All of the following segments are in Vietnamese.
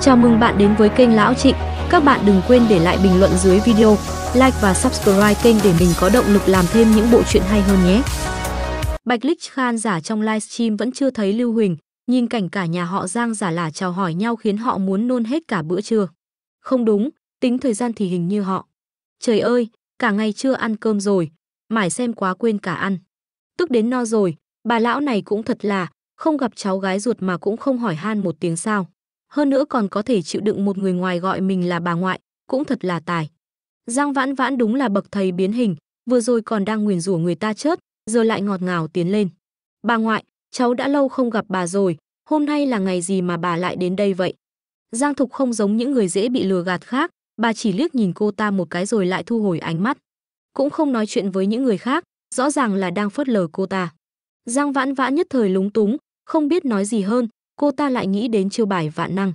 Chào mừng bạn đến với kênh Lão Trịnh. Các bạn đừng quên để lại bình luận dưới video, like và subscribe kênh để mình có động lực làm thêm những bộ truyện hay hơn nhé. Bạch Lích Khan giả trong livestream vẫn chưa thấy Lưu Huỳnh, nhìn cảnh cả nhà họ Giang giả là chào hỏi nhau khiến họ muốn nôn hết cả bữa trưa. Không đúng, tính thời gian thì hình như họ. Trời ơi, cả ngày chưa ăn cơm rồi, mải xem quá quên cả ăn. Tức đến no rồi, bà lão này cũng thật là, không gặp cháu gái ruột mà cũng không hỏi han một tiếng sao hơn nữa còn có thể chịu đựng một người ngoài gọi mình là bà ngoại, cũng thật là tài. Giang Vãn Vãn đúng là bậc thầy biến hình, vừa rồi còn đang nguyền rủa người ta chết, giờ lại ngọt ngào tiến lên. Bà ngoại, cháu đã lâu không gặp bà rồi, hôm nay là ngày gì mà bà lại đến đây vậy? Giang Thục không giống những người dễ bị lừa gạt khác, bà chỉ liếc nhìn cô ta một cái rồi lại thu hồi ánh mắt. Cũng không nói chuyện với những người khác, rõ ràng là đang phớt lờ cô ta. Giang Vãn Vãn nhất thời lúng túng, không biết nói gì hơn, cô ta lại nghĩ đến chiêu bài vạn năng.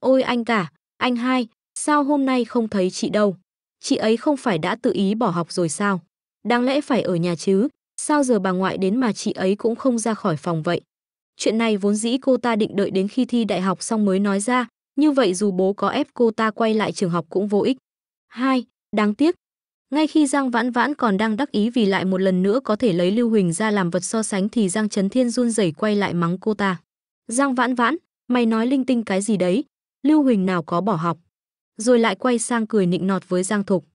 Ôi anh cả, anh hai, sao hôm nay không thấy chị đâu? Chị ấy không phải đã tự ý bỏ học rồi sao? Đáng lẽ phải ở nhà chứ, sao giờ bà ngoại đến mà chị ấy cũng không ra khỏi phòng vậy? Chuyện này vốn dĩ cô ta định đợi đến khi thi đại học xong mới nói ra, như vậy dù bố có ép cô ta quay lại trường học cũng vô ích. Hai, Đáng tiếc. Ngay khi Giang Vãn Vãn còn đang đắc ý vì lại một lần nữa có thể lấy Lưu Huỳnh ra làm vật so sánh thì Giang Trấn Thiên run rẩy quay lại mắng cô ta. Giang Vãn Vãn, mày nói linh tinh cái gì đấy? Lưu Huỳnh nào có bỏ học. Rồi lại quay sang cười nịnh nọt với Giang Thục.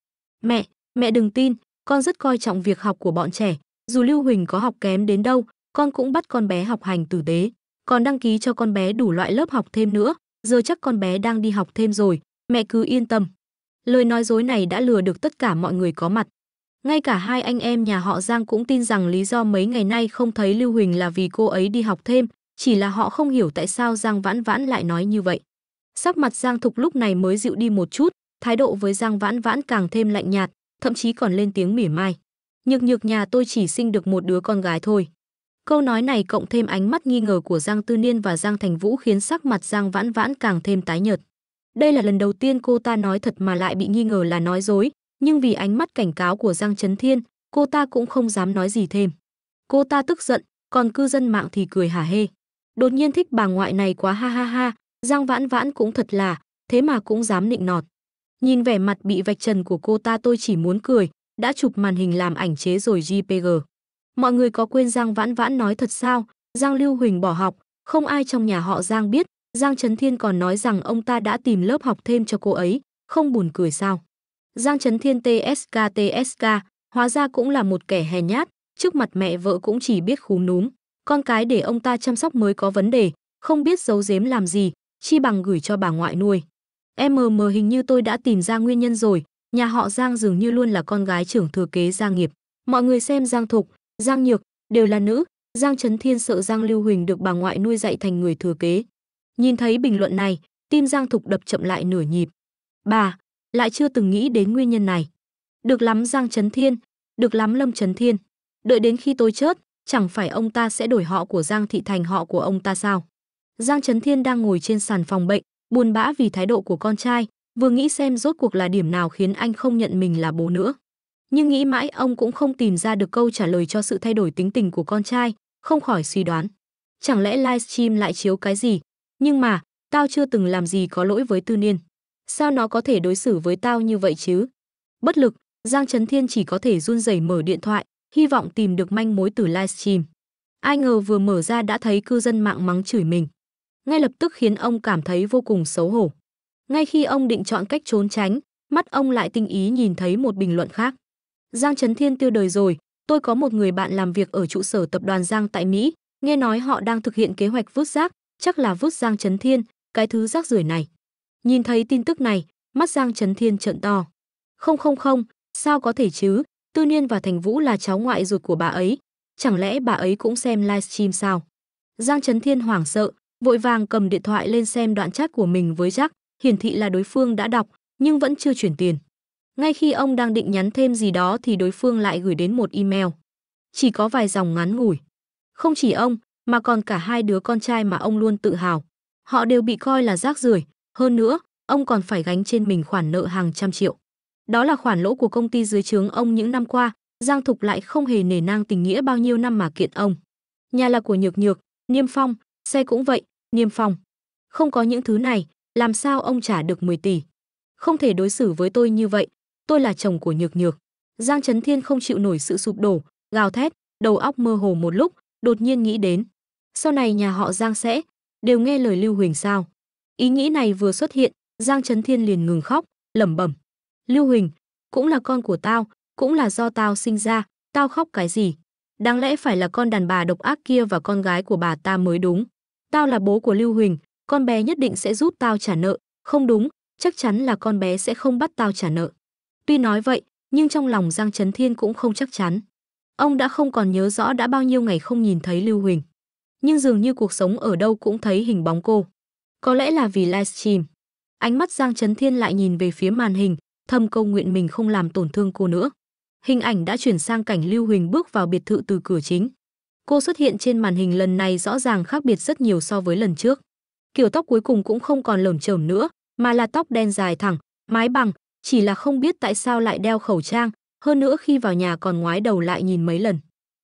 Mẹ, mẹ đừng tin, con rất coi trọng việc học của bọn trẻ. Dù Lưu Huỳnh có học kém đến đâu, con cũng bắt con bé học hành tử tế. Còn đăng ký cho con bé đủ loại lớp học thêm nữa. Giờ chắc con bé đang đi học thêm rồi, mẹ cứ yên tâm. Lời nói dối này đã lừa được tất cả mọi người có mặt. Ngay cả hai anh em nhà họ Giang cũng tin rằng lý do mấy ngày nay không thấy Lưu Huỳnh là vì cô ấy đi học thêm, chỉ là họ không hiểu tại sao Giang Vãn Vãn lại nói như vậy. Sắc mặt Giang Thục lúc này mới dịu đi một chút, thái độ với Giang Vãn Vãn càng thêm lạnh nhạt, thậm chí còn lên tiếng mỉa mai. Nhược nhược nhà tôi chỉ sinh được một đứa con gái thôi. Câu nói này cộng thêm ánh mắt nghi ngờ của Giang Tư Niên và Giang Thành Vũ khiến sắc mặt Giang Vãn Vãn càng thêm tái nhợt. Đây là lần đầu tiên cô ta nói thật mà lại bị nghi ngờ là nói dối, nhưng vì ánh mắt cảnh cáo của Giang Trấn Thiên, cô ta cũng không dám nói gì thêm. Cô ta tức giận, còn cư dân mạng thì cười hả hê đột nhiên thích bà ngoại này quá ha ha ha, Giang Vãn Vãn cũng thật là, thế mà cũng dám nịnh nọt. Nhìn vẻ mặt bị vạch trần của cô ta tôi chỉ muốn cười, đã chụp màn hình làm ảnh chế rồi JPG. Mọi người có quên Giang Vãn Vãn nói thật sao, Giang Lưu Huỳnh bỏ học, không ai trong nhà họ Giang biết, Giang Trấn Thiên còn nói rằng ông ta đã tìm lớp học thêm cho cô ấy, không buồn cười sao. Giang Trấn Thiên TSK TSK, hóa ra cũng là một kẻ hèn nhát, trước mặt mẹ vợ cũng chỉ biết khúm núm con cái để ông ta chăm sóc mới có vấn đề, không biết giấu giếm làm gì, chi bằng gửi cho bà ngoại nuôi. Em mờ hình như tôi đã tìm ra nguyên nhân rồi, nhà họ Giang dường như luôn là con gái trưởng thừa kế gia nghiệp. Mọi người xem Giang Thục, Giang Nhược, đều là nữ, Giang Trấn Thiên sợ Giang Lưu Huỳnh được bà ngoại nuôi dạy thành người thừa kế. Nhìn thấy bình luận này, tim Giang Thục đập chậm lại nửa nhịp. Bà, lại chưa từng nghĩ đến nguyên nhân này. Được lắm Giang Trấn Thiên, được lắm Lâm Trấn Thiên. Đợi đến khi tôi chết, chẳng phải ông ta sẽ đổi họ của Giang Thị thành họ của ông ta sao? Giang Trấn Thiên đang ngồi trên sàn phòng bệnh, buồn bã vì thái độ của con trai, vừa nghĩ xem rốt cuộc là điểm nào khiến anh không nhận mình là bố nữa. Nhưng nghĩ mãi ông cũng không tìm ra được câu trả lời cho sự thay đổi tính tình của con trai, không khỏi suy đoán. Chẳng lẽ livestream lại chiếu cái gì? Nhưng mà, tao chưa từng làm gì có lỗi với tư niên. Sao nó có thể đối xử với tao như vậy chứ? Bất lực, Giang Trấn Thiên chỉ có thể run rẩy mở điện thoại, hy vọng tìm được manh mối từ livestream. Ai ngờ vừa mở ra đã thấy cư dân mạng mắng chửi mình. Ngay lập tức khiến ông cảm thấy vô cùng xấu hổ. Ngay khi ông định chọn cách trốn tránh, mắt ông lại tinh ý nhìn thấy một bình luận khác. Giang Trấn Thiên tiêu đời rồi, tôi có một người bạn làm việc ở trụ sở tập đoàn Giang tại Mỹ, nghe nói họ đang thực hiện kế hoạch vứt rác, chắc là vứt Giang Trấn Thiên, cái thứ rác rưởi này. Nhìn thấy tin tức này, mắt Giang Trấn Thiên trợn to. Không không không, sao có thể chứ, Tư Niên và Thành Vũ là cháu ngoại ruột của bà ấy, chẳng lẽ bà ấy cũng xem livestream sao? Giang Trấn Thiên hoảng sợ, vội vàng cầm điện thoại lên xem đoạn chat của mình với Jack, hiển thị là đối phương đã đọc, nhưng vẫn chưa chuyển tiền. Ngay khi ông đang định nhắn thêm gì đó thì đối phương lại gửi đến một email. Chỉ có vài dòng ngắn ngủi. Không chỉ ông, mà còn cả hai đứa con trai mà ông luôn tự hào. Họ đều bị coi là rác rưởi, hơn nữa, ông còn phải gánh trên mình khoản nợ hàng trăm triệu. Đó là khoản lỗ của công ty dưới trướng ông những năm qua, Giang Thục lại không hề nể nang tình nghĩa bao nhiêu năm mà kiện ông. Nhà là của Nhược Nhược, Niêm Phong, xe cũng vậy, Niêm Phong. Không có những thứ này, làm sao ông trả được 10 tỷ? Không thể đối xử với tôi như vậy, tôi là chồng của Nhược Nhược. Giang Trấn Thiên không chịu nổi sự sụp đổ, gào thét, đầu óc mơ hồ một lúc, đột nhiên nghĩ đến. Sau này nhà họ Giang sẽ, đều nghe lời Lưu Huỳnh sao. Ý nghĩ này vừa xuất hiện, Giang Trấn Thiên liền ngừng khóc, lẩm bẩm. Lưu Huỳnh, cũng là con của tao, cũng là do tao sinh ra, tao khóc cái gì? Đáng lẽ phải là con đàn bà độc ác kia và con gái của bà ta mới đúng. Tao là bố của Lưu Huỳnh, con bé nhất định sẽ giúp tao trả nợ, không đúng, chắc chắn là con bé sẽ không bắt tao trả nợ. Tuy nói vậy, nhưng trong lòng Giang Trấn Thiên cũng không chắc chắn. Ông đã không còn nhớ rõ đã bao nhiêu ngày không nhìn thấy Lưu Huỳnh. Nhưng dường như cuộc sống ở đâu cũng thấy hình bóng cô. Có lẽ là vì livestream. Ánh mắt Giang Trấn Thiên lại nhìn về phía màn hình, thâm câu nguyện mình không làm tổn thương cô nữa hình ảnh đã chuyển sang cảnh lưu huỳnh bước vào biệt thự từ cửa chính cô xuất hiện trên màn hình lần này rõ ràng khác biệt rất nhiều so với lần trước kiểu tóc cuối cùng cũng không còn lởm chởm nữa mà là tóc đen dài thẳng mái bằng chỉ là không biết tại sao lại đeo khẩu trang hơn nữa khi vào nhà còn ngoái đầu lại nhìn mấy lần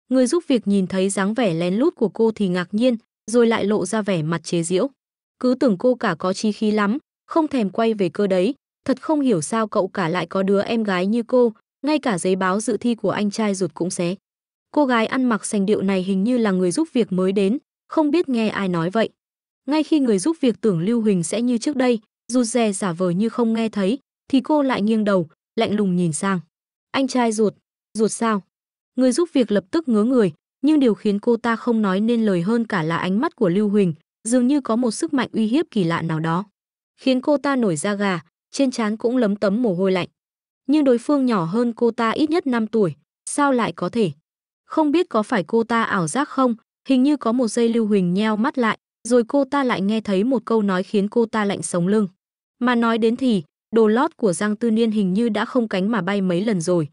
người giúp việc nhìn thấy dáng vẻ lén lút của cô thì ngạc nhiên rồi lại lộ ra vẻ mặt chế giễu cứ tưởng cô cả có chi khí lắm không thèm quay về cơ đấy Thật không hiểu sao cậu cả lại có đứa em gái như cô, ngay cả giấy báo dự thi của anh trai ruột cũng xé. Cô gái ăn mặc sành điệu này hình như là người giúp việc mới đến, không biết nghe ai nói vậy. Ngay khi người giúp việc tưởng Lưu Huỳnh sẽ như trước đây, rụt rè giả vờ như không nghe thấy, thì cô lại nghiêng đầu, lạnh lùng nhìn sang. Anh trai ruột, ruột sao? Người giúp việc lập tức ngứa người, nhưng điều khiến cô ta không nói nên lời hơn cả là ánh mắt của Lưu Huỳnh, dường như có một sức mạnh uy hiếp kỳ lạ nào đó. Khiến cô ta nổi da gà, trên trán cũng lấm tấm mồ hôi lạnh. Nhưng đối phương nhỏ hơn cô ta ít nhất 5 tuổi, sao lại có thể? Không biết có phải cô ta ảo giác không, hình như có một giây Lưu Huỳnh nheo mắt lại, rồi cô ta lại nghe thấy một câu nói khiến cô ta lạnh sống lưng. Mà nói đến thì, đồ lót của Giang Tư Niên hình như đã không cánh mà bay mấy lần rồi.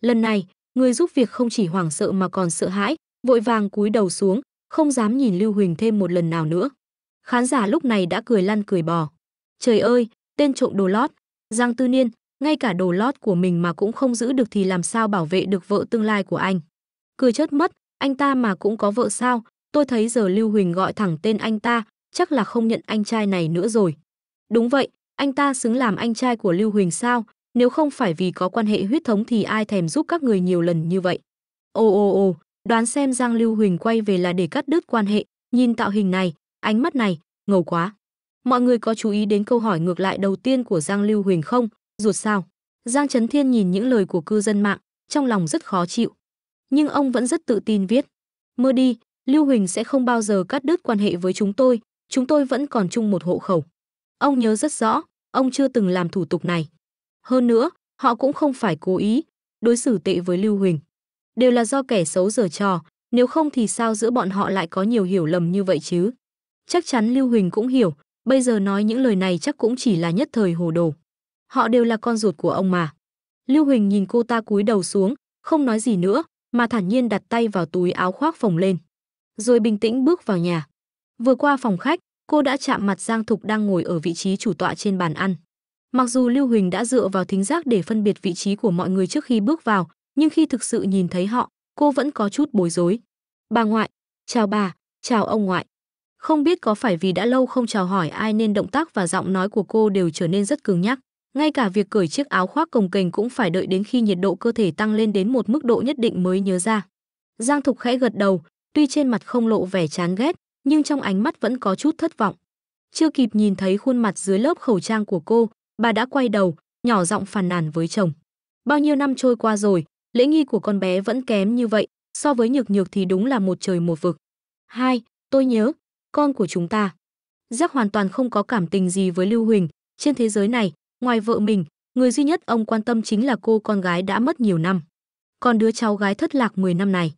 Lần này, người giúp việc không chỉ hoảng sợ mà còn sợ hãi, vội vàng cúi đầu xuống, không dám nhìn Lưu Huỳnh thêm một lần nào nữa. Khán giả lúc này đã cười lăn cười bò. Trời ơi, tên trộm đồ lót, Giang Tư Niên, ngay cả đồ lót của mình mà cũng không giữ được thì làm sao bảo vệ được vợ tương lai của anh. Cười chớt mất, anh ta mà cũng có vợ sao, tôi thấy giờ Lưu Huỳnh gọi thẳng tên anh ta, chắc là không nhận anh trai này nữa rồi. Đúng vậy, anh ta xứng làm anh trai của Lưu Huỳnh sao, nếu không phải vì có quan hệ huyết thống thì ai thèm giúp các người nhiều lần như vậy. Ồ ồ ồ, đoán xem Giang Lưu Huỳnh quay về là để cắt đứt quan hệ, nhìn tạo hình này, ánh mắt này, ngầu quá. Mọi người có chú ý đến câu hỏi ngược lại đầu tiên của Giang Lưu Huỳnh không? Ruột sao? Giang Trấn Thiên nhìn những lời của cư dân mạng, trong lòng rất khó chịu. Nhưng ông vẫn rất tự tin viết. Mơ đi, Lưu Huỳnh sẽ không bao giờ cắt đứt quan hệ với chúng tôi, chúng tôi vẫn còn chung một hộ khẩu. Ông nhớ rất rõ, ông chưa từng làm thủ tục này. Hơn nữa, họ cũng không phải cố ý, đối xử tệ với Lưu Huỳnh. Đều là do kẻ xấu giở trò, nếu không thì sao giữa bọn họ lại có nhiều hiểu lầm như vậy chứ? Chắc chắn Lưu Huỳnh cũng hiểu, Bây giờ nói những lời này chắc cũng chỉ là nhất thời hồ đồ. Họ đều là con ruột của ông mà. Lưu Huỳnh nhìn cô ta cúi đầu xuống, không nói gì nữa, mà thản nhiên đặt tay vào túi áo khoác phồng lên. Rồi bình tĩnh bước vào nhà. Vừa qua phòng khách, cô đã chạm mặt Giang Thục đang ngồi ở vị trí chủ tọa trên bàn ăn. Mặc dù Lưu Huỳnh đã dựa vào thính giác để phân biệt vị trí của mọi người trước khi bước vào, nhưng khi thực sự nhìn thấy họ, cô vẫn có chút bối rối. Bà ngoại, chào bà, chào ông ngoại. Không biết có phải vì đã lâu không chào hỏi ai nên động tác và giọng nói của cô đều trở nên rất cứng nhắc. Ngay cả việc cởi chiếc áo khoác cồng kềnh cũng phải đợi đến khi nhiệt độ cơ thể tăng lên đến một mức độ nhất định mới nhớ ra. Giang Thục khẽ gật đầu, tuy trên mặt không lộ vẻ chán ghét, nhưng trong ánh mắt vẫn có chút thất vọng. Chưa kịp nhìn thấy khuôn mặt dưới lớp khẩu trang của cô, bà đã quay đầu, nhỏ giọng phàn nàn với chồng. Bao nhiêu năm trôi qua rồi, lễ nghi của con bé vẫn kém như vậy, so với nhược nhược thì đúng là một trời một vực. Hai, tôi nhớ, con của chúng ta. Giác hoàn toàn không có cảm tình gì với Lưu Huỳnh, trên thế giới này, ngoài vợ mình, người duy nhất ông quan tâm chính là cô con gái đã mất nhiều năm. Còn đứa cháu gái thất lạc 10 năm này.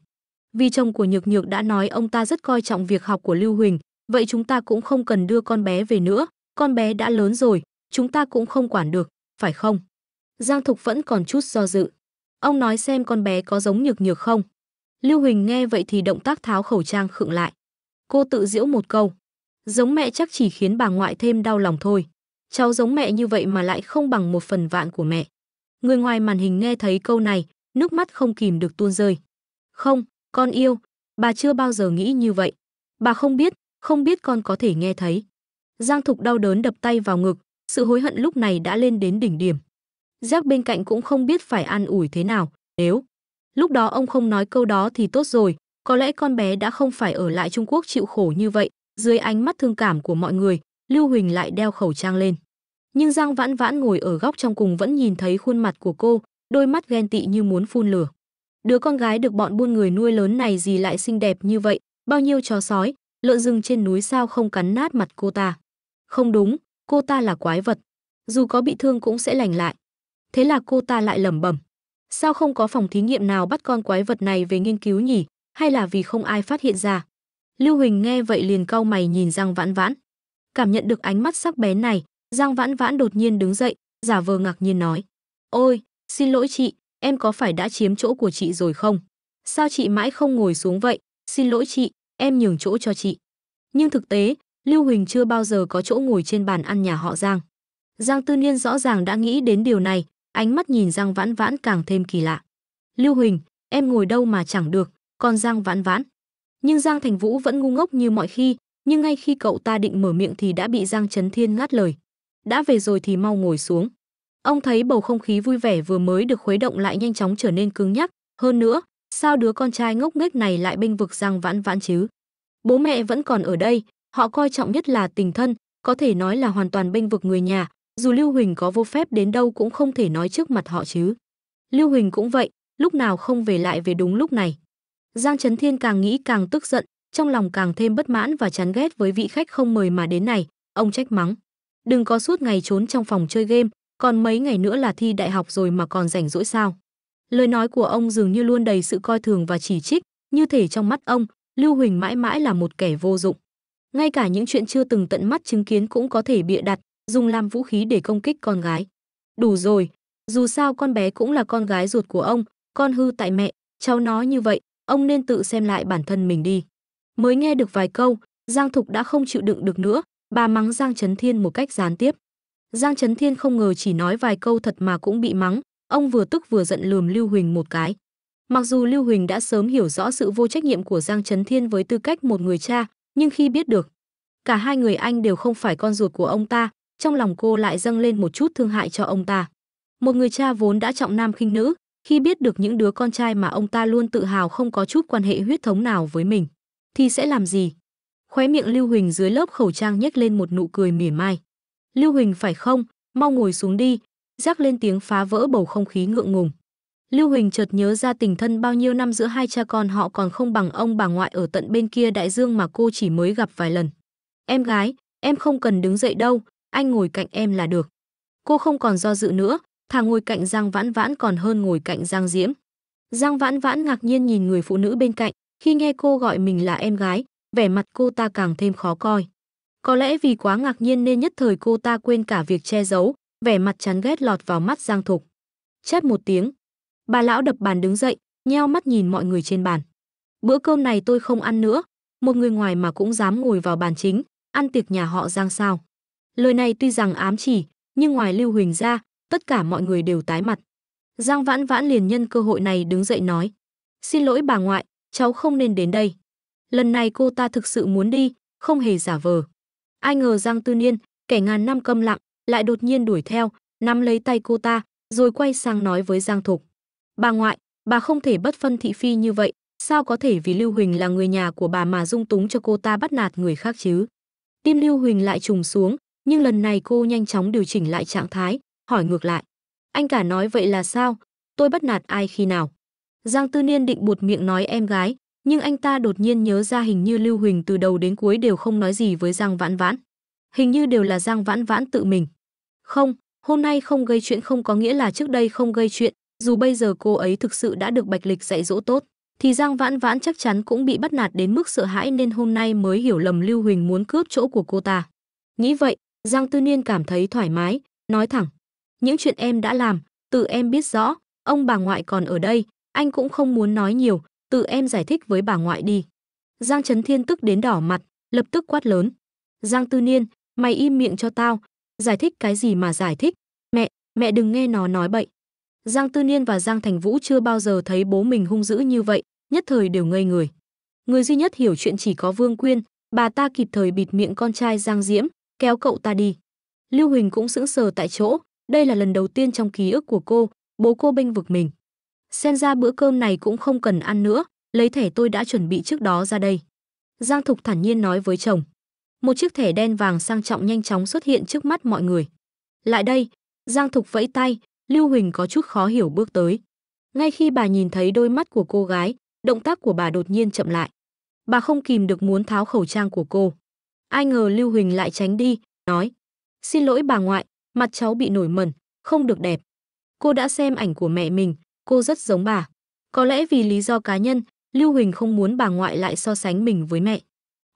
Vì chồng của Nhược Nhược đã nói ông ta rất coi trọng việc học của Lưu Huỳnh, vậy chúng ta cũng không cần đưa con bé về nữa, con bé đã lớn rồi, chúng ta cũng không quản được, phải không? Giang Thục vẫn còn chút do dự. Ông nói xem con bé có giống Nhược Nhược không? Lưu Huỳnh nghe vậy thì động tác tháo khẩu trang khựng lại. Cô tự giễu một câu. Giống mẹ chắc chỉ khiến bà ngoại thêm đau lòng thôi. Cháu giống mẹ như vậy mà lại không bằng một phần vạn của mẹ. Người ngoài màn hình nghe thấy câu này, nước mắt không kìm được tuôn rơi. Không, con yêu, bà chưa bao giờ nghĩ như vậy. Bà không biết, không biết con có thể nghe thấy. Giang Thục đau đớn đập tay vào ngực, sự hối hận lúc này đã lên đến đỉnh điểm. Giác bên cạnh cũng không biết phải an ủi thế nào, nếu. Lúc đó ông không nói câu đó thì tốt rồi, có lẽ con bé đã không phải ở lại Trung Quốc chịu khổ như vậy, dưới ánh mắt thương cảm của mọi người, Lưu Huỳnh lại đeo khẩu trang lên. Nhưng Giang Vãn Vãn ngồi ở góc trong cùng vẫn nhìn thấy khuôn mặt của cô, đôi mắt ghen tị như muốn phun lửa. Đứa con gái được bọn buôn người nuôi lớn này gì lại xinh đẹp như vậy, bao nhiêu chó sói, lợn rừng trên núi sao không cắn nát mặt cô ta. Không đúng, cô ta là quái vật, dù có bị thương cũng sẽ lành lại. Thế là cô ta lại lẩm bẩm, sao không có phòng thí nghiệm nào bắt con quái vật này về nghiên cứu nhỉ, hay là vì không ai phát hiện ra. Lưu Huỳnh nghe vậy liền cau mày nhìn Giang Vãn Vãn. Cảm nhận được ánh mắt sắc bén này, Giang Vãn Vãn đột nhiên đứng dậy, giả vờ ngạc nhiên nói: "Ôi, xin lỗi chị, em có phải đã chiếm chỗ của chị rồi không? Sao chị mãi không ngồi xuống vậy? Xin lỗi chị, em nhường chỗ cho chị." Nhưng thực tế, Lưu Huỳnh chưa bao giờ có chỗ ngồi trên bàn ăn nhà họ Giang. Giang Tư Niên rõ ràng đã nghĩ đến điều này, ánh mắt nhìn Giang Vãn Vãn càng thêm kỳ lạ. "Lưu Huỳnh, em ngồi đâu mà chẳng được, con Giang Vãn Vãn. Nhưng Giang Thành Vũ vẫn ngu ngốc như mọi khi, nhưng ngay khi cậu ta định mở miệng thì đã bị Giang Trấn Thiên ngắt lời. Đã về rồi thì mau ngồi xuống. Ông thấy bầu không khí vui vẻ vừa mới được khuấy động lại nhanh chóng trở nên cứng nhắc, hơn nữa, sao đứa con trai ngốc nghếch này lại bênh vực Giang Vãn Vãn chứ? Bố mẹ vẫn còn ở đây, họ coi trọng nhất là tình thân, có thể nói là hoàn toàn bênh vực người nhà, dù Lưu Huỳnh có vô phép đến đâu cũng không thể nói trước mặt họ chứ. Lưu Huỳnh cũng vậy, lúc nào không về lại về đúng lúc này. Giang Trấn Thiên càng nghĩ càng tức giận, trong lòng càng thêm bất mãn và chán ghét với vị khách không mời mà đến này, ông trách mắng. Đừng có suốt ngày trốn trong phòng chơi game, còn mấy ngày nữa là thi đại học rồi mà còn rảnh rỗi sao. Lời nói của ông dường như luôn đầy sự coi thường và chỉ trích, như thể trong mắt ông, Lưu Huỳnh mãi mãi là một kẻ vô dụng. Ngay cả những chuyện chưa từng tận mắt chứng kiến cũng có thể bịa đặt, dùng làm vũ khí để công kích con gái. Đủ rồi, dù sao con bé cũng là con gái ruột của ông, con hư tại mẹ, cháu nó như vậy, ông nên tự xem lại bản thân mình đi. Mới nghe được vài câu, Giang Thục đã không chịu đựng được nữa, bà mắng Giang Trấn Thiên một cách gián tiếp. Giang Trấn Thiên không ngờ chỉ nói vài câu thật mà cũng bị mắng, ông vừa tức vừa giận lườm Lưu Huỳnh một cái. Mặc dù Lưu Huỳnh đã sớm hiểu rõ sự vô trách nhiệm của Giang Trấn Thiên với tư cách một người cha, nhưng khi biết được cả hai người anh đều không phải con ruột của ông ta, trong lòng cô lại dâng lên một chút thương hại cho ông ta. Một người cha vốn đã trọng nam khinh nữ, khi biết được những đứa con trai mà ông ta luôn tự hào không có chút quan hệ huyết thống nào với mình, thì sẽ làm gì? Khóe miệng Lưu Huỳnh dưới lớp khẩu trang nhếch lên một nụ cười mỉa mai. Lưu Huỳnh phải không, mau ngồi xuống đi, Giác lên tiếng phá vỡ bầu không khí ngượng ngùng. Lưu Huỳnh chợt nhớ ra tình thân bao nhiêu năm giữa hai cha con họ còn không bằng ông bà ngoại ở tận bên kia đại dương mà cô chỉ mới gặp vài lần. Em gái, em không cần đứng dậy đâu, anh ngồi cạnh em là được. Cô không còn do dự nữa, thà ngồi cạnh Giang Vãn Vãn còn hơn ngồi cạnh Giang Diễm. Giang Vãn Vãn ngạc nhiên nhìn người phụ nữ bên cạnh, khi nghe cô gọi mình là em gái, vẻ mặt cô ta càng thêm khó coi. Có lẽ vì quá ngạc nhiên nên nhất thời cô ta quên cả việc che giấu, vẻ mặt chán ghét lọt vào mắt Giang Thục. Chép một tiếng, bà lão đập bàn đứng dậy, nheo mắt nhìn mọi người trên bàn. Bữa cơm này tôi không ăn nữa, một người ngoài mà cũng dám ngồi vào bàn chính, ăn tiệc nhà họ Giang sao? Lời này tuy rằng ám chỉ, nhưng ngoài Lưu Huỳnh ra, tất cả mọi người đều tái mặt. Giang Vãn Vãn liền nhân cơ hội này đứng dậy nói: "Xin lỗi bà ngoại, cháu không nên đến đây. Lần này cô ta thực sự muốn đi, không hề giả vờ." Ai ngờ Giang Tư Niên, kẻ ngàn năm câm lặng, lại đột nhiên đuổi theo, nắm lấy tay cô ta, rồi quay sang nói với Giang Thục: "Bà ngoại, bà không thể bất phân thị phi như vậy, sao có thể vì Lưu Huỳnh là người nhà của bà mà dung túng cho cô ta bắt nạt người khác chứ?" Tim Lưu Huỳnh lại trùng xuống, nhưng lần này cô nhanh chóng điều chỉnh lại trạng thái, hỏi ngược lại. Anh cả nói vậy là sao? Tôi bắt nạt ai khi nào? Giang Tư Niên định buột miệng nói em gái, nhưng anh ta đột nhiên nhớ ra hình như Lưu Huỳnh từ đầu đến cuối đều không nói gì với Giang Vãn Vãn. Hình như đều là Giang Vãn Vãn tự mình. Không, hôm nay không gây chuyện không có nghĩa là trước đây không gây chuyện, dù bây giờ cô ấy thực sự đã được Bạch Lịch dạy dỗ tốt, thì Giang Vãn Vãn chắc chắn cũng bị bắt nạt đến mức sợ hãi nên hôm nay mới hiểu lầm Lưu Huỳnh muốn cướp chỗ của cô ta. Nghĩ vậy, Giang Tư Niên cảm thấy thoải mái, nói thẳng, những chuyện em đã làm, tự em biết rõ, ông bà ngoại còn ở đây, anh cũng không muốn nói nhiều, tự em giải thích với bà ngoại đi. Giang Trấn Thiên tức đến đỏ mặt, lập tức quát lớn. Giang Tư Niên, mày im miệng cho tao, giải thích cái gì mà giải thích, mẹ, mẹ đừng nghe nó nói bậy. Giang Tư Niên và Giang Thành Vũ chưa bao giờ thấy bố mình hung dữ như vậy, nhất thời đều ngây người. Người duy nhất hiểu chuyện chỉ có Vương Quyên, bà ta kịp thời bịt miệng con trai Giang Diễm, kéo cậu ta đi. Lưu Huỳnh cũng sững sờ tại chỗ, đây là lần đầu tiên trong ký ức của cô, bố cô bênh vực mình. Xem ra bữa cơm này cũng không cần ăn nữa, lấy thẻ tôi đã chuẩn bị trước đó ra đây. Giang Thục thản nhiên nói với chồng. Một chiếc thẻ đen vàng sang trọng nhanh chóng xuất hiện trước mắt mọi người. Lại đây, Giang Thục vẫy tay, Lưu Huỳnh có chút khó hiểu bước tới. Ngay khi bà nhìn thấy đôi mắt của cô gái, động tác của bà đột nhiên chậm lại. Bà không kìm được muốn tháo khẩu trang của cô. Ai ngờ Lưu Huỳnh lại tránh đi, nói. Xin lỗi bà ngoại, Mặt cháu bị nổi mẩn, không được đẹp. Cô đã xem ảnh của mẹ mình, cô rất giống bà. Có lẽ vì lý do cá nhân, Lưu Huỳnh không muốn bà ngoại lại so sánh mình với mẹ.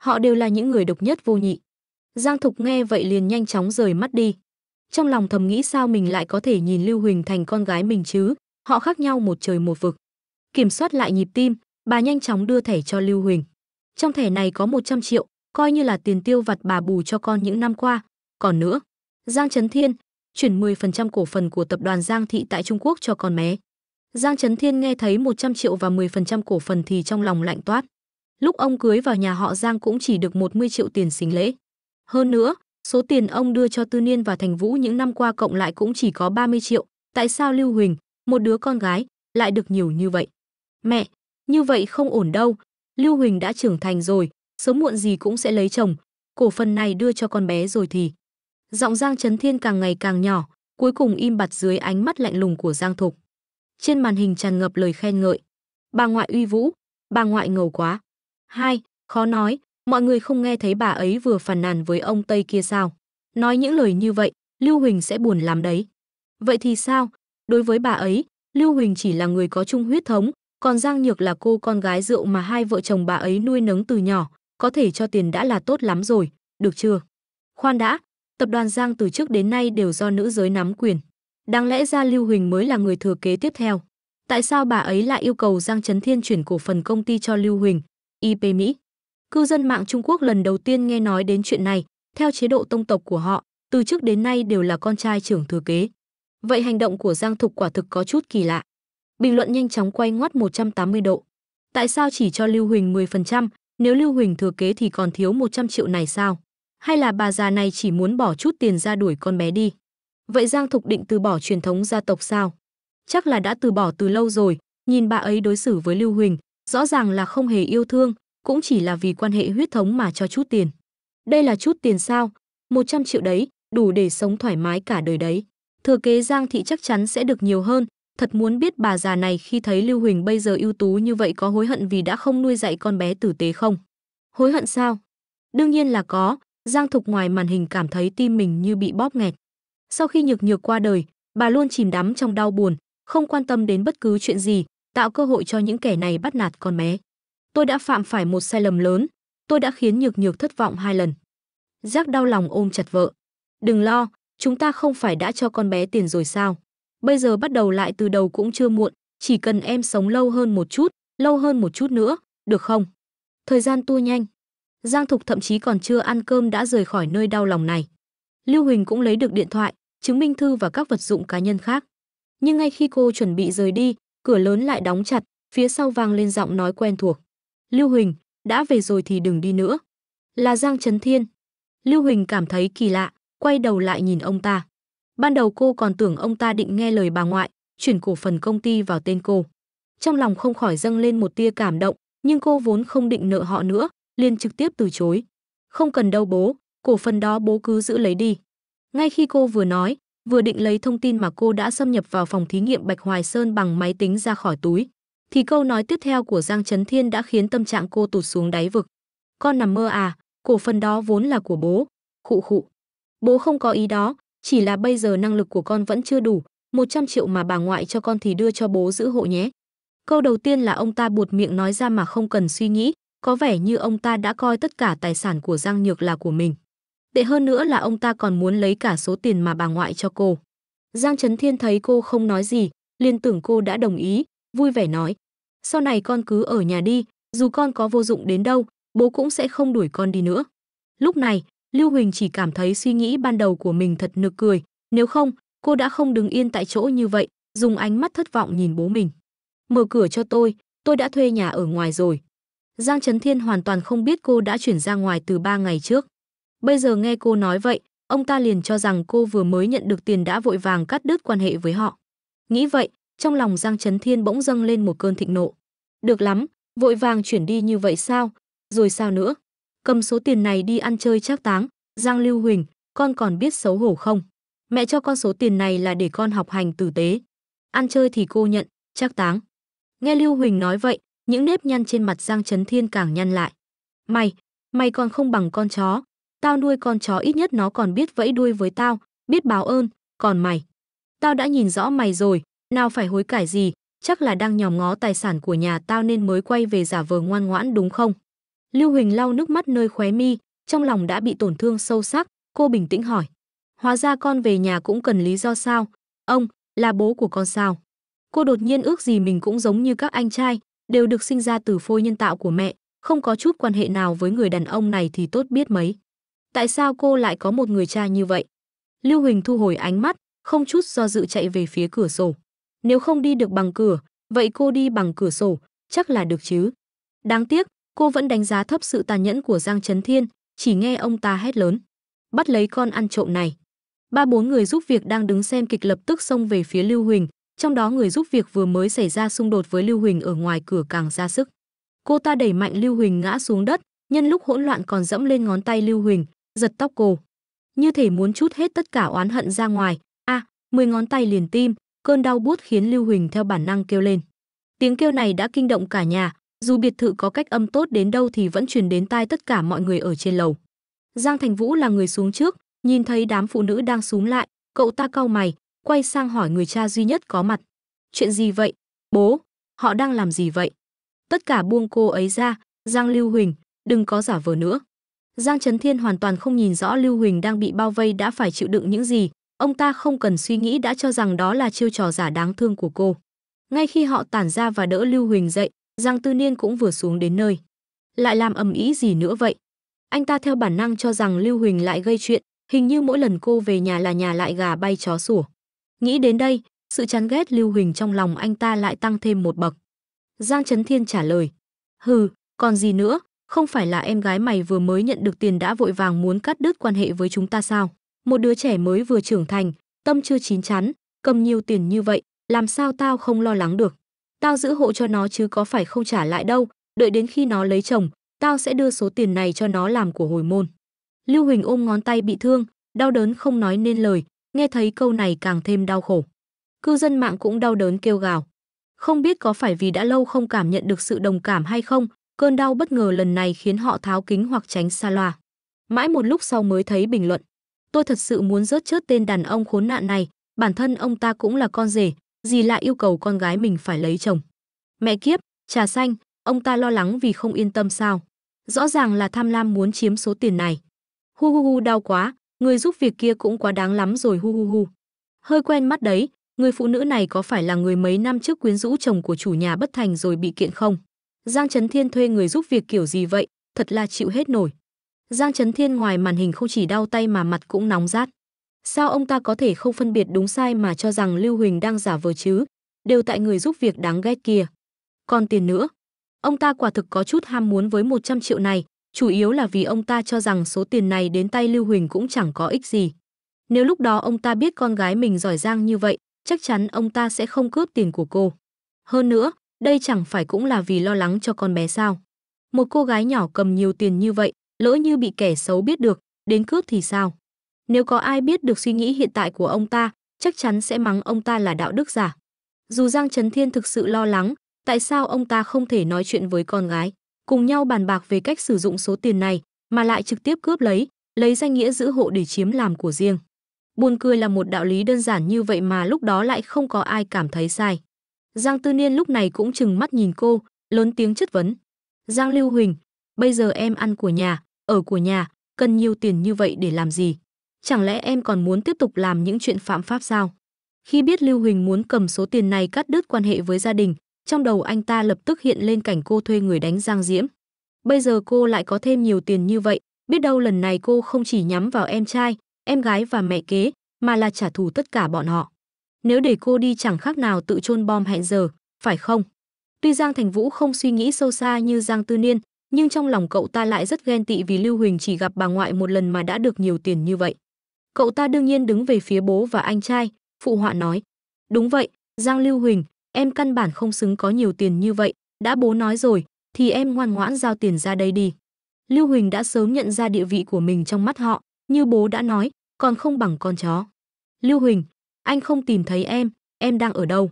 Họ đều là những người độc nhất vô nhị. Giang Thục nghe vậy liền nhanh chóng rời mắt đi. Trong lòng thầm nghĩ sao mình lại có thể nhìn Lưu Huỳnh thành con gái mình chứ, họ khác nhau một trời một vực. Kiểm soát lại nhịp tim, bà nhanh chóng đưa thẻ cho Lưu Huỳnh. Trong thẻ này có 100 triệu, coi như là tiền tiêu vặt bà bù cho con những năm qua. Còn nữa, Giang Trấn Thiên chuyển 10% cổ phần của tập đoàn Giang Thị tại Trung Quốc cho con bé. Giang Trấn Thiên nghe thấy 100 triệu và 10% cổ phần thì trong lòng lạnh toát. Lúc ông cưới vào nhà họ Giang cũng chỉ được 10 triệu tiền xính lễ. Hơn nữa, số tiền ông đưa cho Tư Niên và Thành Vũ những năm qua cộng lại cũng chỉ có 30 triệu. Tại sao Lưu Huỳnh, một đứa con gái, lại được nhiều như vậy? Mẹ, như vậy không ổn đâu. Lưu Huỳnh đã trưởng thành rồi, sớm muộn gì cũng sẽ lấy chồng. Cổ phần này đưa cho con bé rồi thì... Giọng Giang Trấn Thiên càng ngày càng nhỏ, cuối cùng im bặt dưới ánh mắt lạnh lùng của Giang Thục. Trên màn hình tràn ngập lời khen ngợi. Bà ngoại uy vũ, bà ngoại ngầu quá. Hai, khó nói, mọi người không nghe thấy bà ấy vừa phàn nàn với ông Tây kia sao. Nói những lời như vậy, Lưu Huỳnh sẽ buồn làm đấy. Vậy thì sao? Đối với bà ấy, Lưu Huỳnh chỉ là người có chung huyết thống, còn Giang Nhược là cô con gái rượu mà hai vợ chồng bà ấy nuôi nấng từ nhỏ, có thể cho tiền đã là tốt lắm rồi, được chưa? Khoan đã, tập đoàn Giang từ trước đến nay đều do nữ giới nắm quyền. Đáng lẽ ra Lưu Huỳnh mới là người thừa kế tiếp theo. Tại sao bà ấy lại yêu cầu Giang Trấn Thiên chuyển cổ phần công ty cho Lưu Huỳnh, IP Mỹ? Cư dân mạng Trung Quốc lần đầu tiên nghe nói đến chuyện này, theo chế độ tông tộc của họ, từ trước đến nay đều là con trai trưởng thừa kế. Vậy hành động của Giang Thục quả thực có chút kỳ lạ. Bình luận nhanh chóng quay ngoắt 180 độ. Tại sao chỉ cho Lưu Huỳnh 10%, nếu Lưu Huỳnh thừa kế thì còn thiếu 100 triệu này sao? hay là bà già này chỉ muốn bỏ chút tiền ra đuổi con bé đi. Vậy Giang Thục Định từ bỏ truyền thống gia tộc sao? Chắc là đã từ bỏ từ lâu rồi, nhìn bà ấy đối xử với Lưu Huỳnh, rõ ràng là không hề yêu thương, cũng chỉ là vì quan hệ huyết thống mà cho chút tiền. Đây là chút tiền sao? 100 triệu đấy, đủ để sống thoải mái cả đời đấy. Thừa kế Giang thị chắc chắn sẽ được nhiều hơn, thật muốn biết bà già này khi thấy Lưu Huỳnh bây giờ ưu tú như vậy có hối hận vì đã không nuôi dạy con bé tử tế không? Hối hận sao? Đương nhiên là có, Giang Thục ngoài màn hình cảm thấy tim mình như bị bóp nghẹt. Sau khi nhược nhược qua đời, bà luôn chìm đắm trong đau buồn, không quan tâm đến bất cứ chuyện gì, tạo cơ hội cho những kẻ này bắt nạt con bé. Tôi đã phạm phải một sai lầm lớn, tôi đã khiến nhược nhược thất vọng hai lần. Giác đau lòng ôm chặt vợ. Đừng lo, chúng ta không phải đã cho con bé tiền rồi sao? Bây giờ bắt đầu lại từ đầu cũng chưa muộn, chỉ cần em sống lâu hơn một chút, lâu hơn một chút nữa, được không? Thời gian tua nhanh, Giang Thục thậm chí còn chưa ăn cơm đã rời khỏi nơi đau lòng này. Lưu Huỳnh cũng lấy được điện thoại, chứng minh thư và các vật dụng cá nhân khác. Nhưng ngay khi cô chuẩn bị rời đi, cửa lớn lại đóng chặt, phía sau vang lên giọng nói quen thuộc. Lưu Huỳnh, đã về rồi thì đừng đi nữa. Là Giang Trấn Thiên. Lưu Huỳnh cảm thấy kỳ lạ, quay đầu lại nhìn ông ta. Ban đầu cô còn tưởng ông ta định nghe lời bà ngoại, chuyển cổ phần công ty vào tên cô. Trong lòng không khỏi dâng lên một tia cảm động, nhưng cô vốn không định nợ họ nữa, liền trực tiếp từ chối. Không cần đâu bố, cổ phần đó bố cứ giữ lấy đi. Ngay khi cô vừa nói, vừa định lấy thông tin mà cô đã xâm nhập vào phòng thí nghiệm Bạch Hoài Sơn bằng máy tính ra khỏi túi, thì câu nói tiếp theo của Giang Trấn Thiên đã khiến tâm trạng cô tụt xuống đáy vực. Con nằm mơ à, cổ phần đó vốn là của bố. Khụ khụ. Bố không có ý đó, chỉ là bây giờ năng lực của con vẫn chưa đủ, 100 triệu mà bà ngoại cho con thì đưa cho bố giữ hộ nhé. Câu đầu tiên là ông ta buột miệng nói ra mà không cần suy nghĩ, có vẻ như ông ta đã coi tất cả tài sản của Giang Nhược là của mình. Tệ hơn nữa là ông ta còn muốn lấy cả số tiền mà bà ngoại cho cô. Giang Trấn Thiên thấy cô không nói gì, liên tưởng cô đã đồng ý, vui vẻ nói. Sau này con cứ ở nhà đi, dù con có vô dụng đến đâu, bố cũng sẽ không đuổi con đi nữa. Lúc này, Lưu Huỳnh chỉ cảm thấy suy nghĩ ban đầu của mình thật nực cười, nếu không, cô đã không đứng yên tại chỗ như vậy, dùng ánh mắt thất vọng nhìn bố mình. Mở cửa cho tôi, tôi đã thuê nhà ở ngoài rồi, Giang Trấn Thiên hoàn toàn không biết cô đã chuyển ra ngoài từ 3 ngày trước. Bây giờ nghe cô nói vậy, ông ta liền cho rằng cô vừa mới nhận được tiền đã vội vàng cắt đứt quan hệ với họ. Nghĩ vậy, trong lòng Giang Trấn Thiên bỗng dâng lên một cơn thịnh nộ. Được lắm, vội vàng chuyển đi như vậy sao? Rồi sao nữa? Cầm số tiền này đi ăn chơi chắc táng, Giang Lưu Huỳnh, con còn biết xấu hổ không? Mẹ cho con số tiền này là để con học hành tử tế. Ăn chơi thì cô nhận, chắc táng. Nghe Lưu Huỳnh nói vậy, những nếp nhăn trên mặt Giang Trấn Thiên càng nhăn lại. Mày, mày còn không bằng con chó. Tao nuôi con chó ít nhất nó còn biết vẫy đuôi với tao, biết báo ơn, còn mày. Tao đã nhìn rõ mày rồi, nào phải hối cải gì, chắc là đang nhòm ngó tài sản của nhà tao nên mới quay về giả vờ ngoan ngoãn đúng không? Lưu Huỳnh lau nước mắt nơi khóe mi, trong lòng đã bị tổn thương sâu sắc, cô bình tĩnh hỏi. Hóa ra con về nhà cũng cần lý do sao? Ông, là bố của con sao? Cô đột nhiên ước gì mình cũng giống như các anh trai, đều được sinh ra từ phôi nhân tạo của mẹ, không có chút quan hệ nào với người đàn ông này thì tốt biết mấy. Tại sao cô lại có một người cha như vậy? Lưu Huỳnh thu hồi ánh mắt, không chút do dự chạy về phía cửa sổ. Nếu không đi được bằng cửa, vậy cô đi bằng cửa sổ, chắc là được chứ. Đáng tiếc, cô vẫn đánh giá thấp sự tàn nhẫn của Giang Trấn Thiên, chỉ nghe ông ta hét lớn. Bắt lấy con ăn trộm này. Ba bốn người giúp việc đang đứng xem kịch lập tức xông về phía Lưu Huỳnh, trong đó người giúp việc vừa mới xảy ra xung đột với Lưu Huỳnh ở ngoài cửa càng ra sức. Cô ta đẩy mạnh Lưu Huỳnh ngã xuống đất, nhân lúc hỗn loạn còn dẫm lên ngón tay Lưu Huỳnh, giật tóc cô. Như thể muốn chút hết tất cả oán hận ra ngoài, a, à, mười ngón tay liền tim, cơn đau buốt khiến Lưu Huỳnh theo bản năng kêu lên. Tiếng kêu này đã kinh động cả nhà, dù biệt thự có cách âm tốt đến đâu thì vẫn truyền đến tai tất cả mọi người ở trên lầu. Giang Thành Vũ là người xuống trước, nhìn thấy đám phụ nữ đang xuống lại, cậu ta cau mày, quay sang hỏi người cha duy nhất có mặt. Chuyện gì vậy? Bố, họ đang làm gì vậy? Tất cả buông cô ấy ra, Giang Lưu Huỳnh, đừng có giả vờ nữa. Giang Trấn Thiên hoàn toàn không nhìn rõ Lưu Huỳnh đang bị bao vây đã phải chịu đựng những gì, ông ta không cần suy nghĩ đã cho rằng đó là chiêu trò giả đáng thương của cô. Ngay khi họ tản ra và đỡ Lưu Huỳnh dậy, Giang Tư Niên cũng vừa xuống đến nơi. Lại làm ầm ĩ gì nữa vậy? Anh ta theo bản năng cho rằng Lưu Huỳnh lại gây chuyện, hình như mỗi lần cô về nhà là nhà lại gà bay chó sủa. Nghĩ đến đây, sự chán ghét Lưu Huỳnh trong lòng anh ta lại tăng thêm một bậc. Giang Trấn Thiên trả lời. Hừ, còn gì nữa, không phải là em gái mày vừa mới nhận được tiền đã vội vàng muốn cắt đứt quan hệ với chúng ta sao? Một đứa trẻ mới vừa trưởng thành, tâm chưa chín chắn, cầm nhiều tiền như vậy, làm sao tao không lo lắng được? Tao giữ hộ cho nó chứ có phải không trả lại đâu, đợi đến khi nó lấy chồng, tao sẽ đưa số tiền này cho nó làm của hồi môn. Lưu Huỳnh ôm ngón tay bị thương, đau đớn không nói nên lời, Nghe thấy câu này càng thêm đau khổ. Cư dân mạng cũng đau đớn kêu gào. Không biết có phải vì đã lâu không cảm nhận được sự đồng cảm hay không, cơn đau bất ngờ lần này khiến họ tháo kính hoặc tránh xa loa. Mãi một lúc sau mới thấy bình luận. Tôi thật sự muốn rớt chớt tên đàn ông khốn nạn này, bản thân ông ta cũng là con rể, gì lại yêu cầu con gái mình phải lấy chồng. Mẹ kiếp, trà xanh, ông ta lo lắng vì không yên tâm sao. Rõ ràng là tham lam muốn chiếm số tiền này. Hu hu hu đau quá, Người giúp việc kia cũng quá đáng lắm rồi hu hu hu. Hơi quen mắt đấy, người phụ nữ này có phải là người mấy năm trước quyến rũ chồng của chủ nhà bất thành rồi bị kiện không? Giang Trấn Thiên thuê người giúp việc kiểu gì vậy, thật là chịu hết nổi. Giang Trấn Thiên ngoài màn hình không chỉ đau tay mà mặt cũng nóng rát. Sao ông ta có thể không phân biệt đúng sai mà cho rằng Lưu Huỳnh đang giả vờ chứ? Đều tại người giúp việc đáng ghét kia. Còn tiền nữa, ông ta quả thực có chút ham muốn với 100 triệu này, chủ yếu là vì ông ta cho rằng số tiền này đến tay Lưu Huỳnh cũng chẳng có ích gì. Nếu lúc đó ông ta biết con gái mình giỏi giang như vậy, chắc chắn ông ta sẽ không cướp tiền của cô. Hơn nữa, đây chẳng phải cũng là vì lo lắng cho con bé sao. Một cô gái nhỏ cầm nhiều tiền như vậy, lỡ như bị kẻ xấu biết được, đến cướp thì sao? Nếu có ai biết được suy nghĩ hiện tại của ông ta, chắc chắn sẽ mắng ông ta là đạo đức giả. Dù Giang Trấn Thiên thực sự lo lắng, tại sao ông ta không thể nói chuyện với con gái? cùng nhau bàn bạc về cách sử dụng số tiền này, mà lại trực tiếp cướp lấy, lấy danh nghĩa giữ hộ để chiếm làm của riêng. Buồn cười là một đạo lý đơn giản như vậy mà lúc đó lại không có ai cảm thấy sai. Giang Tư Niên lúc này cũng chừng mắt nhìn cô, lớn tiếng chất vấn. Giang Lưu Huỳnh, bây giờ em ăn của nhà, ở của nhà, cần nhiều tiền như vậy để làm gì? Chẳng lẽ em còn muốn tiếp tục làm những chuyện phạm pháp sao? Khi biết Lưu Huỳnh muốn cầm số tiền này cắt đứt quan hệ với gia đình, trong đầu anh ta lập tức hiện lên cảnh cô thuê người đánh Giang Diễm. Bây giờ cô lại có thêm nhiều tiền như vậy, biết đâu lần này cô không chỉ nhắm vào em trai, em gái và mẹ kế, mà là trả thù tất cả bọn họ. Nếu để cô đi chẳng khác nào tự chôn bom hẹn giờ, phải không? Tuy Giang Thành Vũ không suy nghĩ sâu xa như Giang Tư Niên, nhưng trong lòng cậu ta lại rất ghen tị vì Lưu Huỳnh chỉ gặp bà ngoại một lần mà đã được nhiều tiền như vậy. Cậu ta đương nhiên đứng về phía bố và anh trai, phụ họa nói. Đúng vậy, Giang Lưu Huỳnh, em căn bản không xứng có nhiều tiền như vậy, đã bố nói rồi, thì em ngoan ngoãn giao tiền ra đây đi. Lưu Huỳnh đã sớm nhận ra địa vị của mình trong mắt họ, như bố đã nói, còn không bằng con chó. Lưu Huỳnh, anh không tìm thấy em, em đang ở đâu?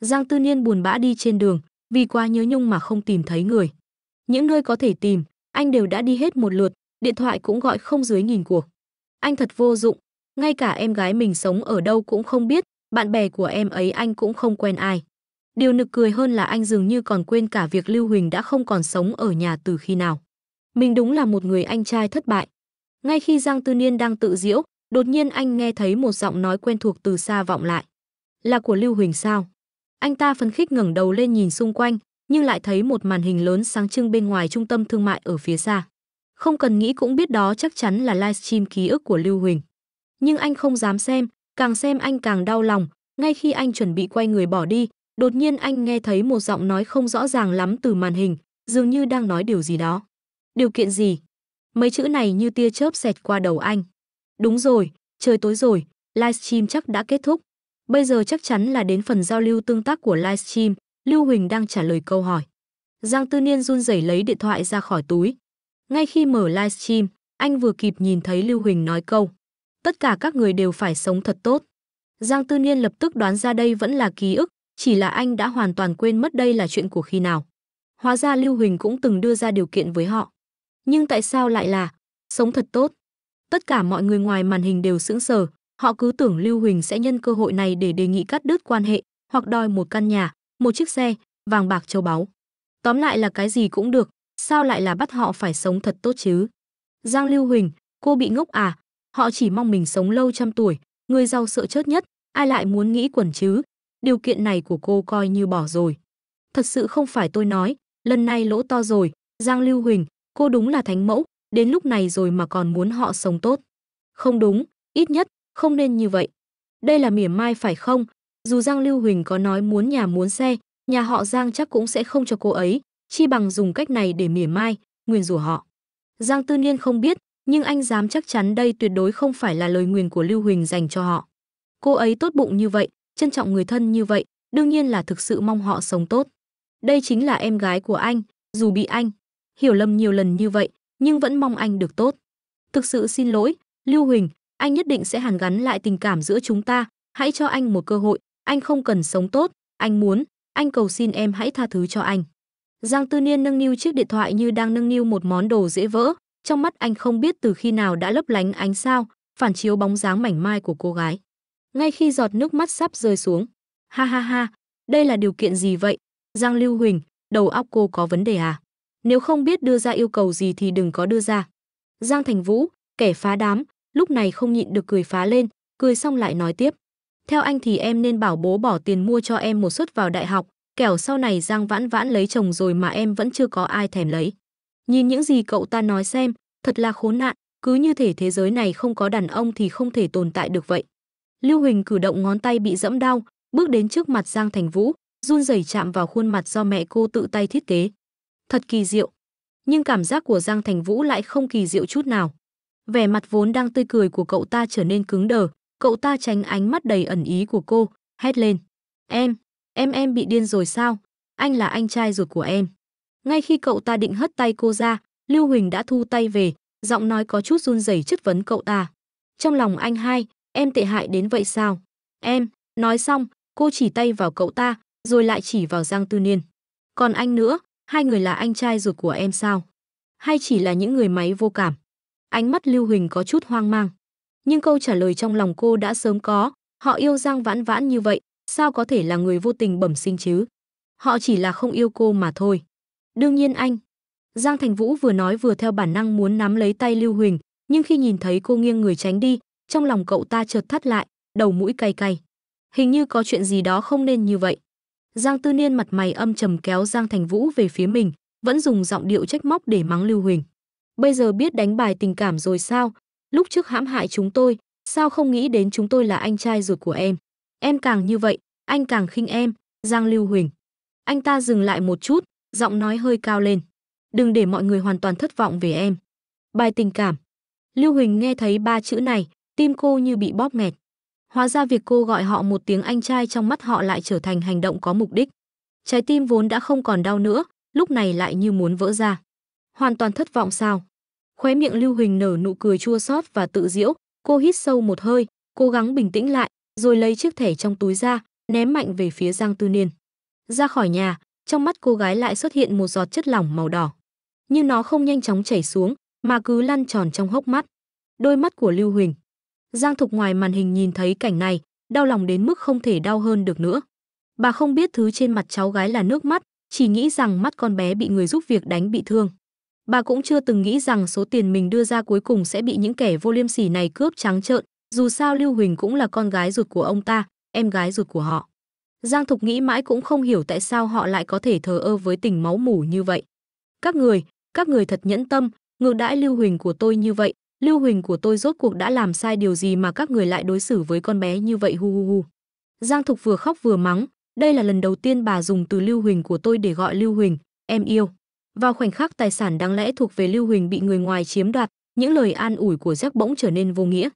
Giang Tư Niên buồn bã đi trên đường, vì quá nhớ nhung mà không tìm thấy người. Những nơi có thể tìm, anh đều đã đi hết một lượt, điện thoại cũng gọi không dưới nghìn cuộc. Anh thật vô dụng, ngay cả em gái mình sống ở đâu cũng không biết, bạn bè của em ấy anh cũng không quen ai. Điều nực cười hơn là anh dường như còn quên cả việc Lưu Huỳnh đã không còn sống ở nhà từ khi nào. Mình đúng là một người anh trai thất bại. Ngay khi Giang Tư Niên đang tự diễu, đột nhiên anh nghe thấy một giọng nói quen thuộc từ xa vọng lại. Là của Lưu Huỳnh sao? Anh ta phấn khích ngẩng đầu lên nhìn xung quanh, nhưng lại thấy một màn hình lớn sáng trưng bên ngoài trung tâm thương mại ở phía xa. Không cần nghĩ cũng biết đó chắc chắn là livestream ký ức của Lưu Huỳnh. Nhưng anh không dám xem, càng xem anh càng đau lòng, ngay khi anh chuẩn bị quay người bỏ đi, Đột nhiên anh nghe thấy một giọng nói không rõ ràng lắm từ màn hình, dường như đang nói điều gì đó. Điều kiện gì? Mấy chữ này như tia chớp xẹt qua đầu anh. Đúng rồi, trời tối rồi, livestream chắc đã kết thúc. Bây giờ chắc chắn là đến phần giao lưu tương tác của livestream, Lưu Huỳnh đang trả lời câu hỏi. Giang Tư Niên run rẩy lấy điện thoại ra khỏi túi. Ngay khi mở livestream, anh vừa kịp nhìn thấy Lưu Huỳnh nói câu. Tất cả các người đều phải sống thật tốt. Giang Tư Niên lập tức đoán ra đây vẫn là ký ức chỉ là anh đã hoàn toàn quên mất đây là chuyện của khi nào. Hóa ra Lưu Huỳnh cũng từng đưa ra điều kiện với họ. Nhưng tại sao lại là sống thật tốt? Tất cả mọi người ngoài màn hình đều sững sờ, họ cứ tưởng Lưu Huỳnh sẽ nhân cơ hội này để đề nghị cắt đứt quan hệ, hoặc đòi một căn nhà, một chiếc xe, vàng bạc châu báu. Tóm lại là cái gì cũng được, sao lại là bắt họ phải sống thật tốt chứ? Giang Lưu Huỳnh, cô bị ngốc à? Họ chỉ mong mình sống lâu trăm tuổi, người giàu sợ chết nhất, ai lại muốn nghĩ quẩn chứ? điều kiện này của cô coi như bỏ rồi. Thật sự không phải tôi nói, lần này lỗ to rồi, Giang Lưu Huỳnh, cô đúng là thánh mẫu, đến lúc này rồi mà còn muốn họ sống tốt. Không đúng, ít nhất, không nên như vậy. Đây là mỉa mai phải không? Dù Giang Lưu Huỳnh có nói muốn nhà muốn xe, nhà họ Giang chắc cũng sẽ không cho cô ấy, chi bằng dùng cách này để mỉa mai, nguyền rủa họ. Giang Tư Niên không biết, nhưng anh dám chắc chắn đây tuyệt đối không phải là lời nguyền của Lưu Huỳnh dành cho họ. Cô ấy tốt bụng như vậy, trân trọng người thân như vậy, đương nhiên là thực sự mong họ sống tốt. Đây chính là em gái của anh, dù bị anh hiểu lầm nhiều lần như vậy, nhưng vẫn mong anh được tốt. Thực sự xin lỗi, Lưu Huỳnh, anh nhất định sẽ hàn gắn lại tình cảm giữa chúng ta, hãy cho anh một cơ hội, anh không cần sống tốt, anh muốn, anh cầu xin em hãy tha thứ cho anh. Giang Tư Niên nâng niu chiếc điện thoại như đang nâng niu một món đồ dễ vỡ, trong mắt anh không biết từ khi nào đã lấp lánh ánh sao, phản chiếu bóng dáng mảnh mai của cô gái ngay khi giọt nước mắt sắp rơi xuống. Ha ha ha, đây là điều kiện gì vậy? Giang Lưu Huỳnh, đầu óc cô có vấn đề à? Nếu không biết đưa ra yêu cầu gì thì đừng có đưa ra. Giang Thành Vũ, kẻ phá đám, lúc này không nhịn được cười phá lên, cười xong lại nói tiếp. Theo anh thì em nên bảo bố bỏ tiền mua cho em một suất vào đại học, kẻo sau này Giang Vãn Vãn lấy chồng rồi mà em vẫn chưa có ai thèm lấy. Nhìn những gì cậu ta nói xem, thật là khốn nạn, cứ như thể thế giới này không có đàn ông thì không thể tồn tại được vậy. Lưu Huỳnh cử động ngón tay bị dẫm đau, bước đến trước mặt Giang Thành Vũ, run rẩy chạm vào khuôn mặt do mẹ cô tự tay thiết kế. Thật kỳ diệu. Nhưng cảm giác của Giang Thành Vũ lại không kỳ diệu chút nào. Vẻ mặt vốn đang tươi cười của cậu ta trở nên cứng đờ, cậu ta tránh ánh mắt đầy ẩn ý của cô, hét lên. Em, em em bị điên rồi sao? Anh là anh trai ruột của em. Ngay khi cậu ta định hất tay cô ra, Lưu Huỳnh đã thu tay về, giọng nói có chút run rẩy chất vấn cậu ta. Trong lòng anh hai, Em tệ hại đến vậy sao? Em, nói xong, cô chỉ tay vào cậu ta, rồi lại chỉ vào Giang Tư Niên. Còn anh nữa, hai người là anh trai ruột của em sao? Hay chỉ là những người máy vô cảm? Ánh mắt Lưu Huỳnh có chút hoang mang. Nhưng câu trả lời trong lòng cô đã sớm có, họ yêu Giang Vãn Vãn như vậy, sao có thể là người vô tình bẩm sinh chứ? Họ chỉ là không yêu cô mà thôi. Đương nhiên anh. Giang Thành Vũ vừa nói vừa theo bản năng muốn nắm lấy tay Lưu Huỳnh, nhưng khi nhìn thấy cô nghiêng người tránh đi, trong lòng cậu ta chợt thắt lại, đầu mũi cay cay. Hình như có chuyện gì đó không nên như vậy. Giang Tư Niên mặt mày âm trầm kéo Giang Thành Vũ về phía mình, vẫn dùng giọng điệu trách móc để mắng Lưu Huỳnh. Bây giờ biết đánh bài tình cảm rồi sao? Lúc trước hãm hại chúng tôi, sao không nghĩ đến chúng tôi là anh trai ruột của em? Em càng như vậy, anh càng khinh em, Giang Lưu Huỳnh. Anh ta dừng lại một chút, giọng nói hơi cao lên. Đừng để mọi người hoàn toàn thất vọng về em. Bài tình cảm. Lưu Huỳnh nghe thấy ba chữ này, Tim cô như bị bóp nghẹt. Hóa ra việc cô gọi họ một tiếng anh trai trong mắt họ lại trở thành hành động có mục đích. Trái tim vốn đã không còn đau nữa, lúc này lại như muốn vỡ ra. Hoàn toàn thất vọng sao? Khóe miệng Lưu Huỳnh nở nụ cười chua xót và tự diễu, cô hít sâu một hơi, cố gắng bình tĩnh lại, rồi lấy chiếc thẻ trong túi ra, ném mạnh về phía Giang Tư Niên. Ra khỏi nhà, trong mắt cô gái lại xuất hiện một giọt chất lỏng màu đỏ. Nhưng nó không nhanh chóng chảy xuống, mà cứ lăn tròn trong hốc mắt. Đôi mắt của Lưu Huỳnh, Giang Thục ngoài màn hình nhìn thấy cảnh này, đau lòng đến mức không thể đau hơn được nữa. Bà không biết thứ trên mặt cháu gái là nước mắt, chỉ nghĩ rằng mắt con bé bị người giúp việc đánh bị thương. Bà cũng chưa từng nghĩ rằng số tiền mình đưa ra cuối cùng sẽ bị những kẻ vô liêm sỉ này cướp trắng trợn, dù sao Lưu Huỳnh cũng là con gái ruột của ông ta, em gái ruột của họ. Giang Thục nghĩ mãi cũng không hiểu tại sao họ lại có thể thờ ơ với tình máu mủ như vậy. Các người, các người thật nhẫn tâm, ngược đãi Lưu Huỳnh của tôi như vậy, Lưu Huỳnh của tôi rốt cuộc đã làm sai điều gì mà các người lại đối xử với con bé như vậy hu hu hu. Giang Thục vừa khóc vừa mắng, đây là lần đầu tiên bà dùng từ Lưu Huỳnh của tôi để gọi Lưu Huỳnh, em yêu. Vào khoảnh khắc tài sản đáng lẽ thuộc về Lưu Huỳnh bị người ngoài chiếm đoạt, những lời an ủi của Jack bỗng trở nên vô nghĩa.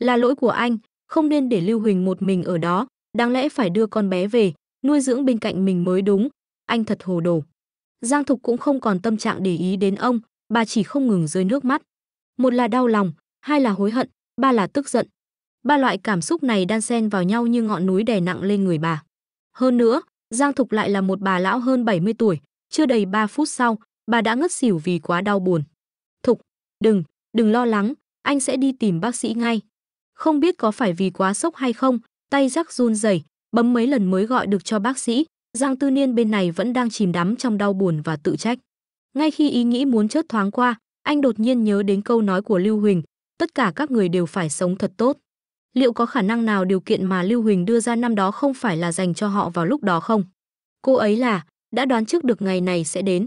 Là lỗi của anh, không nên để Lưu Huỳnh một mình ở đó, đáng lẽ phải đưa con bé về, nuôi dưỡng bên cạnh mình mới đúng. Anh thật hồ đồ. Giang Thục cũng không còn tâm trạng để ý đến ông, bà chỉ không ngừng rơi nước mắt một là đau lòng hai là hối hận ba là tức giận ba loại cảm xúc này đan xen vào nhau như ngọn núi đè nặng lên người bà hơn nữa giang thục lại là một bà lão hơn 70 tuổi chưa đầy 3 phút sau bà đã ngất xỉu vì quá đau buồn thục đừng đừng lo lắng anh sẽ đi tìm bác sĩ ngay không biết có phải vì quá sốc hay không tay rắc run rẩy bấm mấy lần mới gọi được cho bác sĩ giang tư niên bên này vẫn đang chìm đắm trong đau buồn và tự trách ngay khi ý nghĩ muốn chớt thoáng qua anh đột nhiên nhớ đến câu nói của Lưu Huỳnh, tất cả các người đều phải sống thật tốt. Liệu có khả năng nào điều kiện mà Lưu Huỳnh đưa ra năm đó không phải là dành cho họ vào lúc đó không? Cô ấy là, đã đoán trước được ngày này sẽ đến.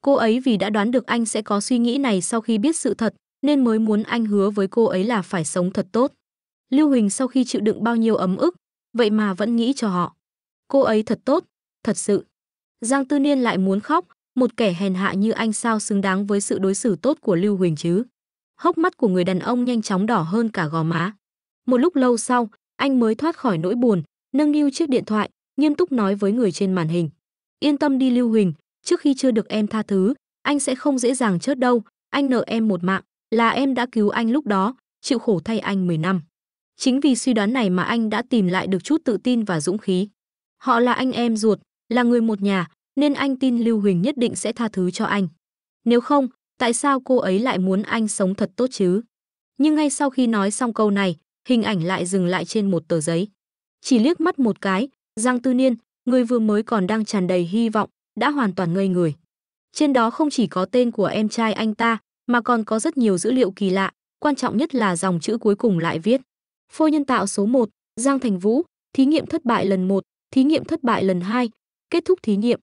Cô ấy vì đã đoán được anh sẽ có suy nghĩ này sau khi biết sự thật, nên mới muốn anh hứa với cô ấy là phải sống thật tốt. Lưu Huỳnh sau khi chịu đựng bao nhiêu ấm ức, vậy mà vẫn nghĩ cho họ. Cô ấy thật tốt, thật sự. Giang Tư Niên lại muốn khóc, một kẻ hèn hạ như anh sao xứng đáng với sự đối xử tốt của Lưu Huỳnh chứ? Hốc mắt của người đàn ông nhanh chóng đỏ hơn cả gò má. Một lúc lâu sau, anh mới thoát khỏi nỗi buồn, nâng niu chiếc điện thoại, nghiêm túc nói với người trên màn hình. Yên tâm đi Lưu Huỳnh, trước khi chưa được em tha thứ, anh sẽ không dễ dàng chết đâu, anh nợ em một mạng, là em đã cứu anh lúc đó, chịu khổ thay anh 10 năm. Chính vì suy đoán này mà anh đã tìm lại được chút tự tin và dũng khí. Họ là anh em ruột, là người một nhà, nên anh tin Lưu Huỳnh nhất định sẽ tha thứ cho anh. Nếu không, tại sao cô ấy lại muốn anh sống thật tốt chứ? Nhưng ngay sau khi nói xong câu này, hình ảnh lại dừng lại trên một tờ giấy. Chỉ liếc mắt một cái, Giang Tư Niên, người vừa mới còn đang tràn đầy hy vọng, đã hoàn toàn ngây người. Trên đó không chỉ có tên của em trai anh ta, mà còn có rất nhiều dữ liệu kỳ lạ, quan trọng nhất là dòng chữ cuối cùng lại viết. Phôi nhân tạo số 1, Giang Thành Vũ, thí nghiệm thất bại lần 1, thí nghiệm thất bại lần 2, kết thúc thí nghiệm,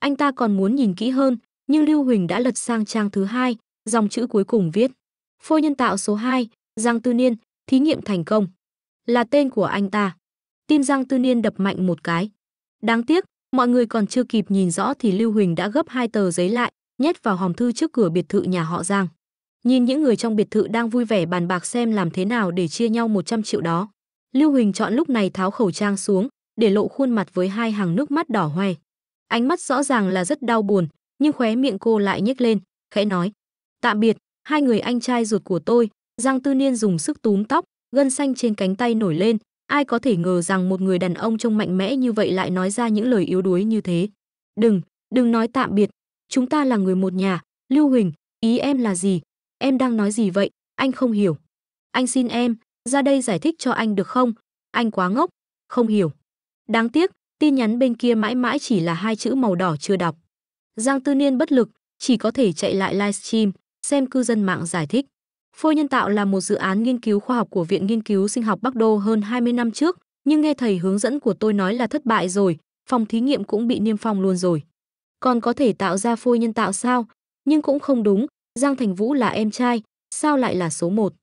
anh ta còn muốn nhìn kỹ hơn, nhưng Lưu Huỳnh đã lật sang trang thứ hai, dòng chữ cuối cùng viết. Phôi nhân tạo số 2, Giang Tư Niên, thí nghiệm thành công. Là tên của anh ta. Tim Giang Tư Niên đập mạnh một cái. Đáng tiếc, mọi người còn chưa kịp nhìn rõ thì Lưu Huỳnh đã gấp hai tờ giấy lại, nhét vào hòm thư trước cửa biệt thự nhà họ Giang. Nhìn những người trong biệt thự đang vui vẻ bàn bạc xem làm thế nào để chia nhau 100 triệu đó. Lưu Huỳnh chọn lúc này tháo khẩu trang xuống, để lộ khuôn mặt với hai hàng nước mắt đỏ hoe. Ánh mắt rõ ràng là rất đau buồn, nhưng khóe miệng cô lại nhếch lên, khẽ nói: "Tạm biệt, hai người anh trai ruột của tôi." Giang Tư Niên dùng sức túm tóc, gân xanh trên cánh tay nổi lên, ai có thể ngờ rằng một người đàn ông trông mạnh mẽ như vậy lại nói ra những lời yếu đuối như thế. "Đừng, đừng nói tạm biệt, chúng ta là người một nhà." Lưu Huỳnh, ý em là gì? Em đang nói gì vậy? Anh không hiểu. Anh xin em, ra đây giải thích cho anh được không? Anh quá ngốc, không hiểu. Đáng tiếc, tin nhắn bên kia mãi mãi chỉ là hai chữ màu đỏ chưa đọc. Giang Tư Niên bất lực, chỉ có thể chạy lại livestream, xem cư dân mạng giải thích. Phôi nhân tạo là một dự án nghiên cứu khoa học của Viện Nghiên cứu Sinh học Bắc Đô hơn 20 năm trước, nhưng nghe thầy hướng dẫn của tôi nói là thất bại rồi, phòng thí nghiệm cũng bị niêm phong luôn rồi. Còn có thể tạo ra phôi nhân tạo sao? Nhưng cũng không đúng, Giang Thành Vũ là em trai, sao lại là số 1?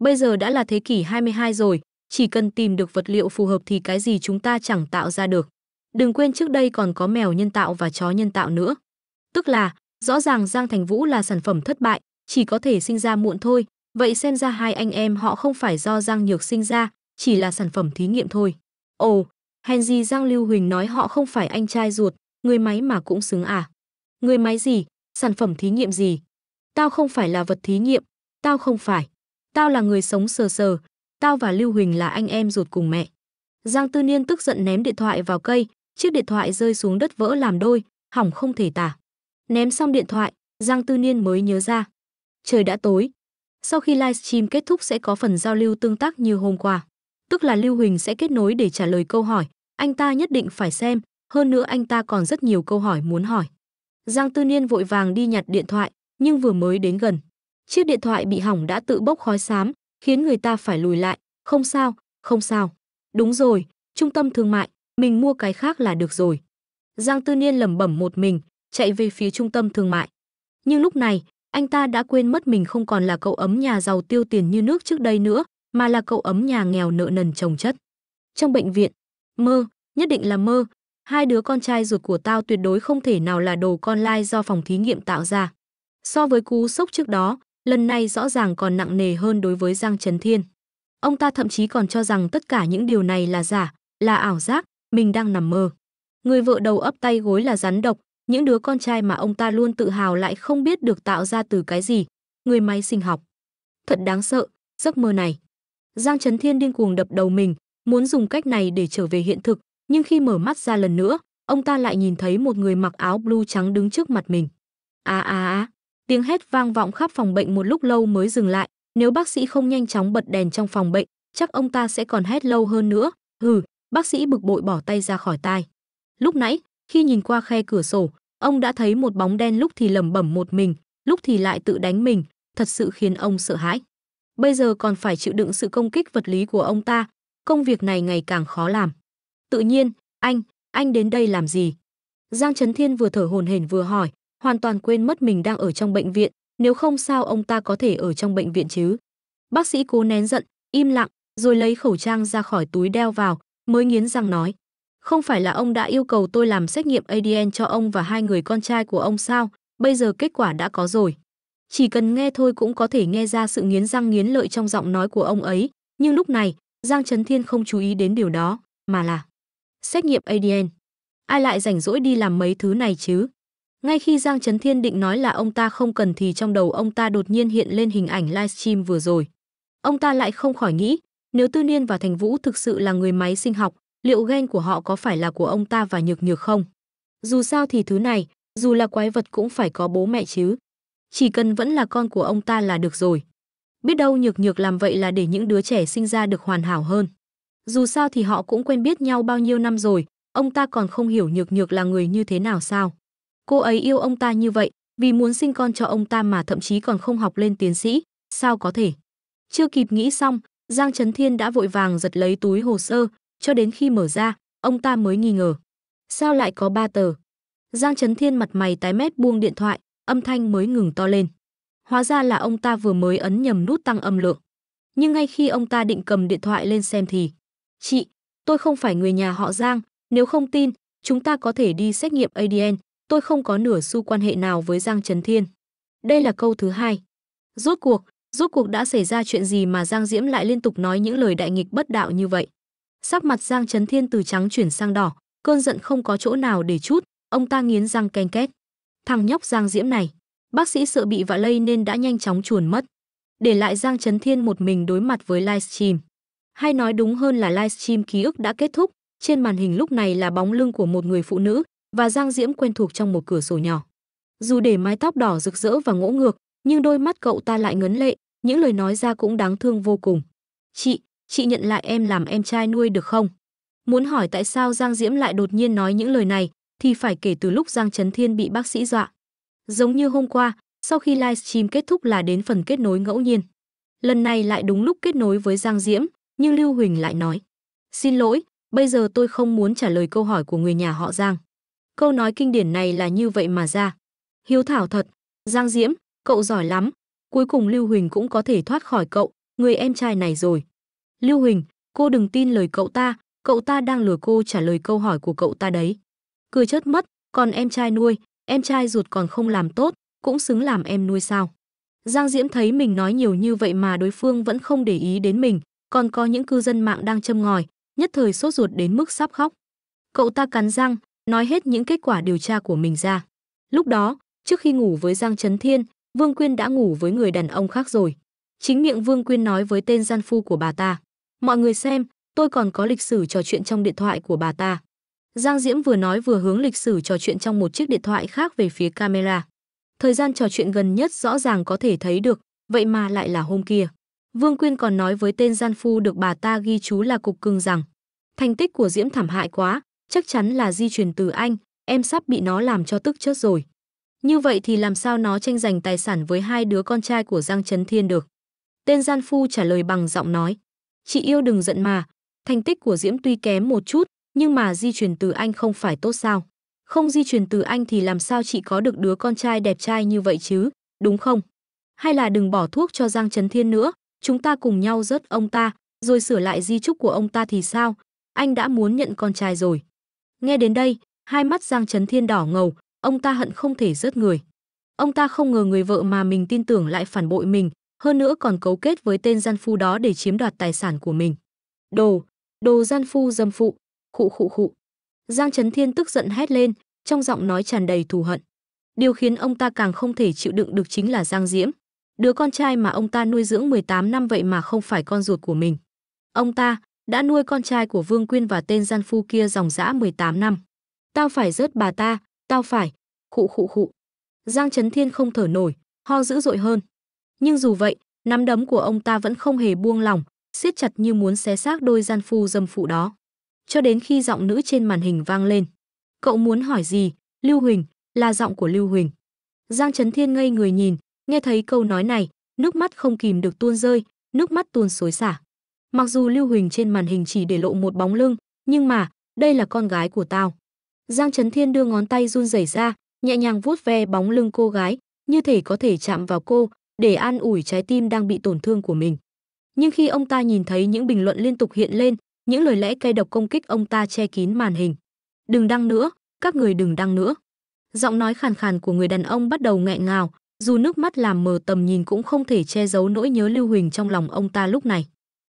Bây giờ đã là thế kỷ 22 rồi, chỉ cần tìm được vật liệu phù hợp thì cái gì chúng ta chẳng tạo ra được. Đừng quên trước đây còn có mèo nhân tạo và chó nhân tạo nữa. Tức là, rõ ràng Giang Thành Vũ là sản phẩm thất bại, chỉ có thể sinh ra muộn thôi, vậy xem ra hai anh em họ không phải do Giang Nhược sinh ra, chỉ là sản phẩm thí nghiệm thôi. Ồ, hèn gì Giang Lưu Huỳnh nói họ không phải anh trai ruột, người máy mà cũng xứng à. Người máy gì, sản phẩm thí nghiệm gì? Tao không phải là vật thí nghiệm, tao không phải. Tao là người sống sờ sờ, tao và Lưu Huỳnh là anh em ruột cùng mẹ. Giang Tư Niên tức giận ném điện thoại vào cây, chiếc điện thoại rơi xuống đất vỡ làm đôi, hỏng không thể tả. Ném xong điện thoại, Giang Tư Niên mới nhớ ra. Trời đã tối. Sau khi livestream kết thúc sẽ có phần giao lưu tương tác như hôm qua. Tức là Lưu Huỳnh sẽ kết nối để trả lời câu hỏi, anh ta nhất định phải xem, hơn nữa anh ta còn rất nhiều câu hỏi muốn hỏi. Giang Tư Niên vội vàng đi nhặt điện thoại, nhưng vừa mới đến gần. Chiếc điện thoại bị hỏng đã tự bốc khói xám, khiến người ta phải lùi lại. Không sao, không sao. Đúng rồi, trung tâm thương mại, mình mua cái khác là được rồi. Giang Tư Niên lẩm bẩm một mình, chạy về phía trung tâm thương mại. Nhưng lúc này, anh ta đã quên mất mình không còn là cậu ấm nhà giàu tiêu tiền như nước trước đây nữa, mà là cậu ấm nhà nghèo nợ nần chồng chất. Trong bệnh viện, mơ, nhất định là mơ, hai đứa con trai ruột của tao tuyệt đối không thể nào là đồ con lai do phòng thí nghiệm tạo ra. So với cú sốc trước đó, lần này rõ ràng còn nặng nề hơn đối với Giang Trấn Thiên. Ông ta thậm chí còn cho rằng tất cả những điều này là giả, là ảo giác, mình đang nằm mơ. Người vợ đầu ấp tay gối là rắn độc, những đứa con trai mà ông ta luôn tự hào lại không biết được tạo ra từ cái gì. Người máy sinh học. Thật đáng sợ, giấc mơ này. Giang Trấn Thiên điên cuồng đập đầu mình, muốn dùng cách này để trở về hiện thực, nhưng khi mở mắt ra lần nữa, ông ta lại nhìn thấy một người mặc áo blue trắng đứng trước mặt mình. À à à, tiếng hét vang vọng khắp phòng bệnh một lúc lâu mới dừng lại, nếu bác sĩ không nhanh chóng bật đèn trong phòng bệnh, chắc ông ta sẽ còn hét lâu hơn nữa. Hừ, bác sĩ bực bội bỏ tay ra khỏi tai. Lúc nãy, khi nhìn qua khe cửa sổ, ông đã thấy một bóng đen lúc thì lẩm bẩm một mình, lúc thì lại tự đánh mình, thật sự khiến ông sợ hãi. Bây giờ còn phải chịu đựng sự công kích vật lý của ông ta, công việc này ngày càng khó làm. Tự nhiên, anh, anh đến đây làm gì? Giang Trấn Thiên vừa thở hồn hển vừa hỏi, hoàn toàn quên mất mình đang ở trong bệnh viện, nếu không sao ông ta có thể ở trong bệnh viện chứ? Bác sĩ cố nén giận, im lặng, rồi lấy khẩu trang ra khỏi túi đeo vào, mới nghiến răng nói không phải là ông đã yêu cầu tôi làm xét nghiệm adn cho ông và hai người con trai của ông sao bây giờ kết quả đã có rồi chỉ cần nghe thôi cũng có thể nghe ra sự nghiến răng nghiến lợi trong giọng nói của ông ấy nhưng lúc này giang trấn thiên không chú ý đến điều đó mà là xét nghiệm adn ai lại rảnh rỗi đi làm mấy thứ này chứ ngay khi Giang Trấn Thiên định nói là ông ta không cần thì trong đầu ông ta đột nhiên hiện lên hình ảnh livestream vừa rồi. Ông ta lại không khỏi nghĩ, nếu Tư Niên và Thành Vũ thực sự là người máy sinh học, liệu gen của họ có phải là của ông ta và nhược nhược không? Dù sao thì thứ này, dù là quái vật cũng phải có bố mẹ chứ. Chỉ cần vẫn là con của ông ta là được rồi. Biết đâu nhược nhược làm vậy là để những đứa trẻ sinh ra được hoàn hảo hơn. Dù sao thì họ cũng quen biết nhau bao nhiêu năm rồi, ông ta còn không hiểu nhược nhược là người như thế nào sao. Cô ấy yêu ông ta như vậy, vì muốn sinh con cho ông ta mà thậm chí còn không học lên tiến sĩ, sao có thể. Chưa kịp nghĩ xong, Giang Trấn Thiên đã vội vàng giật lấy túi hồ sơ, cho đến khi mở ra, ông ta mới nghi ngờ. Sao lại có ba tờ? Giang Trấn Thiên mặt mày tái mét buông điện thoại, âm thanh mới ngừng to lên. Hóa ra là ông ta vừa mới ấn nhầm nút tăng âm lượng. Nhưng ngay khi ông ta định cầm điện thoại lên xem thì... Chị, tôi không phải người nhà họ Giang, nếu không tin, chúng ta có thể đi xét nghiệm ADN, tôi không có nửa xu quan hệ nào với Giang Trấn Thiên. Đây là câu thứ hai. Rốt cuộc, Rốt cuộc đã xảy ra chuyện gì mà Giang Diễm lại liên tục nói những lời đại nghịch bất đạo như vậy? Sắc mặt Giang Trấn Thiên từ trắng chuyển sang đỏ, cơn giận không có chỗ nào để chút, ông ta nghiến răng ken két. Thằng nhóc Giang Diễm này, bác sĩ sợ bị vạ lây nên đã nhanh chóng chuồn mất. Để lại Giang Trấn Thiên một mình đối mặt với livestream. Hay nói đúng hơn là livestream ký ức đã kết thúc, trên màn hình lúc này là bóng lưng của một người phụ nữ và Giang Diễm quen thuộc trong một cửa sổ nhỏ. Dù để mái tóc đỏ rực rỡ và ngỗ ngược, nhưng đôi mắt cậu ta lại ngấn lệ, những lời nói ra cũng đáng thương vô cùng. Chị, chị nhận lại em làm em trai nuôi được không? Muốn hỏi tại sao Giang Diễm lại đột nhiên nói những lời này, thì phải kể từ lúc Giang Trấn Thiên bị bác sĩ dọa. Giống như hôm qua, sau khi livestream kết thúc là đến phần kết nối ngẫu nhiên. Lần này lại đúng lúc kết nối với Giang Diễm, nhưng Lưu Huỳnh lại nói. Xin lỗi, bây giờ tôi không muốn trả lời câu hỏi của người nhà họ Giang. Câu nói kinh điển này là như vậy mà ra. Hiếu thảo thật, Giang Diễm, cậu giỏi lắm, cuối cùng Lưu Huỳnh cũng có thể thoát khỏi cậu, người em trai này rồi. Lưu Huỳnh, cô đừng tin lời cậu ta, cậu ta đang lừa cô trả lời câu hỏi của cậu ta đấy. Cười chớt mất, còn em trai nuôi, em trai ruột còn không làm tốt, cũng xứng làm em nuôi sao. Giang Diễm thấy mình nói nhiều như vậy mà đối phương vẫn không để ý đến mình, còn có những cư dân mạng đang châm ngòi, nhất thời sốt ruột đến mức sắp khóc. Cậu ta cắn răng, nói hết những kết quả điều tra của mình ra. Lúc đó, trước khi ngủ với Giang Trấn Thiên, Vương Quyên đã ngủ với người đàn ông khác rồi. Chính miệng Vương Quyên nói với tên gian phu của bà ta. Mọi người xem, tôi còn có lịch sử trò chuyện trong điện thoại của bà ta. Giang Diễm vừa nói vừa hướng lịch sử trò chuyện trong một chiếc điện thoại khác về phía camera. Thời gian trò chuyện gần nhất rõ ràng có thể thấy được, vậy mà lại là hôm kia. Vương Quyên còn nói với tên gian phu được bà ta ghi chú là cục cưng rằng thành tích của Diễm thảm hại quá, chắc chắn là di truyền từ anh, em sắp bị nó làm cho tức chết rồi. Như vậy thì làm sao nó tranh giành tài sản với hai đứa con trai của Giang Trấn Thiên được? Tên gian phu trả lời bằng giọng nói. Chị yêu đừng giận mà, thành tích của Diễm tuy kém một chút, nhưng mà di truyền từ anh không phải tốt sao? Không di truyền từ anh thì làm sao chị có được đứa con trai đẹp trai như vậy chứ, đúng không? Hay là đừng bỏ thuốc cho Giang Trấn Thiên nữa, chúng ta cùng nhau rớt ông ta, rồi sửa lại di trúc của ông ta thì sao? Anh đã muốn nhận con trai rồi. Nghe đến đây, hai mắt Giang Trấn Thiên đỏ ngầu, ông ta hận không thể rớt người. Ông ta không ngờ người vợ mà mình tin tưởng lại phản bội mình, hơn nữa còn cấu kết với tên gian phu đó để chiếm đoạt tài sản của mình. Đồ, đồ gian phu dâm phụ, khụ khụ khụ. Giang Trấn Thiên tức giận hét lên, trong giọng nói tràn đầy thù hận. Điều khiến ông ta càng không thể chịu đựng được chính là Giang Diễm. Đứa con trai mà ông ta nuôi dưỡng 18 năm vậy mà không phải con ruột của mình. Ông ta đã nuôi con trai của Vương Quyên và tên gian phu kia dòng dã 18 năm. Tao phải rớt bà ta, tao phải, khụ khụ khụ. Giang Trấn Thiên không thở nổi, ho dữ dội hơn. Nhưng dù vậy, nắm đấm của ông ta vẫn không hề buông lỏng, siết chặt như muốn xé xác đôi gian phu dâm phụ đó. Cho đến khi giọng nữ trên màn hình vang lên. Cậu muốn hỏi gì? Lưu Huỳnh, là giọng của Lưu Huỳnh. Giang Trấn Thiên ngây người nhìn, nghe thấy câu nói này, nước mắt không kìm được tuôn rơi, nước mắt tuôn xối xả. Mặc dù Lưu Huỳnh trên màn hình chỉ để lộ một bóng lưng, nhưng mà, đây là con gái của tao. Giang Trấn Thiên đưa ngón tay run rẩy ra, nhẹ nhàng vuốt ve bóng lưng cô gái, như thể có thể chạm vào cô, để an ủi trái tim đang bị tổn thương của mình. Nhưng khi ông ta nhìn thấy những bình luận liên tục hiện lên, những lời lẽ cay độc công kích ông ta che kín màn hình. Đừng đăng nữa, các người đừng đăng nữa. Giọng nói khàn khàn của người đàn ông bắt đầu nghẹn ngào, dù nước mắt làm mờ tầm nhìn cũng không thể che giấu nỗi nhớ Lưu Huỳnh trong lòng ông ta lúc này.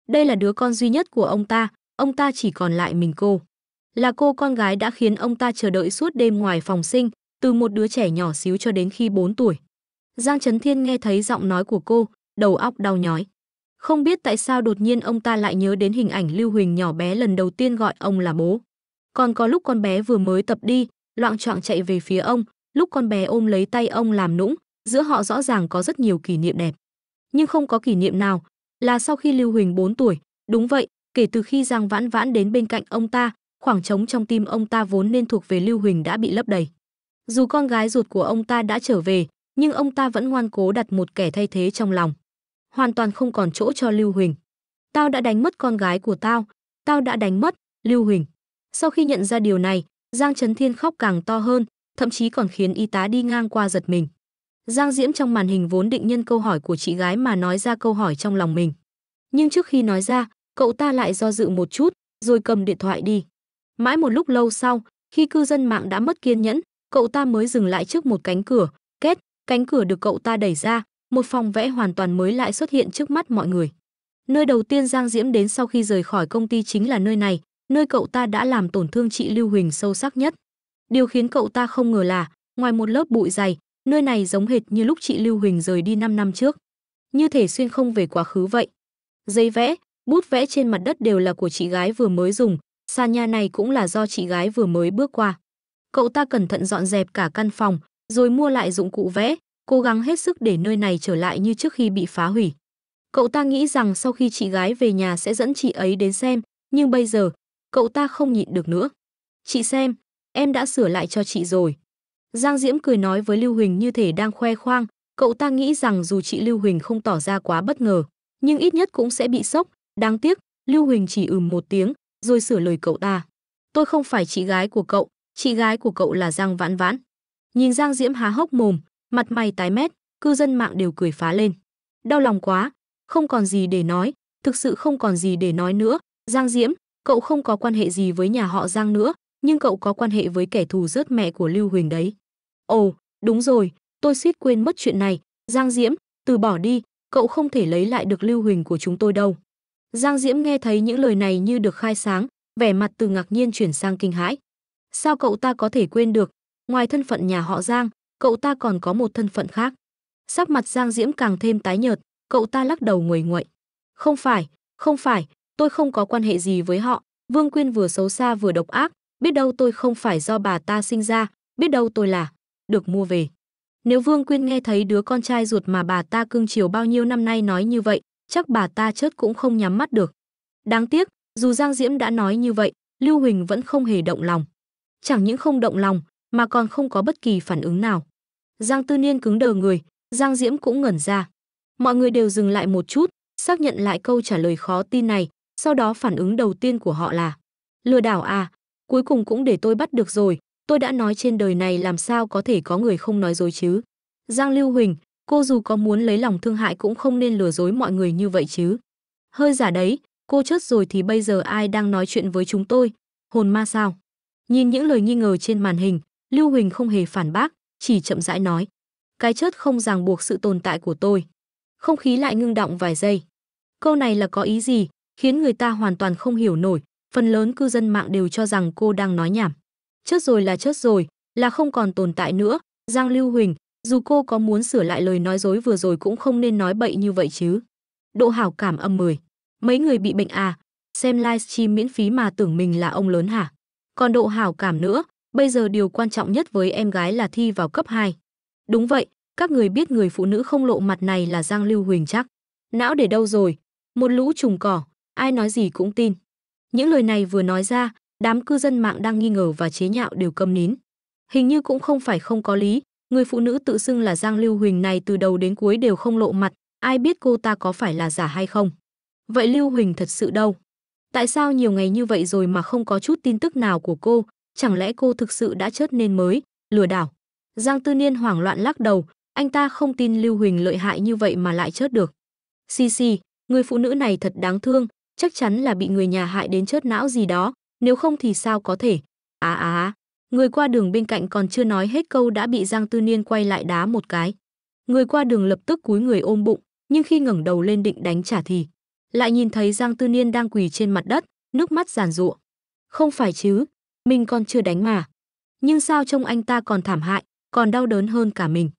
Đây là đứa con duy nhất của ông ta, ông ta chỉ còn lại mình cô là cô con gái đã khiến ông ta chờ đợi suốt đêm ngoài phòng sinh, từ một đứa trẻ nhỏ xíu cho đến khi 4 tuổi. Giang Trấn Thiên nghe thấy giọng nói của cô, đầu óc đau nhói. Không biết tại sao đột nhiên ông ta lại nhớ đến hình ảnh Lưu Huỳnh nhỏ bé lần đầu tiên gọi ông là bố. Còn có lúc con bé vừa mới tập đi, loạn trọng chạy về phía ông, lúc con bé ôm lấy tay ông làm nũng, giữa họ rõ ràng có rất nhiều kỷ niệm đẹp. Nhưng không có kỷ niệm nào, là sau khi Lưu Huỳnh 4 tuổi, đúng vậy, kể từ khi Giang Vãn Vãn đến bên cạnh ông ta, khoảng trống trong tim ông ta vốn nên thuộc về Lưu Huỳnh đã bị lấp đầy. Dù con gái ruột của ông ta đã trở về, nhưng ông ta vẫn ngoan cố đặt một kẻ thay thế trong lòng. Hoàn toàn không còn chỗ cho Lưu Huỳnh. Tao đã đánh mất con gái của tao, tao đã đánh mất Lưu Huỳnh. Sau khi nhận ra điều này, Giang Trấn Thiên khóc càng to hơn, thậm chí còn khiến y tá đi ngang qua giật mình. Giang Diễm trong màn hình vốn định nhân câu hỏi của chị gái mà nói ra câu hỏi trong lòng mình. Nhưng trước khi nói ra, cậu ta lại do dự một chút, rồi cầm điện thoại đi. Mãi một lúc lâu sau, khi cư dân mạng đã mất kiên nhẫn, cậu ta mới dừng lại trước một cánh cửa, kết, cánh cửa được cậu ta đẩy ra, một phòng vẽ hoàn toàn mới lại xuất hiện trước mắt mọi người. Nơi đầu tiên Giang Diễm đến sau khi rời khỏi công ty chính là nơi này, nơi cậu ta đã làm tổn thương chị Lưu Huỳnh sâu sắc nhất. Điều khiến cậu ta không ngờ là, ngoài một lớp bụi dày, nơi này giống hệt như lúc chị Lưu Huỳnh rời đi 5 năm trước. Như thể xuyên không về quá khứ vậy. Giấy vẽ, bút vẽ trên mặt đất đều là của chị gái vừa mới dùng, Sàn nhà này cũng là do chị gái vừa mới bước qua. Cậu ta cẩn thận dọn dẹp cả căn phòng, rồi mua lại dụng cụ vẽ, cố gắng hết sức để nơi này trở lại như trước khi bị phá hủy. Cậu ta nghĩ rằng sau khi chị gái về nhà sẽ dẫn chị ấy đến xem, nhưng bây giờ, cậu ta không nhịn được nữa. Chị xem, em đã sửa lại cho chị rồi. Giang Diễm cười nói với Lưu Huỳnh như thể đang khoe khoang, cậu ta nghĩ rằng dù chị Lưu Huỳnh không tỏ ra quá bất ngờ, nhưng ít nhất cũng sẽ bị sốc. Đáng tiếc, Lưu Huỳnh chỉ ừm một tiếng, rồi sửa lời cậu ta. Tôi không phải chị gái của cậu, chị gái của cậu là Giang Vãn Vãn. Nhìn Giang Diễm há hốc mồm, mặt mày tái mét, cư dân mạng đều cười phá lên. Đau lòng quá, không còn gì để nói, thực sự không còn gì để nói nữa. Giang Diễm, cậu không có quan hệ gì với nhà họ Giang nữa, nhưng cậu có quan hệ với kẻ thù rớt mẹ của Lưu Huỳnh đấy. Ồ, đúng rồi, tôi suýt quên mất chuyện này. Giang Diễm, từ bỏ đi, cậu không thể lấy lại được Lưu Huỳnh của chúng tôi đâu. Giang Diễm nghe thấy những lời này như được khai sáng, vẻ mặt từ ngạc nhiên chuyển sang kinh hãi. Sao cậu ta có thể quên được, ngoài thân phận nhà họ Giang, cậu ta còn có một thân phận khác. Sắc mặt Giang Diễm càng thêm tái nhợt, cậu ta lắc đầu nguầy nguậy. Không phải, không phải, tôi không có quan hệ gì với họ, Vương Quyên vừa xấu xa vừa độc ác, biết đâu tôi không phải do bà ta sinh ra, biết đâu tôi là, được mua về. Nếu Vương Quyên nghe thấy đứa con trai ruột mà bà ta cưng chiều bao nhiêu năm nay nói như vậy, chắc bà ta chớt cũng không nhắm mắt được. Đáng tiếc, dù Giang Diễm đã nói như vậy, Lưu Huỳnh vẫn không hề động lòng. Chẳng những không động lòng, mà còn không có bất kỳ phản ứng nào. Giang Tư Niên cứng đờ người, Giang Diễm cũng ngẩn ra. Mọi người đều dừng lại một chút, xác nhận lại câu trả lời khó tin này, sau đó phản ứng đầu tiên của họ là Lừa đảo à, cuối cùng cũng để tôi bắt được rồi, tôi đã nói trên đời này làm sao có thể có người không nói dối chứ. Giang Lưu Huỳnh, cô dù có muốn lấy lòng thương hại cũng không nên lừa dối mọi người như vậy chứ. Hơi giả đấy, cô chết rồi thì bây giờ ai đang nói chuyện với chúng tôi, hồn ma sao? Nhìn những lời nghi ngờ trên màn hình, Lưu Huỳnh không hề phản bác, chỉ chậm rãi nói. Cái chết không ràng buộc sự tồn tại của tôi. Không khí lại ngưng động vài giây. Câu này là có ý gì, khiến người ta hoàn toàn không hiểu nổi. Phần lớn cư dân mạng đều cho rằng cô đang nói nhảm. Chết rồi là chết rồi, là không còn tồn tại nữa. Giang Lưu Huỳnh, dù cô có muốn sửa lại lời nói dối vừa rồi cũng không nên nói bậy như vậy chứ. Độ hảo cảm âm 10. Mấy người bị bệnh à, xem livestream miễn phí mà tưởng mình là ông lớn hả? Còn độ hảo cảm nữa, bây giờ điều quan trọng nhất với em gái là thi vào cấp 2. Đúng vậy, các người biết người phụ nữ không lộ mặt này là Giang Lưu Huỳnh chắc. Não để đâu rồi? Một lũ trùng cỏ, ai nói gì cũng tin. Những lời này vừa nói ra, đám cư dân mạng đang nghi ngờ và chế nhạo đều câm nín. Hình như cũng không phải không có lý, Người phụ nữ tự xưng là Giang Lưu Huỳnh này từ đầu đến cuối đều không lộ mặt, ai biết cô ta có phải là giả hay không. Vậy Lưu Huỳnh thật sự đâu? Tại sao nhiều ngày như vậy rồi mà không có chút tin tức nào của cô, chẳng lẽ cô thực sự đã chớt nên mới, lừa đảo? Giang Tư Niên hoảng loạn lắc đầu, anh ta không tin Lưu Huỳnh lợi hại như vậy mà lại chớt được. Xì xì, người phụ nữ này thật đáng thương, chắc chắn là bị người nhà hại đến chớt não gì đó, nếu không thì sao có thể. Á á á. Người qua đường bên cạnh còn chưa nói hết câu đã bị Giang Tư Niên quay lại đá một cái. Người qua đường lập tức cúi người ôm bụng, nhưng khi ngẩng đầu lên định đánh trả thì lại nhìn thấy Giang Tư Niên đang quỳ trên mặt đất, nước mắt giàn giụa. Không phải chứ, mình còn chưa đánh mà. Nhưng sao trông anh ta còn thảm hại, còn đau đớn hơn cả mình.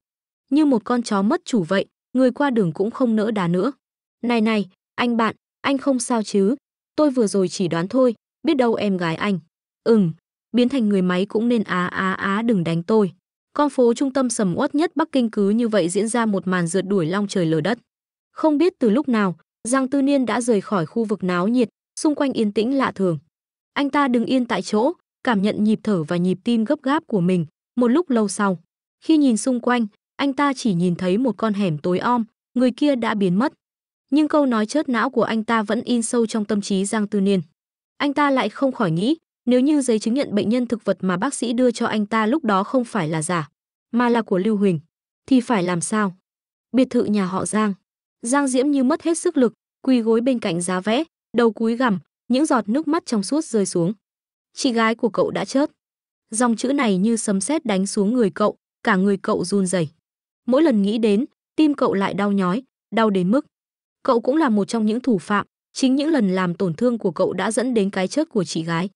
Như một con chó mất chủ vậy, người qua đường cũng không nỡ đá nữa. Này này, anh bạn, anh không sao chứ? Tôi vừa rồi chỉ đoán thôi, biết đâu em gái anh. Ừm, biến thành người máy cũng nên á á á đừng đánh tôi. Con phố trung tâm sầm uất nhất Bắc Kinh cứ như vậy diễn ra một màn rượt đuổi long trời lở đất. Không biết từ lúc nào, Giang Tư Niên đã rời khỏi khu vực náo nhiệt, xung quanh yên tĩnh lạ thường. Anh ta đứng yên tại chỗ, cảm nhận nhịp thở và nhịp tim gấp gáp của mình, một lúc lâu sau. Khi nhìn xung quanh, anh ta chỉ nhìn thấy một con hẻm tối om, người kia đã biến mất. Nhưng câu nói chớt não của anh ta vẫn in sâu trong tâm trí Giang Tư Niên. Anh ta lại không khỏi nghĩ, nếu như giấy chứng nhận bệnh nhân thực vật mà bác sĩ đưa cho anh ta lúc đó không phải là giả, mà là của Lưu Huỳnh, thì phải làm sao? Biệt thự nhà họ Giang. Giang Diễm như mất hết sức lực, quỳ gối bên cạnh giá vẽ, đầu cúi gằm, những giọt nước mắt trong suốt rơi xuống. Chị gái của cậu đã chết. Dòng chữ này như sấm sét đánh xuống người cậu, cả người cậu run rẩy. Mỗi lần nghĩ đến, tim cậu lại đau nhói, đau đến mức cậu cũng là một trong những thủ phạm, chính những lần làm tổn thương của cậu đã dẫn đến cái chết của chị gái.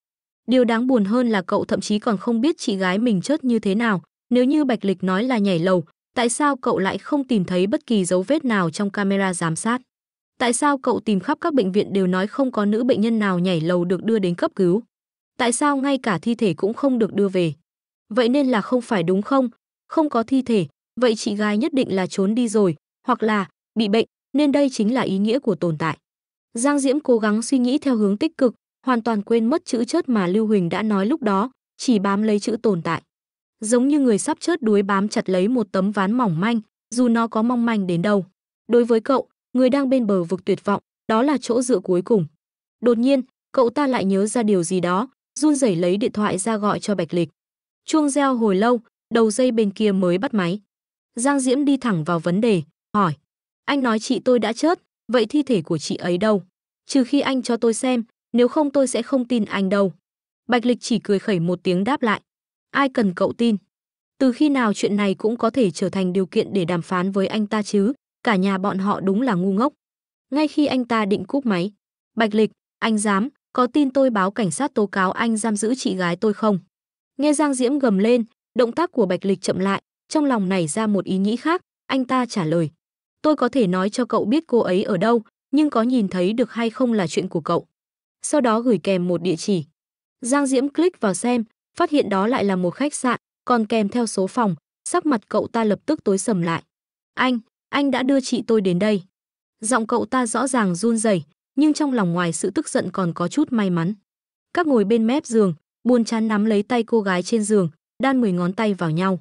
Điều đáng buồn hơn là cậu thậm chí còn không biết chị gái mình chết như thế nào. Nếu như Bạch Lịch nói là nhảy lầu, tại sao cậu lại không tìm thấy bất kỳ dấu vết nào trong camera giám sát? Tại sao cậu tìm khắp các bệnh viện đều nói không có nữ bệnh nhân nào nhảy lầu được đưa đến cấp cứu? Tại sao ngay cả thi thể cũng không được đưa về? Vậy nên là không phải đúng không? Không có thi thể, vậy chị gái nhất định là trốn đi rồi, hoặc là bị bệnh, nên đây chính là ý nghĩa của tồn tại. Giang Diễm cố gắng suy nghĩ theo hướng tích cực, hoàn toàn quên mất chữ chớt mà Lưu Huỳnh đã nói lúc đó, chỉ bám lấy chữ tồn tại. Giống như người sắp chớt đuối bám chặt lấy một tấm ván mỏng manh, dù nó có mong manh đến đâu. Đối với cậu, người đang bên bờ vực tuyệt vọng, đó là chỗ dựa cuối cùng. Đột nhiên, cậu ta lại nhớ ra điều gì đó, run rẩy lấy điện thoại ra gọi cho Bạch Lịch. Chuông reo hồi lâu, đầu dây bên kia mới bắt máy. Giang Diễm đi thẳng vào vấn đề, hỏi: "Anh nói chị tôi đã chết, vậy thi thể của chị ấy đâu? Trừ khi anh cho tôi xem, nếu không tôi sẽ không tin anh đâu. Bạch Lịch chỉ cười khẩy một tiếng đáp lại. Ai cần cậu tin? Từ khi nào chuyện này cũng có thể trở thành điều kiện để đàm phán với anh ta chứ? Cả nhà bọn họ đúng là ngu ngốc. Ngay khi anh ta định cúp máy. Bạch Lịch, anh dám, có tin tôi báo cảnh sát tố cáo anh giam giữ chị gái tôi không? Nghe Giang Diễm gầm lên, động tác của Bạch Lịch chậm lại, trong lòng nảy ra một ý nghĩ khác, anh ta trả lời. Tôi có thể nói cho cậu biết cô ấy ở đâu, nhưng có nhìn thấy được hay không là chuyện của cậu sau đó gửi kèm một địa chỉ. Giang Diễm click vào xem, phát hiện đó lại là một khách sạn, còn kèm theo số phòng, sắc mặt cậu ta lập tức tối sầm lại. Anh, anh đã đưa chị tôi đến đây. Giọng cậu ta rõ ràng run rẩy, nhưng trong lòng ngoài sự tức giận còn có chút may mắn. Các ngồi bên mép giường, buồn chán nắm lấy tay cô gái trên giường, đan mười ngón tay vào nhau.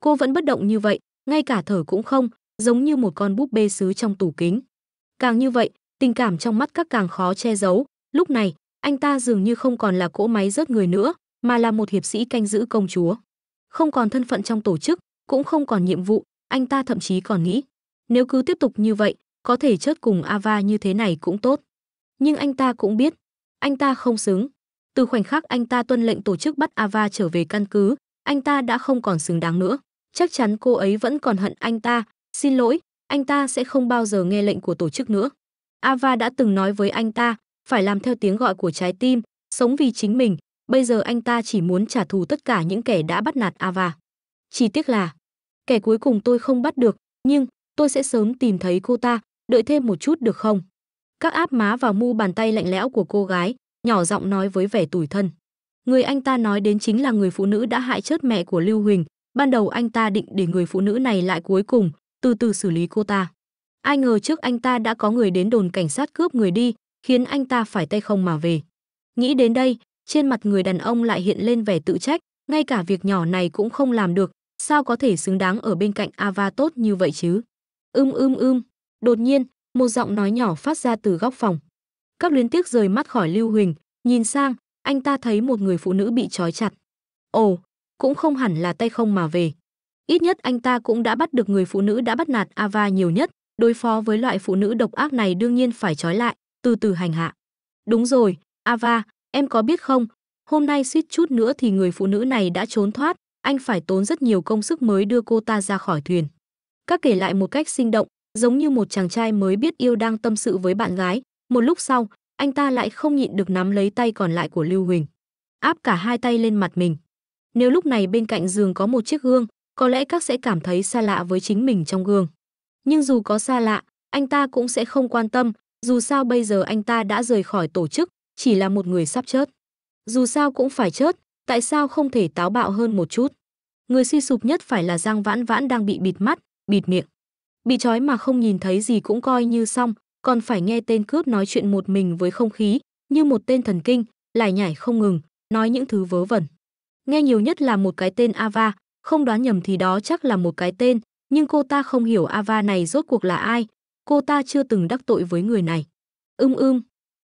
Cô vẫn bất động như vậy, ngay cả thở cũng không, giống như một con búp bê xứ trong tủ kính. Càng như vậy, tình cảm trong mắt các càng khó che giấu, Lúc này, anh ta dường như không còn là cỗ máy rớt người nữa, mà là một hiệp sĩ canh giữ công chúa. Không còn thân phận trong tổ chức, cũng không còn nhiệm vụ, anh ta thậm chí còn nghĩ, nếu cứ tiếp tục như vậy, có thể chết cùng Ava như thế này cũng tốt. Nhưng anh ta cũng biết, anh ta không xứng. Từ khoảnh khắc anh ta tuân lệnh tổ chức bắt Ava trở về căn cứ, anh ta đã không còn xứng đáng nữa. Chắc chắn cô ấy vẫn còn hận anh ta, xin lỗi, anh ta sẽ không bao giờ nghe lệnh của tổ chức nữa. Ava đã từng nói với anh ta, phải làm theo tiếng gọi của trái tim, sống vì chính mình, bây giờ anh ta chỉ muốn trả thù tất cả những kẻ đã bắt nạt Ava. Chỉ tiếc là, kẻ cuối cùng tôi không bắt được, nhưng tôi sẽ sớm tìm thấy cô ta, đợi thêm một chút được không? Các áp má vào mu bàn tay lạnh lẽo của cô gái, nhỏ giọng nói với vẻ tủi thân. Người anh ta nói đến chính là người phụ nữ đã hại chết mẹ của Lưu Huỳnh, ban đầu anh ta định để người phụ nữ này lại cuối cùng, từ từ xử lý cô ta. Ai ngờ trước anh ta đã có người đến đồn cảnh sát cướp người đi, khiến anh ta phải tay không mà về. Nghĩ đến đây, trên mặt người đàn ông lại hiện lên vẻ tự trách, ngay cả việc nhỏ này cũng không làm được, sao có thể xứng đáng ở bên cạnh Ava tốt như vậy chứ? Ưm ưm ưm, đột nhiên, một giọng nói nhỏ phát ra từ góc phòng. Các luyến tiếc rời mắt khỏi Lưu Huỳnh, nhìn sang, anh ta thấy một người phụ nữ bị trói chặt. Ồ, cũng không hẳn là tay không mà về. Ít nhất anh ta cũng đã bắt được người phụ nữ đã bắt nạt Ava nhiều nhất, đối phó với loại phụ nữ độc ác này đương nhiên phải trói lại từ từ hành hạ. Đúng rồi, Ava, em có biết không, hôm nay suýt chút nữa thì người phụ nữ này đã trốn thoát, anh phải tốn rất nhiều công sức mới đưa cô ta ra khỏi thuyền. Các kể lại một cách sinh động, giống như một chàng trai mới biết yêu đang tâm sự với bạn gái. Một lúc sau, anh ta lại không nhịn được nắm lấy tay còn lại của Lưu Huỳnh. Áp cả hai tay lên mặt mình. Nếu lúc này bên cạnh giường có một chiếc gương, có lẽ các sẽ cảm thấy xa lạ với chính mình trong gương. Nhưng dù có xa lạ, anh ta cũng sẽ không quan tâm, dù sao bây giờ anh ta đã rời khỏi tổ chức, chỉ là một người sắp chết. Dù sao cũng phải chết, tại sao không thể táo bạo hơn một chút? Người suy sụp nhất phải là Giang Vãn Vãn đang bị bịt mắt, bịt miệng. Bị trói mà không nhìn thấy gì cũng coi như xong, còn phải nghe tên cướp nói chuyện một mình với không khí, như một tên thần kinh, lải nhải không ngừng, nói những thứ vớ vẩn. Nghe nhiều nhất là một cái tên Ava, không đoán nhầm thì đó chắc là một cái tên, nhưng cô ta không hiểu Ava này rốt cuộc là ai, cô ta chưa từng đắc tội với người này. Ưm ưm.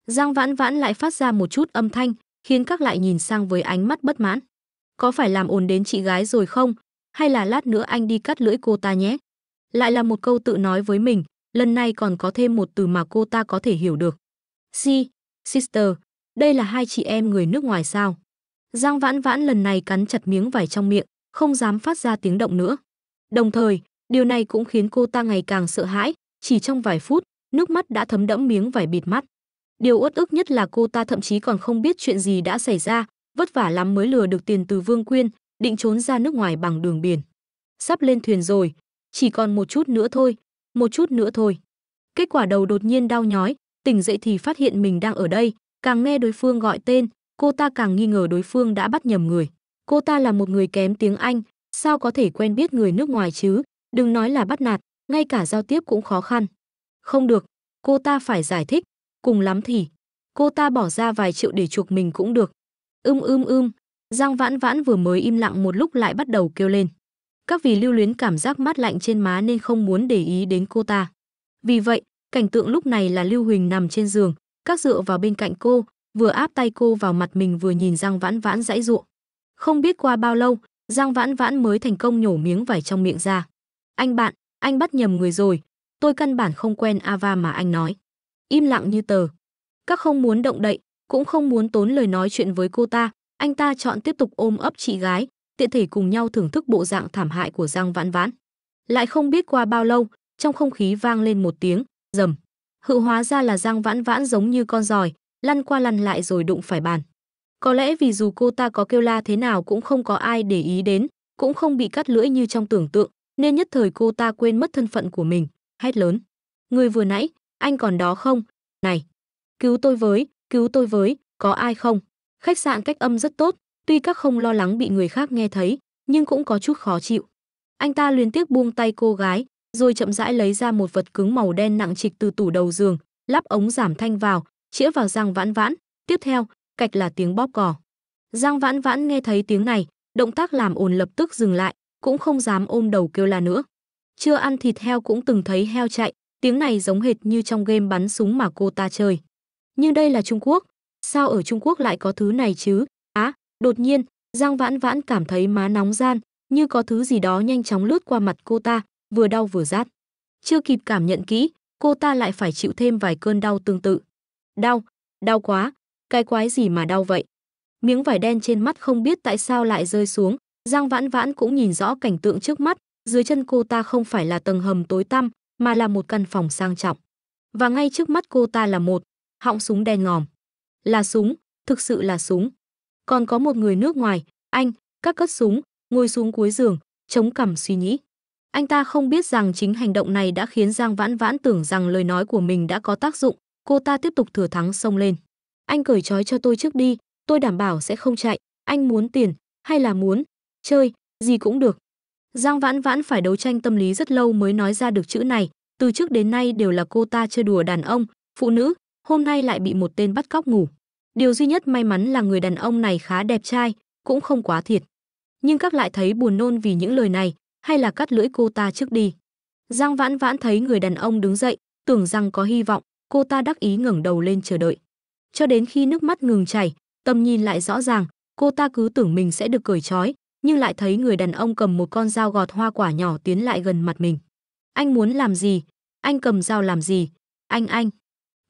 Giang Vãn Vãn lại phát ra một chút âm thanh, khiến các lại nhìn sang với ánh mắt bất mãn. Có phải làm ồn đến chị gái rồi không? Hay là lát nữa anh đi cắt lưỡi cô ta nhé? Lại là một câu tự nói với mình, lần này còn có thêm một từ mà cô ta có thể hiểu được. Si, sister, đây là hai chị em người nước ngoài sao? Giang Vãn Vãn lần này cắn chặt miếng vải trong miệng, không dám phát ra tiếng động nữa. Đồng thời, điều này cũng khiến cô ta ngày càng sợ hãi, chỉ trong vài phút, nước mắt đã thấm đẫm miếng vải bịt mắt. Điều uất ức nhất là cô ta thậm chí còn không biết chuyện gì đã xảy ra, vất vả lắm mới lừa được tiền từ Vương Quyên, định trốn ra nước ngoài bằng đường biển. Sắp lên thuyền rồi, chỉ còn một chút nữa thôi, một chút nữa thôi. Kết quả đầu đột nhiên đau nhói, tỉnh dậy thì phát hiện mình đang ở đây, càng nghe đối phương gọi tên, cô ta càng nghi ngờ đối phương đã bắt nhầm người. Cô ta là một người kém tiếng Anh, sao có thể quen biết người nước ngoài chứ, đừng nói là bắt nạt, ngay cả giao tiếp cũng khó khăn. Không được, cô ta phải giải thích, cùng lắm thì cô ta bỏ ra vài triệu để chuộc mình cũng được. Ưm ưm ưm, Giang Vãn Vãn vừa mới im lặng một lúc lại bắt đầu kêu lên. Các vì lưu luyến cảm giác mát lạnh trên má nên không muốn để ý đến cô ta. Vì vậy, cảnh tượng lúc này là Lưu Huỳnh nằm trên giường, các dựa vào bên cạnh cô, vừa áp tay cô vào mặt mình vừa nhìn Giang Vãn Vãn dãy ruộng. Không biết qua bao lâu, Giang Vãn Vãn mới thành công nhổ miếng vải trong miệng ra. Anh bạn, anh bắt nhầm người rồi, tôi căn bản không quen Ava mà anh nói. Im lặng như tờ. Các không muốn động đậy, cũng không muốn tốn lời nói chuyện với cô ta, anh ta chọn tiếp tục ôm ấp chị gái, tiện thể cùng nhau thưởng thức bộ dạng thảm hại của Giang Vãn Vãn. Lại không biết qua bao lâu, trong không khí vang lên một tiếng rầm. Hự hóa ra là Giang Vãn Vãn giống như con giòi, lăn qua lăn lại rồi đụng phải bàn. Có lẽ vì dù cô ta có kêu la thế nào cũng không có ai để ý đến, cũng không bị cắt lưỡi như trong tưởng tượng, nên nhất thời cô ta quên mất thân phận của mình, hét lớn. Người vừa nãy, anh còn đó không? Này, cứu tôi với, cứu tôi với, có ai không? Khách sạn cách âm rất tốt, tuy các không lo lắng bị người khác nghe thấy, nhưng cũng có chút khó chịu. Anh ta liên tiếp buông tay cô gái, rồi chậm rãi lấy ra một vật cứng màu đen nặng trịch từ tủ đầu giường, lắp ống giảm thanh vào, chĩa vào Giang Vãn Vãn, tiếp theo, cạch là tiếng bóp cò. Giang Vãn Vãn nghe thấy tiếng này, động tác làm ồn lập tức dừng lại, cũng không dám ôm đầu kêu la nữa. Chưa ăn thịt heo cũng từng thấy heo chạy, tiếng này giống hệt như trong game bắn súng mà cô ta chơi. Nhưng đây là Trung Quốc, sao ở Trung Quốc lại có thứ này chứ? Á, à, đột nhiên, Giang Vãn Vãn cảm thấy má nóng gian, như có thứ gì đó nhanh chóng lướt qua mặt cô ta, vừa đau vừa rát. Chưa kịp cảm nhận kỹ, cô ta lại phải chịu thêm vài cơn đau tương tự. Đau, đau quá, cái quái gì mà đau vậy? Miếng vải đen trên mắt không biết tại sao lại rơi xuống, Giang Vãn Vãn cũng nhìn rõ cảnh tượng trước mắt, dưới chân cô ta không phải là tầng hầm tối tăm, mà là một căn phòng sang trọng. Và ngay trước mắt cô ta là một họng súng đen ngòm. Là súng, thực sự là súng. Còn có một người nước ngoài, anh, các cất súng, ngồi xuống cuối giường, chống cằm suy nghĩ. Anh ta không biết rằng chính hành động này đã khiến Giang Vãn Vãn tưởng rằng lời nói của mình đã có tác dụng, cô ta tiếp tục thừa thắng xông lên. Anh cởi trói cho tôi trước đi, tôi đảm bảo sẽ không chạy, anh muốn tiền, hay là muốn, chơi, gì cũng được. Giang Vãn Vãn phải đấu tranh tâm lý rất lâu mới nói ra được chữ này, từ trước đến nay đều là cô ta chơi đùa đàn ông, phụ nữ, hôm nay lại bị một tên bắt cóc ngủ. Điều duy nhất may mắn là người đàn ông này khá đẹp trai, cũng không quá thiệt. Nhưng các lại thấy buồn nôn vì những lời này, hay là cắt lưỡi cô ta trước đi. Giang Vãn Vãn thấy người đàn ông đứng dậy, tưởng rằng có hy vọng, cô ta đắc ý ngẩng đầu lên chờ đợi. Cho đến khi nước mắt ngừng chảy, tầm nhìn lại rõ ràng, cô ta cứ tưởng mình sẽ được cởi trói, nhưng lại thấy người đàn ông cầm một con dao gọt hoa quả nhỏ tiến lại gần mặt mình. Anh muốn làm gì? Anh cầm dao làm gì? Anh anh.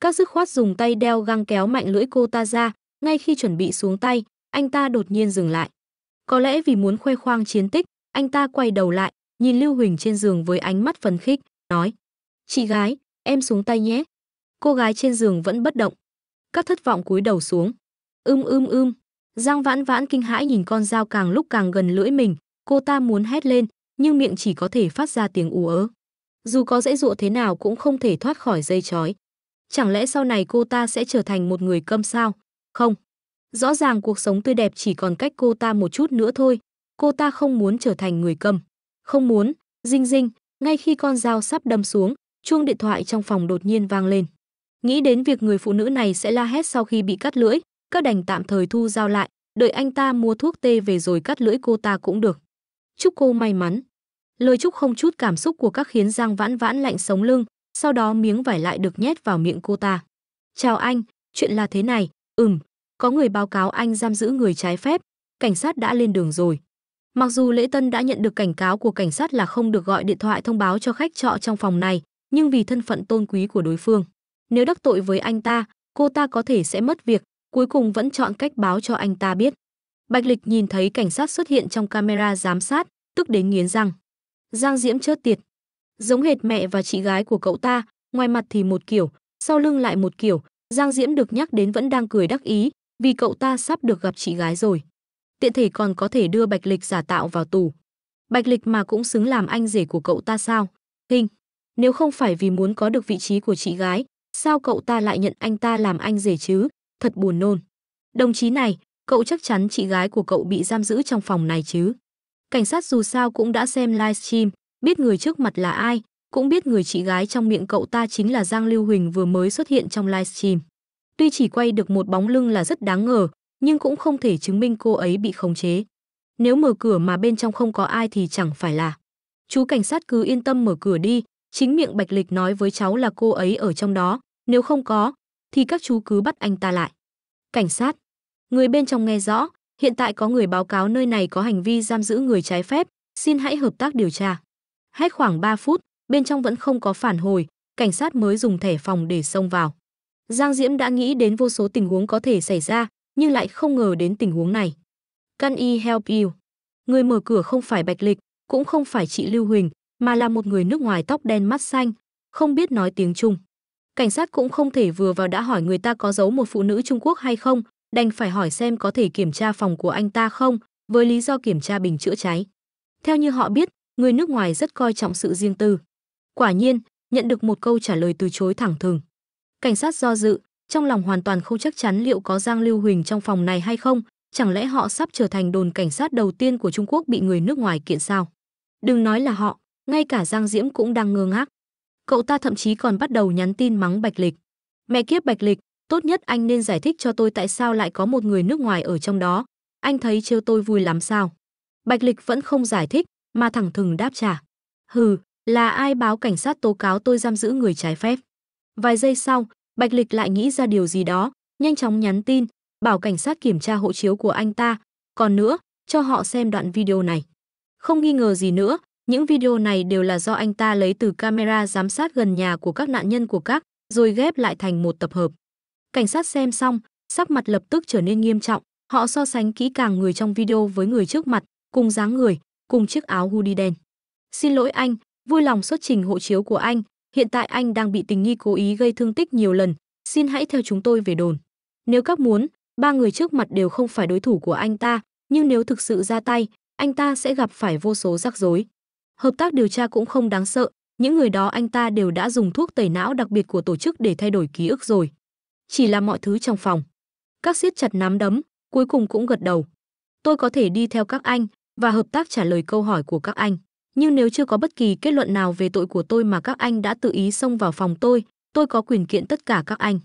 Các dứt khoát dùng tay đeo găng kéo mạnh lưỡi cô ta ra, ngay khi chuẩn bị xuống tay, anh ta đột nhiên dừng lại. Có lẽ vì muốn khoe khoang chiến tích, anh ta quay đầu lại, nhìn Lưu Huỳnh trên giường với ánh mắt phấn khích, nói. Chị gái, em xuống tay nhé. Cô gái trên giường vẫn bất động. Các thất vọng cúi đầu xuống. Ưm ưm ưm. Giang Vãn Vãn kinh hãi nhìn con dao càng lúc càng gần lưỡi mình, cô ta muốn hét lên, nhưng miệng chỉ có thể phát ra tiếng ú ớ. Dù có dễ dụa thế nào cũng không thể thoát khỏi dây chói. Chẳng lẽ sau này cô ta sẽ trở thành một người câm sao? Không. Rõ ràng cuộc sống tươi đẹp chỉ còn cách cô ta một chút nữa thôi. Cô ta không muốn trở thành người câm. Không muốn, dinh dinh, ngay khi con dao sắp đâm xuống, chuông điện thoại trong phòng đột nhiên vang lên. Nghĩ đến việc người phụ nữ này sẽ la hét sau khi bị cắt lưỡi, các đành tạm thời thu giao lại, đợi anh ta mua thuốc tê về rồi cắt lưỡi cô ta cũng được. Chúc cô may mắn. Lời chúc không chút cảm xúc của các khiến Giang Vãn Vãn lạnh sống lưng, sau đó miếng vải lại được nhét vào miệng cô ta. "Chào anh, chuyện là thế này, ừm, có người báo cáo anh giam giữ người trái phép, cảnh sát đã lên đường rồi." Mặc dù Lễ Tân đã nhận được cảnh cáo của cảnh sát là không được gọi điện thoại thông báo cho khách trọ trong phòng này, nhưng vì thân phận tôn quý của đối phương, nếu đắc tội với anh ta, cô ta có thể sẽ mất việc, cuối cùng vẫn chọn cách báo cho anh ta biết. Bạch Lịch nhìn thấy cảnh sát xuất hiện trong camera giám sát, tức đến nghiến răng. Giang Diễm chớt tiệt. Giống hệt mẹ và chị gái của cậu ta, ngoài mặt thì một kiểu, sau lưng lại một kiểu, Giang Diễm được nhắc đến vẫn đang cười đắc ý, vì cậu ta sắp được gặp chị gái rồi. Tiện thể còn có thể đưa Bạch Lịch giả tạo vào tù. Bạch Lịch mà cũng xứng làm anh rể của cậu ta sao? Hình, nếu không phải vì muốn có được vị trí của chị gái, sao cậu ta lại nhận anh ta làm anh rể chứ? thật buồn nôn. Đồng chí này, cậu chắc chắn chị gái của cậu bị giam giữ trong phòng này chứ. Cảnh sát dù sao cũng đã xem livestream, biết người trước mặt là ai, cũng biết người chị gái trong miệng cậu ta chính là Giang Lưu Huỳnh vừa mới xuất hiện trong livestream. Tuy chỉ quay được một bóng lưng là rất đáng ngờ, nhưng cũng không thể chứng minh cô ấy bị khống chế. Nếu mở cửa mà bên trong không có ai thì chẳng phải là. Chú cảnh sát cứ yên tâm mở cửa đi, chính miệng Bạch Lịch nói với cháu là cô ấy ở trong đó, nếu không có, thì các chú cứ bắt anh ta lại. Cảnh sát. Người bên trong nghe rõ, hiện tại có người báo cáo nơi này có hành vi giam giữ người trái phép, xin hãy hợp tác điều tra. Hết khoảng 3 phút, bên trong vẫn không có phản hồi, cảnh sát mới dùng thẻ phòng để xông vào. Giang Diễm đã nghĩ đến vô số tình huống có thể xảy ra, nhưng lại không ngờ đến tình huống này. Can I help you? Người mở cửa không phải Bạch Lịch, cũng không phải chị Lưu Huỳnh, mà là một người nước ngoài tóc đen mắt xanh, không biết nói tiếng Trung cảnh sát cũng không thể vừa vào đã hỏi người ta có giấu một phụ nữ Trung Quốc hay không, đành phải hỏi xem có thể kiểm tra phòng của anh ta không, với lý do kiểm tra bình chữa cháy. Theo như họ biết, người nước ngoài rất coi trọng sự riêng tư. Quả nhiên, nhận được một câu trả lời từ chối thẳng thừng. Cảnh sát do dự, trong lòng hoàn toàn không chắc chắn liệu có Giang Lưu Huỳnh trong phòng này hay không, chẳng lẽ họ sắp trở thành đồn cảnh sát đầu tiên của Trung Quốc bị người nước ngoài kiện sao? Đừng nói là họ, ngay cả Giang Diễm cũng đang ngơ ngác cậu ta thậm chí còn bắt đầu nhắn tin mắng Bạch Lịch. Mẹ kiếp Bạch Lịch, tốt nhất anh nên giải thích cho tôi tại sao lại có một người nước ngoài ở trong đó. Anh thấy trêu tôi vui lắm sao? Bạch Lịch vẫn không giải thích, mà thẳng thừng đáp trả. Hừ, là ai báo cảnh sát tố cáo tôi giam giữ người trái phép? Vài giây sau, Bạch Lịch lại nghĩ ra điều gì đó, nhanh chóng nhắn tin, bảo cảnh sát kiểm tra hộ chiếu của anh ta. Còn nữa, cho họ xem đoạn video này. Không nghi ngờ gì nữa, những video này đều là do anh ta lấy từ camera giám sát gần nhà của các nạn nhân của các, rồi ghép lại thành một tập hợp. Cảnh sát xem xong, sắc mặt lập tức trở nên nghiêm trọng, họ so sánh kỹ càng người trong video với người trước mặt, cùng dáng người, cùng chiếc áo hoodie đen. Xin lỗi anh, vui lòng xuất trình hộ chiếu của anh, hiện tại anh đang bị tình nghi cố ý gây thương tích nhiều lần, xin hãy theo chúng tôi về đồn. Nếu các muốn, ba người trước mặt đều không phải đối thủ của anh ta, nhưng nếu thực sự ra tay, anh ta sẽ gặp phải vô số rắc rối hợp tác điều tra cũng không đáng sợ, những người đó anh ta đều đã dùng thuốc tẩy não đặc biệt của tổ chức để thay đổi ký ức rồi. Chỉ là mọi thứ trong phòng. Các siết chặt nắm đấm, cuối cùng cũng gật đầu. Tôi có thể đi theo các anh và hợp tác trả lời câu hỏi của các anh. Nhưng nếu chưa có bất kỳ kết luận nào về tội của tôi mà các anh đã tự ý xông vào phòng tôi, tôi có quyền kiện tất cả các anh.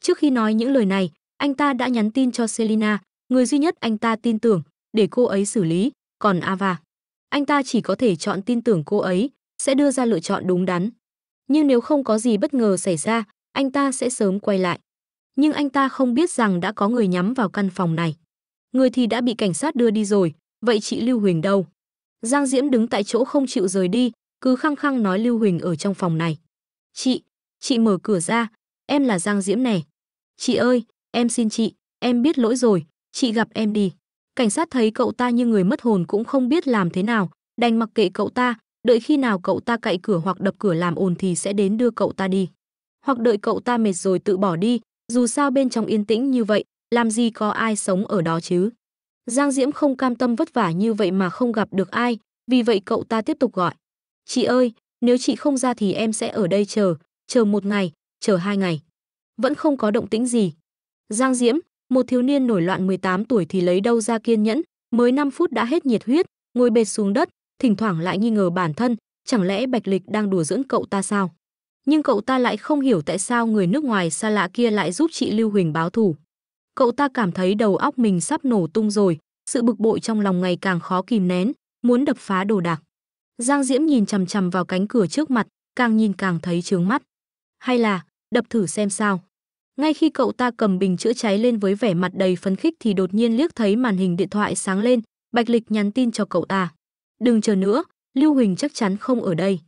Trước khi nói những lời này, anh ta đã nhắn tin cho Selina, người duy nhất anh ta tin tưởng, để cô ấy xử lý, còn Ava anh ta chỉ có thể chọn tin tưởng cô ấy, sẽ đưa ra lựa chọn đúng đắn. Nhưng nếu không có gì bất ngờ xảy ra, anh ta sẽ sớm quay lại. Nhưng anh ta không biết rằng đã có người nhắm vào căn phòng này. Người thì đã bị cảnh sát đưa đi rồi, vậy chị Lưu Huỳnh đâu? Giang Diễm đứng tại chỗ không chịu rời đi, cứ khăng khăng nói Lưu Huỳnh ở trong phòng này. Chị, chị mở cửa ra, em là Giang Diễm này. Chị ơi, em xin chị, em biết lỗi rồi, chị gặp em đi cảnh sát thấy cậu ta như người mất hồn cũng không biết làm thế nào đành mặc kệ cậu ta đợi khi nào cậu ta cậy cửa hoặc đập cửa làm ồn thì sẽ đến đưa cậu ta đi hoặc đợi cậu ta mệt rồi tự bỏ đi dù sao bên trong yên tĩnh như vậy làm gì có ai sống ở đó chứ giang diễm không cam tâm vất vả như vậy mà không gặp được ai vì vậy cậu ta tiếp tục gọi chị ơi nếu chị không ra thì em sẽ ở đây chờ chờ một ngày chờ hai ngày vẫn không có động tĩnh gì giang diễm một thiếu niên nổi loạn 18 tuổi thì lấy đâu ra kiên nhẫn, mới 5 phút đã hết nhiệt huyết, ngồi bệt xuống đất, thỉnh thoảng lại nghi ngờ bản thân, chẳng lẽ Bạch Lịch đang đùa dưỡng cậu ta sao? Nhưng cậu ta lại không hiểu tại sao người nước ngoài xa lạ kia lại giúp chị Lưu Huỳnh báo thù. Cậu ta cảm thấy đầu óc mình sắp nổ tung rồi, sự bực bội trong lòng ngày càng khó kìm nén, muốn đập phá đồ đạc. Giang Diễm nhìn chằm chằm vào cánh cửa trước mặt, càng nhìn càng thấy chướng mắt. Hay là, đập thử xem sao. Ngay khi cậu ta cầm bình chữa cháy lên với vẻ mặt đầy phấn khích thì đột nhiên liếc thấy màn hình điện thoại sáng lên, Bạch Lịch nhắn tin cho cậu ta. Đừng chờ nữa, Lưu Huỳnh chắc chắn không ở đây.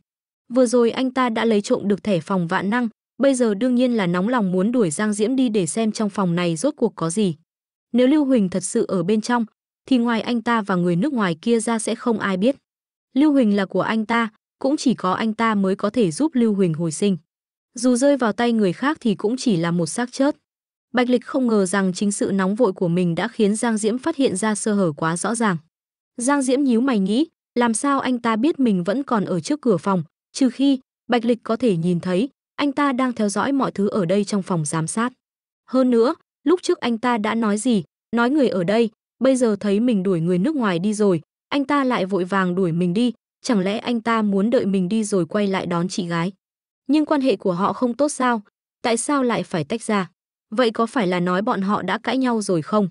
Vừa rồi anh ta đã lấy trộm được thẻ phòng vạn năng, bây giờ đương nhiên là nóng lòng muốn đuổi Giang Diễm đi để xem trong phòng này rốt cuộc có gì. Nếu Lưu Huỳnh thật sự ở bên trong, thì ngoài anh ta và người nước ngoài kia ra sẽ không ai biết. Lưu Huỳnh là của anh ta, cũng chỉ có anh ta mới có thể giúp Lưu Huỳnh hồi sinh dù rơi vào tay người khác thì cũng chỉ là một xác chết. Bạch Lịch không ngờ rằng chính sự nóng vội của mình đã khiến Giang Diễm phát hiện ra sơ hở quá rõ ràng. Giang Diễm nhíu mày nghĩ, làm sao anh ta biết mình vẫn còn ở trước cửa phòng, trừ khi Bạch Lịch có thể nhìn thấy, anh ta đang theo dõi mọi thứ ở đây trong phòng giám sát. Hơn nữa, lúc trước anh ta đã nói gì, nói người ở đây, bây giờ thấy mình đuổi người nước ngoài đi rồi, anh ta lại vội vàng đuổi mình đi, chẳng lẽ anh ta muốn đợi mình đi rồi quay lại đón chị gái. Nhưng quan hệ của họ không tốt sao? Tại sao lại phải tách ra? Vậy có phải là nói bọn họ đã cãi nhau rồi không?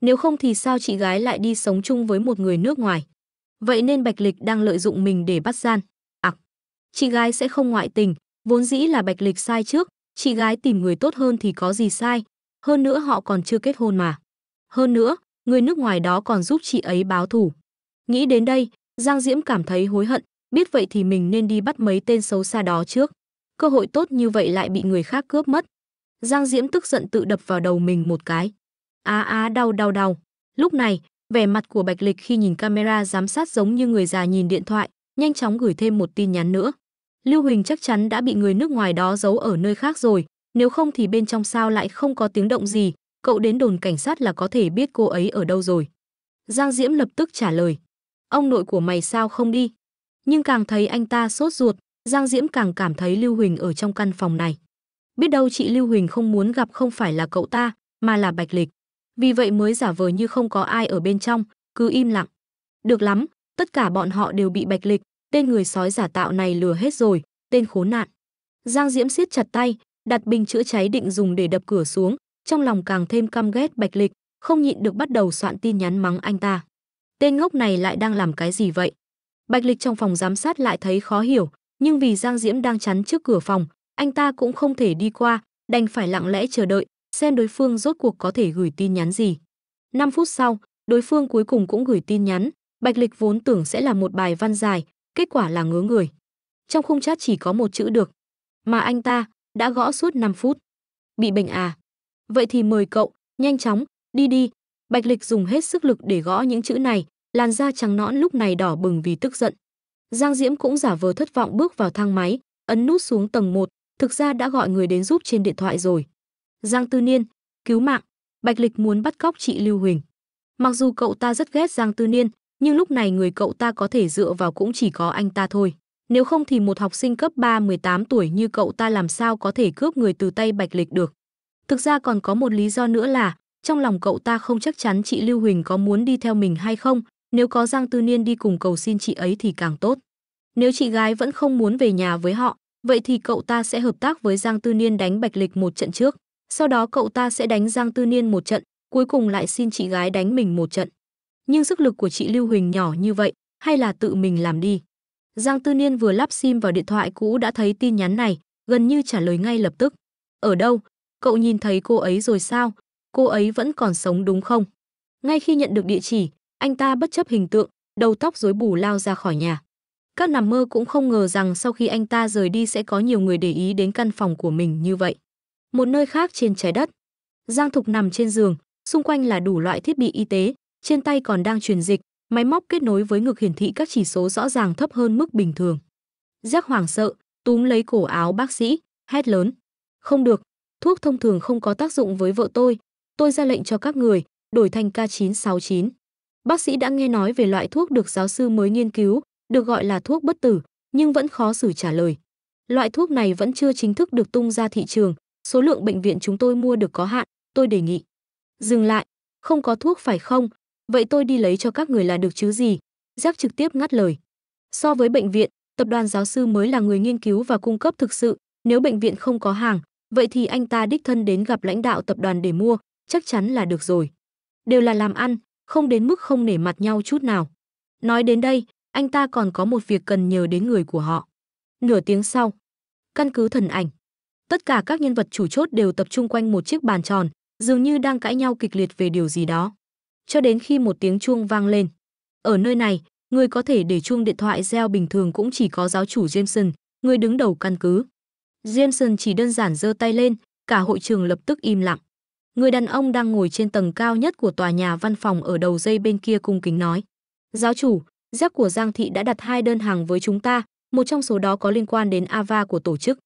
Nếu không thì sao chị gái lại đi sống chung với một người nước ngoài? Vậy nên Bạch Lịch đang lợi dụng mình để bắt gian. À, chị gái sẽ không ngoại tình, vốn dĩ là Bạch Lịch sai trước, chị gái tìm người tốt hơn thì có gì sai, hơn nữa họ còn chưa kết hôn mà. Hơn nữa, người nước ngoài đó còn giúp chị ấy báo thù. Nghĩ đến đây, Giang Diễm cảm thấy hối hận, biết vậy thì mình nên đi bắt mấy tên xấu xa đó trước cơ hội tốt như vậy lại bị người khác cướp mất. Giang Diễm tức giận tự đập vào đầu mình một cái. Á á à, à, đau đau đau. Lúc này, vẻ mặt của Bạch Lịch khi nhìn camera giám sát giống như người già nhìn điện thoại, nhanh chóng gửi thêm một tin nhắn nữa. Lưu Huỳnh chắc chắn đã bị người nước ngoài đó giấu ở nơi khác rồi, nếu không thì bên trong sao lại không có tiếng động gì, cậu đến đồn cảnh sát là có thể biết cô ấy ở đâu rồi. Giang Diễm lập tức trả lời. Ông nội của mày sao không đi? Nhưng càng thấy anh ta sốt ruột, Giang Diễm càng cảm thấy Lưu Huỳnh ở trong căn phòng này. Biết đâu chị Lưu Huỳnh không muốn gặp không phải là cậu ta, mà là Bạch Lịch. Vì vậy mới giả vờ như không có ai ở bên trong, cứ im lặng. Được lắm, tất cả bọn họ đều bị Bạch Lịch, tên người sói giả tạo này lừa hết rồi, tên khốn nạn. Giang Diễm siết chặt tay, đặt bình chữa cháy định dùng để đập cửa xuống, trong lòng càng thêm căm ghét Bạch Lịch, không nhịn được bắt đầu soạn tin nhắn mắng anh ta. Tên ngốc này lại đang làm cái gì vậy? Bạch Lịch trong phòng giám sát lại thấy khó hiểu, nhưng vì Giang Diễm đang chắn trước cửa phòng, anh ta cũng không thể đi qua, đành phải lặng lẽ chờ đợi, xem đối phương rốt cuộc có thể gửi tin nhắn gì. 5 phút sau, đối phương cuối cùng cũng gửi tin nhắn, Bạch Lịch vốn tưởng sẽ là một bài văn dài, kết quả là ngứa người. Trong khung chat chỉ có một chữ được, mà anh ta đã gõ suốt 5 phút. Bị bệnh à? Vậy thì mời cậu, nhanh chóng, đi đi. Bạch Lịch dùng hết sức lực để gõ những chữ này, làn da trắng nõn lúc này đỏ bừng vì tức giận. Giang Diễm cũng giả vờ thất vọng bước vào thang máy, ấn nút xuống tầng 1, thực ra đã gọi người đến giúp trên điện thoại rồi. Giang Tư Niên, cứu mạng, Bạch Lịch muốn bắt cóc chị Lưu Huỳnh. Mặc dù cậu ta rất ghét Giang Tư Niên, nhưng lúc này người cậu ta có thể dựa vào cũng chỉ có anh ta thôi. Nếu không thì một học sinh cấp 3 18 tuổi như cậu ta làm sao có thể cướp người từ tay Bạch Lịch được. Thực ra còn có một lý do nữa là, trong lòng cậu ta không chắc chắn chị Lưu Huỳnh có muốn đi theo mình hay không, nếu có Giang Tư Niên đi cùng cầu xin chị ấy thì càng tốt. Nếu chị gái vẫn không muốn về nhà với họ, vậy thì cậu ta sẽ hợp tác với Giang Tư Niên đánh Bạch Lịch một trận trước, sau đó cậu ta sẽ đánh Giang Tư Niên một trận, cuối cùng lại xin chị gái đánh mình một trận. Nhưng sức lực của chị Lưu Huỳnh nhỏ như vậy, hay là tự mình làm đi. Giang Tư Niên vừa lắp sim vào điện thoại cũ đã thấy tin nhắn này, gần như trả lời ngay lập tức. Ở đâu? Cậu nhìn thấy cô ấy rồi sao? Cô ấy vẫn còn sống đúng không? Ngay khi nhận được địa chỉ, anh ta bất chấp hình tượng, đầu tóc rối bù lao ra khỏi nhà. Các nằm mơ cũng không ngờ rằng sau khi anh ta rời đi sẽ có nhiều người để ý đến căn phòng của mình như vậy. Một nơi khác trên trái đất, Giang Thục nằm trên giường, xung quanh là đủ loại thiết bị y tế, trên tay còn đang truyền dịch, máy móc kết nối với ngực hiển thị các chỉ số rõ ràng thấp hơn mức bình thường. Giác hoảng sợ, túm lấy cổ áo bác sĩ, hét lớn. Không được, thuốc thông thường không có tác dụng với vợ tôi, tôi ra lệnh cho các người, đổi thành K969. Bác sĩ đã nghe nói về loại thuốc được giáo sư mới nghiên cứu, được gọi là thuốc bất tử, nhưng vẫn khó xử trả lời. Loại thuốc này vẫn chưa chính thức được tung ra thị trường, số lượng bệnh viện chúng tôi mua được có hạn, tôi đề nghị. Dừng lại, không có thuốc phải không? Vậy tôi đi lấy cho các người là được chứ gì? Giáp trực tiếp ngắt lời. So với bệnh viện, tập đoàn giáo sư mới là người nghiên cứu và cung cấp thực sự, nếu bệnh viện không có hàng, vậy thì anh ta đích thân đến gặp lãnh đạo tập đoàn để mua, chắc chắn là được rồi. Đều là làm ăn, không đến mức không nể mặt nhau chút nào. Nói đến đây, anh ta còn có một việc cần nhờ đến người của họ. Nửa tiếng sau, căn cứ thần ảnh. Tất cả các nhân vật chủ chốt đều tập trung quanh một chiếc bàn tròn, dường như đang cãi nhau kịch liệt về điều gì đó. Cho đến khi một tiếng chuông vang lên. Ở nơi này, người có thể để chuông điện thoại reo bình thường cũng chỉ có giáo chủ Jameson, người đứng đầu căn cứ. Jameson chỉ đơn giản giơ tay lên, cả hội trường lập tức im lặng. Người đàn ông đang ngồi trên tầng cao nhất của tòa nhà văn phòng ở đầu dây bên kia cung kính nói. Giáo chủ, giáp của Giang Thị đã đặt hai đơn hàng với chúng ta, một trong số đó có liên quan đến AVA của tổ chức.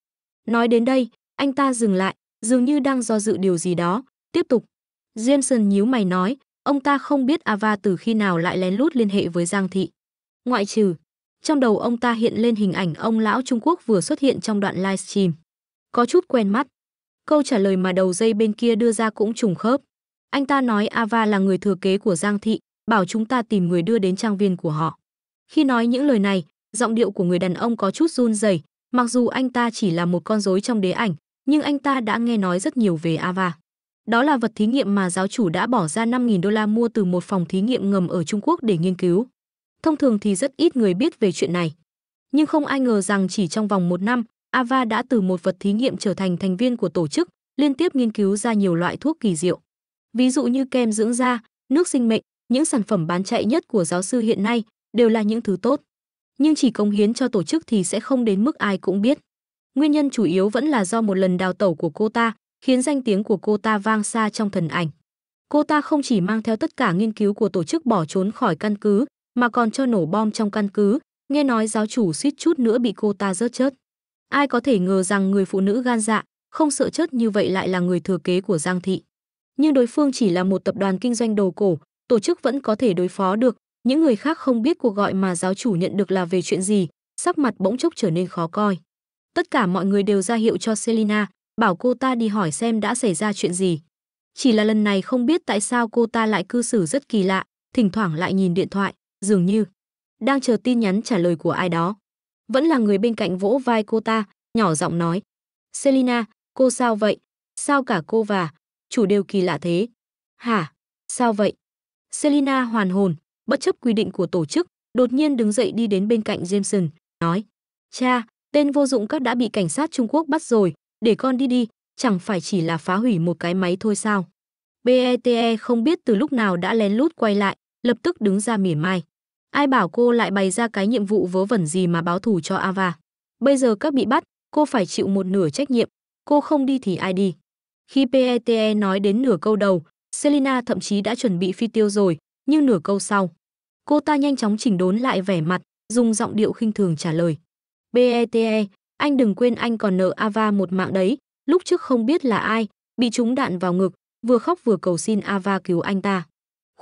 Nói đến đây, anh ta dừng lại, dường như đang do dự điều gì đó, tiếp tục. Jameson nhíu mày nói, ông ta không biết Ava từ khi nào lại lén lút liên hệ với Giang Thị. Ngoại trừ, trong đầu ông ta hiện lên hình ảnh ông lão Trung Quốc vừa xuất hiện trong đoạn livestream. Có chút quen mắt, Câu trả lời mà đầu dây bên kia đưa ra cũng trùng khớp. Anh ta nói Ava là người thừa kế của Giang Thị, bảo chúng ta tìm người đưa đến trang viên của họ. Khi nói những lời này, giọng điệu của người đàn ông có chút run rẩy. Mặc dù anh ta chỉ là một con rối trong đế ảnh, nhưng anh ta đã nghe nói rất nhiều về Ava. Đó là vật thí nghiệm mà giáo chủ đã bỏ ra 5.000 đô la mua từ một phòng thí nghiệm ngầm ở Trung Quốc để nghiên cứu. Thông thường thì rất ít người biết về chuyện này. Nhưng không ai ngờ rằng chỉ trong vòng một năm, Ava đã từ một vật thí nghiệm trở thành thành viên của tổ chức, liên tiếp nghiên cứu ra nhiều loại thuốc kỳ diệu. Ví dụ như kem dưỡng da, nước sinh mệnh, những sản phẩm bán chạy nhất của giáo sư hiện nay đều là những thứ tốt. Nhưng chỉ công hiến cho tổ chức thì sẽ không đến mức ai cũng biết. Nguyên nhân chủ yếu vẫn là do một lần đào tẩu của cô ta khiến danh tiếng của cô ta vang xa trong thần ảnh. Cô ta không chỉ mang theo tất cả nghiên cứu của tổ chức bỏ trốn khỏi căn cứ, mà còn cho nổ bom trong căn cứ, nghe nói giáo chủ suýt chút nữa bị cô ta rớt chết. Ai có thể ngờ rằng người phụ nữ gan dạ, không sợ chết như vậy lại là người thừa kế của Giang Thị. Nhưng đối phương chỉ là một tập đoàn kinh doanh đồ cổ, tổ chức vẫn có thể đối phó được, những người khác không biết cuộc gọi mà giáo chủ nhận được là về chuyện gì, sắc mặt bỗng chốc trở nên khó coi. Tất cả mọi người đều ra hiệu cho Selina, bảo cô ta đi hỏi xem đã xảy ra chuyện gì. Chỉ là lần này không biết tại sao cô ta lại cư xử rất kỳ lạ, thỉnh thoảng lại nhìn điện thoại, dường như đang chờ tin nhắn trả lời của ai đó vẫn là người bên cạnh vỗ vai cô ta nhỏ giọng nói selina cô sao vậy sao cả cô và chủ đều kỳ lạ thế hả sao vậy selina hoàn hồn bất chấp quy định của tổ chức đột nhiên đứng dậy đi đến bên cạnh jameson nói cha tên vô dụng các đã bị cảnh sát trung quốc bắt rồi để con đi đi chẳng phải chỉ là phá hủy một cái máy thôi sao bete e không biết từ lúc nào đã lén lút quay lại lập tức đứng ra mỉa mai Ai bảo cô lại bày ra cái nhiệm vụ vớ vẩn gì mà báo thù cho Ava. Bây giờ các bị bắt, cô phải chịu một nửa trách nhiệm, cô không đi thì ai đi. Khi PETE e nói đến nửa câu đầu, Selina thậm chí đã chuẩn bị phi tiêu rồi, nhưng nửa câu sau. Cô ta nhanh chóng chỉnh đốn lại vẻ mặt, dùng giọng điệu khinh thường trả lời. PETE, e, anh đừng quên anh còn nợ Ava một mạng đấy, lúc trước không biết là ai, bị trúng đạn vào ngực, vừa khóc vừa cầu xin Ava cứu anh ta.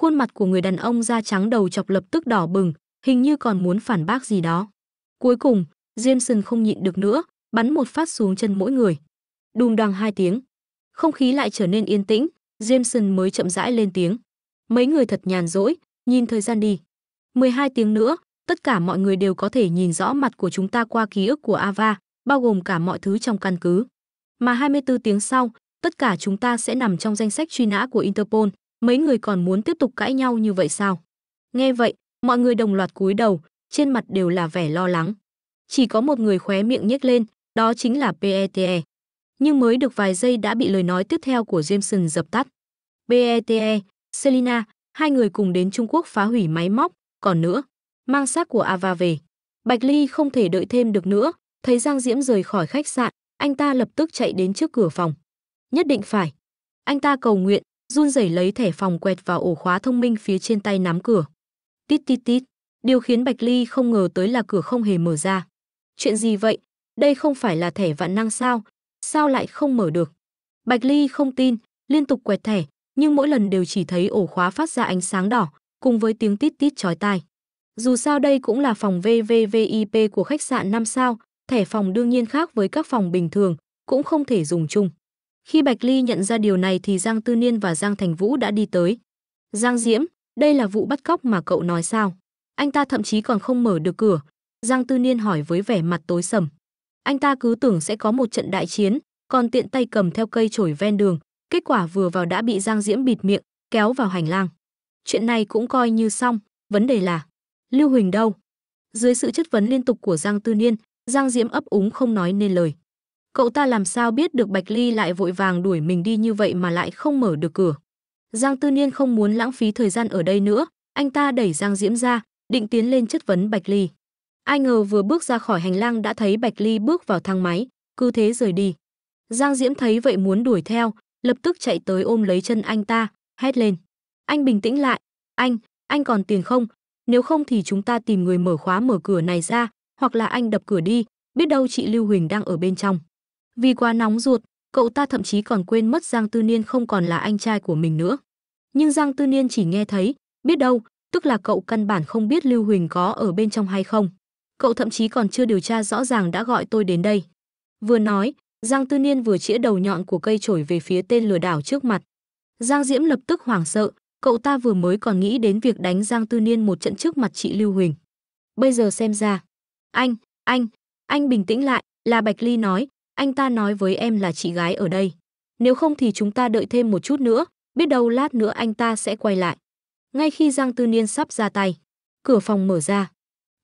Khuôn mặt của người đàn ông da trắng đầu chọc lập tức đỏ bừng, hình như còn muốn phản bác gì đó. Cuối cùng, Jameson không nhịn được nữa, bắn một phát xuống chân mỗi người. Đùm đoàng hai tiếng. Không khí lại trở nên yên tĩnh, Jameson mới chậm rãi lên tiếng. Mấy người thật nhàn rỗi, nhìn thời gian đi. 12 tiếng nữa, tất cả mọi người đều có thể nhìn rõ mặt của chúng ta qua ký ức của Ava, bao gồm cả mọi thứ trong căn cứ. Mà 24 tiếng sau, tất cả chúng ta sẽ nằm trong danh sách truy nã của Interpol, mấy người còn muốn tiếp tục cãi nhau như vậy sao? Nghe vậy, mọi người đồng loạt cúi đầu, trên mặt đều là vẻ lo lắng. Chỉ có một người khóe miệng nhếch lên, đó chính là PETE. E. Nhưng mới được vài giây đã bị lời nói tiếp theo của Jameson dập tắt. PETE, e, Selina, hai người cùng đến Trung Quốc phá hủy máy móc, còn nữa, mang xác của Ava về. Bạch Ly không thể đợi thêm được nữa, thấy Giang Diễm rời khỏi khách sạn, anh ta lập tức chạy đến trước cửa phòng. Nhất định phải. Anh ta cầu nguyện, run rẩy lấy thẻ phòng quẹt vào ổ khóa thông minh phía trên tay nắm cửa. Tít tít tít, điều khiến Bạch Ly không ngờ tới là cửa không hề mở ra. Chuyện gì vậy? Đây không phải là thẻ vạn năng sao? Sao lại không mở được? Bạch Ly không tin, liên tục quẹt thẻ, nhưng mỗi lần đều chỉ thấy ổ khóa phát ra ánh sáng đỏ, cùng với tiếng tít tít chói tai. Dù sao đây cũng là phòng VVVIP của khách sạn 5 sao, thẻ phòng đương nhiên khác với các phòng bình thường, cũng không thể dùng chung. Khi Bạch Ly nhận ra điều này thì Giang Tư Niên và Giang Thành Vũ đã đi tới. Giang Diễm, đây là vụ bắt cóc mà cậu nói sao? Anh ta thậm chí còn không mở được cửa. Giang Tư Niên hỏi với vẻ mặt tối sầm. Anh ta cứ tưởng sẽ có một trận đại chiến, còn tiện tay cầm theo cây chổi ven đường. Kết quả vừa vào đã bị Giang Diễm bịt miệng, kéo vào hành lang. Chuyện này cũng coi như xong, vấn đề là Lưu Huỳnh đâu? Dưới sự chất vấn liên tục của Giang Tư Niên, Giang Diễm ấp úng không nói nên lời. Cậu ta làm sao biết được Bạch Ly lại vội vàng đuổi mình đi như vậy mà lại không mở được cửa. Giang Tư Niên không muốn lãng phí thời gian ở đây nữa, anh ta đẩy Giang Diễm ra, định tiến lên chất vấn Bạch Ly. Ai ngờ vừa bước ra khỏi hành lang đã thấy Bạch Ly bước vào thang máy, cứ thế rời đi. Giang Diễm thấy vậy muốn đuổi theo, lập tức chạy tới ôm lấy chân anh ta, hét lên. Anh bình tĩnh lại, anh, anh còn tiền không? Nếu không thì chúng ta tìm người mở khóa mở cửa này ra, hoặc là anh đập cửa đi, biết đâu chị Lưu Huỳnh đang ở bên trong. Vì quá nóng ruột, cậu ta thậm chí còn quên mất Giang Tư Niên không còn là anh trai của mình nữa. Nhưng Giang Tư Niên chỉ nghe thấy, biết đâu, tức là cậu căn bản không biết Lưu Huỳnh có ở bên trong hay không. Cậu thậm chí còn chưa điều tra rõ ràng đã gọi tôi đến đây. Vừa nói, Giang Tư Niên vừa chĩa đầu nhọn của cây chổi về phía tên lừa đảo trước mặt. Giang Diễm lập tức hoảng sợ, cậu ta vừa mới còn nghĩ đến việc đánh Giang Tư Niên một trận trước mặt chị Lưu Huỳnh. Bây giờ xem ra, anh, anh, anh bình tĩnh lại, là Bạch Ly nói, anh ta nói với em là chị gái ở đây. Nếu không thì chúng ta đợi thêm một chút nữa, biết đâu lát nữa anh ta sẽ quay lại. Ngay khi Giang Tư Niên sắp ra tay, cửa phòng mở ra.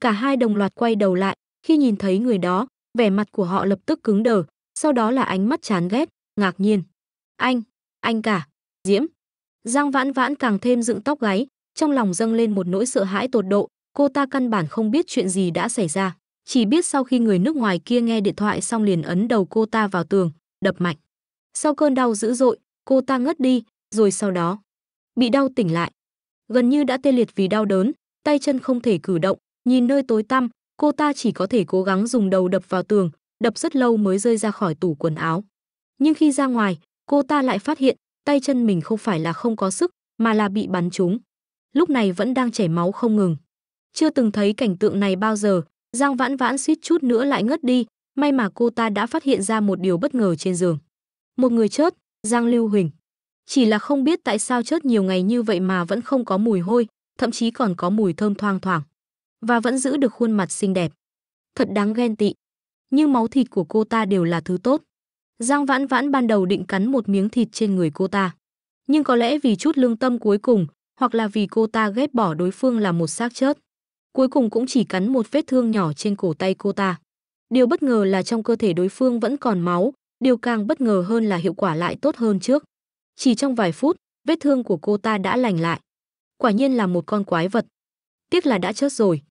Cả hai đồng loạt quay đầu lại, khi nhìn thấy người đó, vẻ mặt của họ lập tức cứng đờ, sau đó là ánh mắt chán ghét, ngạc nhiên. Anh, anh cả, Diễm. Giang Vãn Vãn càng thêm dựng tóc gáy, trong lòng dâng lên một nỗi sợ hãi tột độ, cô ta căn bản không biết chuyện gì đã xảy ra. Chỉ biết sau khi người nước ngoài kia nghe điện thoại xong liền ấn đầu cô ta vào tường, đập mạnh. Sau cơn đau dữ dội, cô ta ngất đi, rồi sau đó bị đau tỉnh lại. Gần như đã tê liệt vì đau đớn, tay chân không thể cử động, nhìn nơi tối tăm, cô ta chỉ có thể cố gắng dùng đầu đập vào tường, đập rất lâu mới rơi ra khỏi tủ quần áo. Nhưng khi ra ngoài, cô ta lại phát hiện tay chân mình không phải là không có sức, mà là bị bắn trúng. Lúc này vẫn đang chảy máu không ngừng. Chưa từng thấy cảnh tượng này bao giờ, Giang Vãn Vãn suýt chút nữa lại ngất đi, may mà cô ta đã phát hiện ra một điều bất ngờ trên giường. Một người chết, Giang Lưu Huỳnh. Chỉ là không biết tại sao chết nhiều ngày như vậy mà vẫn không có mùi hôi, thậm chí còn có mùi thơm thoang thoảng. Và vẫn giữ được khuôn mặt xinh đẹp. Thật đáng ghen tị. Nhưng máu thịt của cô ta đều là thứ tốt. Giang Vãn Vãn ban đầu định cắn một miếng thịt trên người cô ta. Nhưng có lẽ vì chút lương tâm cuối cùng, hoặc là vì cô ta ghét bỏ đối phương là một xác chết cuối cùng cũng chỉ cắn một vết thương nhỏ trên cổ tay cô ta. Điều bất ngờ là trong cơ thể đối phương vẫn còn máu, điều càng bất ngờ hơn là hiệu quả lại tốt hơn trước. Chỉ trong vài phút, vết thương của cô ta đã lành lại. Quả nhiên là một con quái vật. Tiếc là đã chết rồi.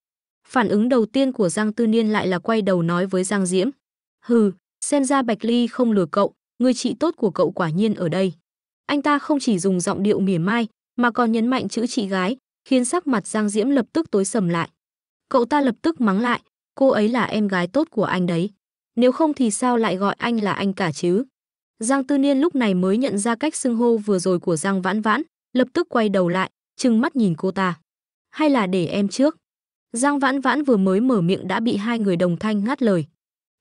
Phản ứng đầu tiên của Giang Tư Niên lại là quay đầu nói với Giang Diễm. Hừ, xem ra Bạch Ly không lừa cậu, người chị tốt của cậu quả nhiên ở đây. Anh ta không chỉ dùng giọng điệu mỉa mai, mà còn nhấn mạnh chữ chị gái, khiến sắc mặt Giang Diễm lập tức tối sầm lại. Cậu ta lập tức mắng lại, cô ấy là em gái tốt của anh đấy. Nếu không thì sao lại gọi anh là anh cả chứ? Giang Tư Niên lúc này mới nhận ra cách xưng hô vừa rồi của Giang Vãn Vãn, lập tức quay đầu lại, trừng mắt nhìn cô ta. Hay là để em trước? Giang Vãn Vãn vừa mới mở miệng đã bị hai người đồng thanh ngắt lời.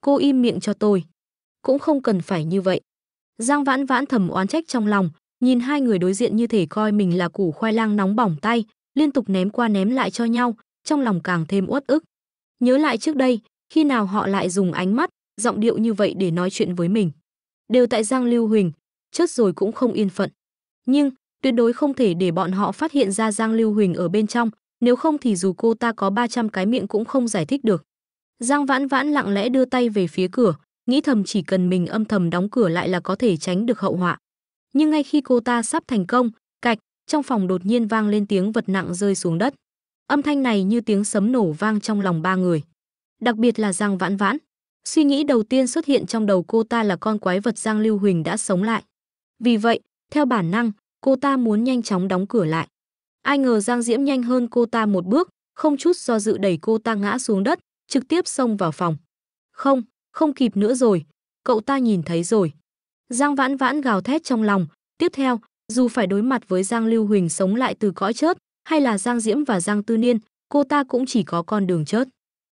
Cô im miệng cho tôi. Cũng không cần phải như vậy. Giang Vãn Vãn thầm oán trách trong lòng, nhìn hai người đối diện như thể coi mình là củ khoai lang nóng bỏng tay, liên tục ném qua ném lại cho nhau, trong lòng càng thêm uất ức. Nhớ lại trước đây, khi nào họ lại dùng ánh mắt, giọng điệu như vậy để nói chuyện với mình. Đều tại Giang Lưu Huỳnh, chết rồi cũng không yên phận. Nhưng, tuyệt đối không thể để bọn họ phát hiện ra Giang Lưu Huỳnh ở bên trong, nếu không thì dù cô ta có 300 cái miệng cũng không giải thích được. Giang Vãn Vãn lặng lẽ đưa tay về phía cửa, nghĩ thầm chỉ cần mình âm thầm đóng cửa lại là có thể tránh được hậu họa. Nhưng ngay khi cô ta sắp thành công, cạch, trong phòng đột nhiên vang lên tiếng vật nặng rơi xuống đất. Âm thanh này như tiếng sấm nổ vang trong lòng ba người. Đặc biệt là Giang Vãn Vãn. Suy nghĩ đầu tiên xuất hiện trong đầu cô ta là con quái vật Giang Lưu Huỳnh đã sống lại. Vì vậy, theo bản năng, cô ta muốn nhanh chóng đóng cửa lại. Ai ngờ Giang Diễm nhanh hơn cô ta một bước, không chút do dự đẩy cô ta ngã xuống đất, trực tiếp xông vào phòng. Không, không kịp nữa rồi, cậu ta nhìn thấy rồi. Giang Vãn Vãn gào thét trong lòng, tiếp theo, dù phải đối mặt với Giang Lưu Huỳnh sống lại từ cõi chết, hay là Giang Diễm và Giang Tư Niên, cô ta cũng chỉ có con đường chết.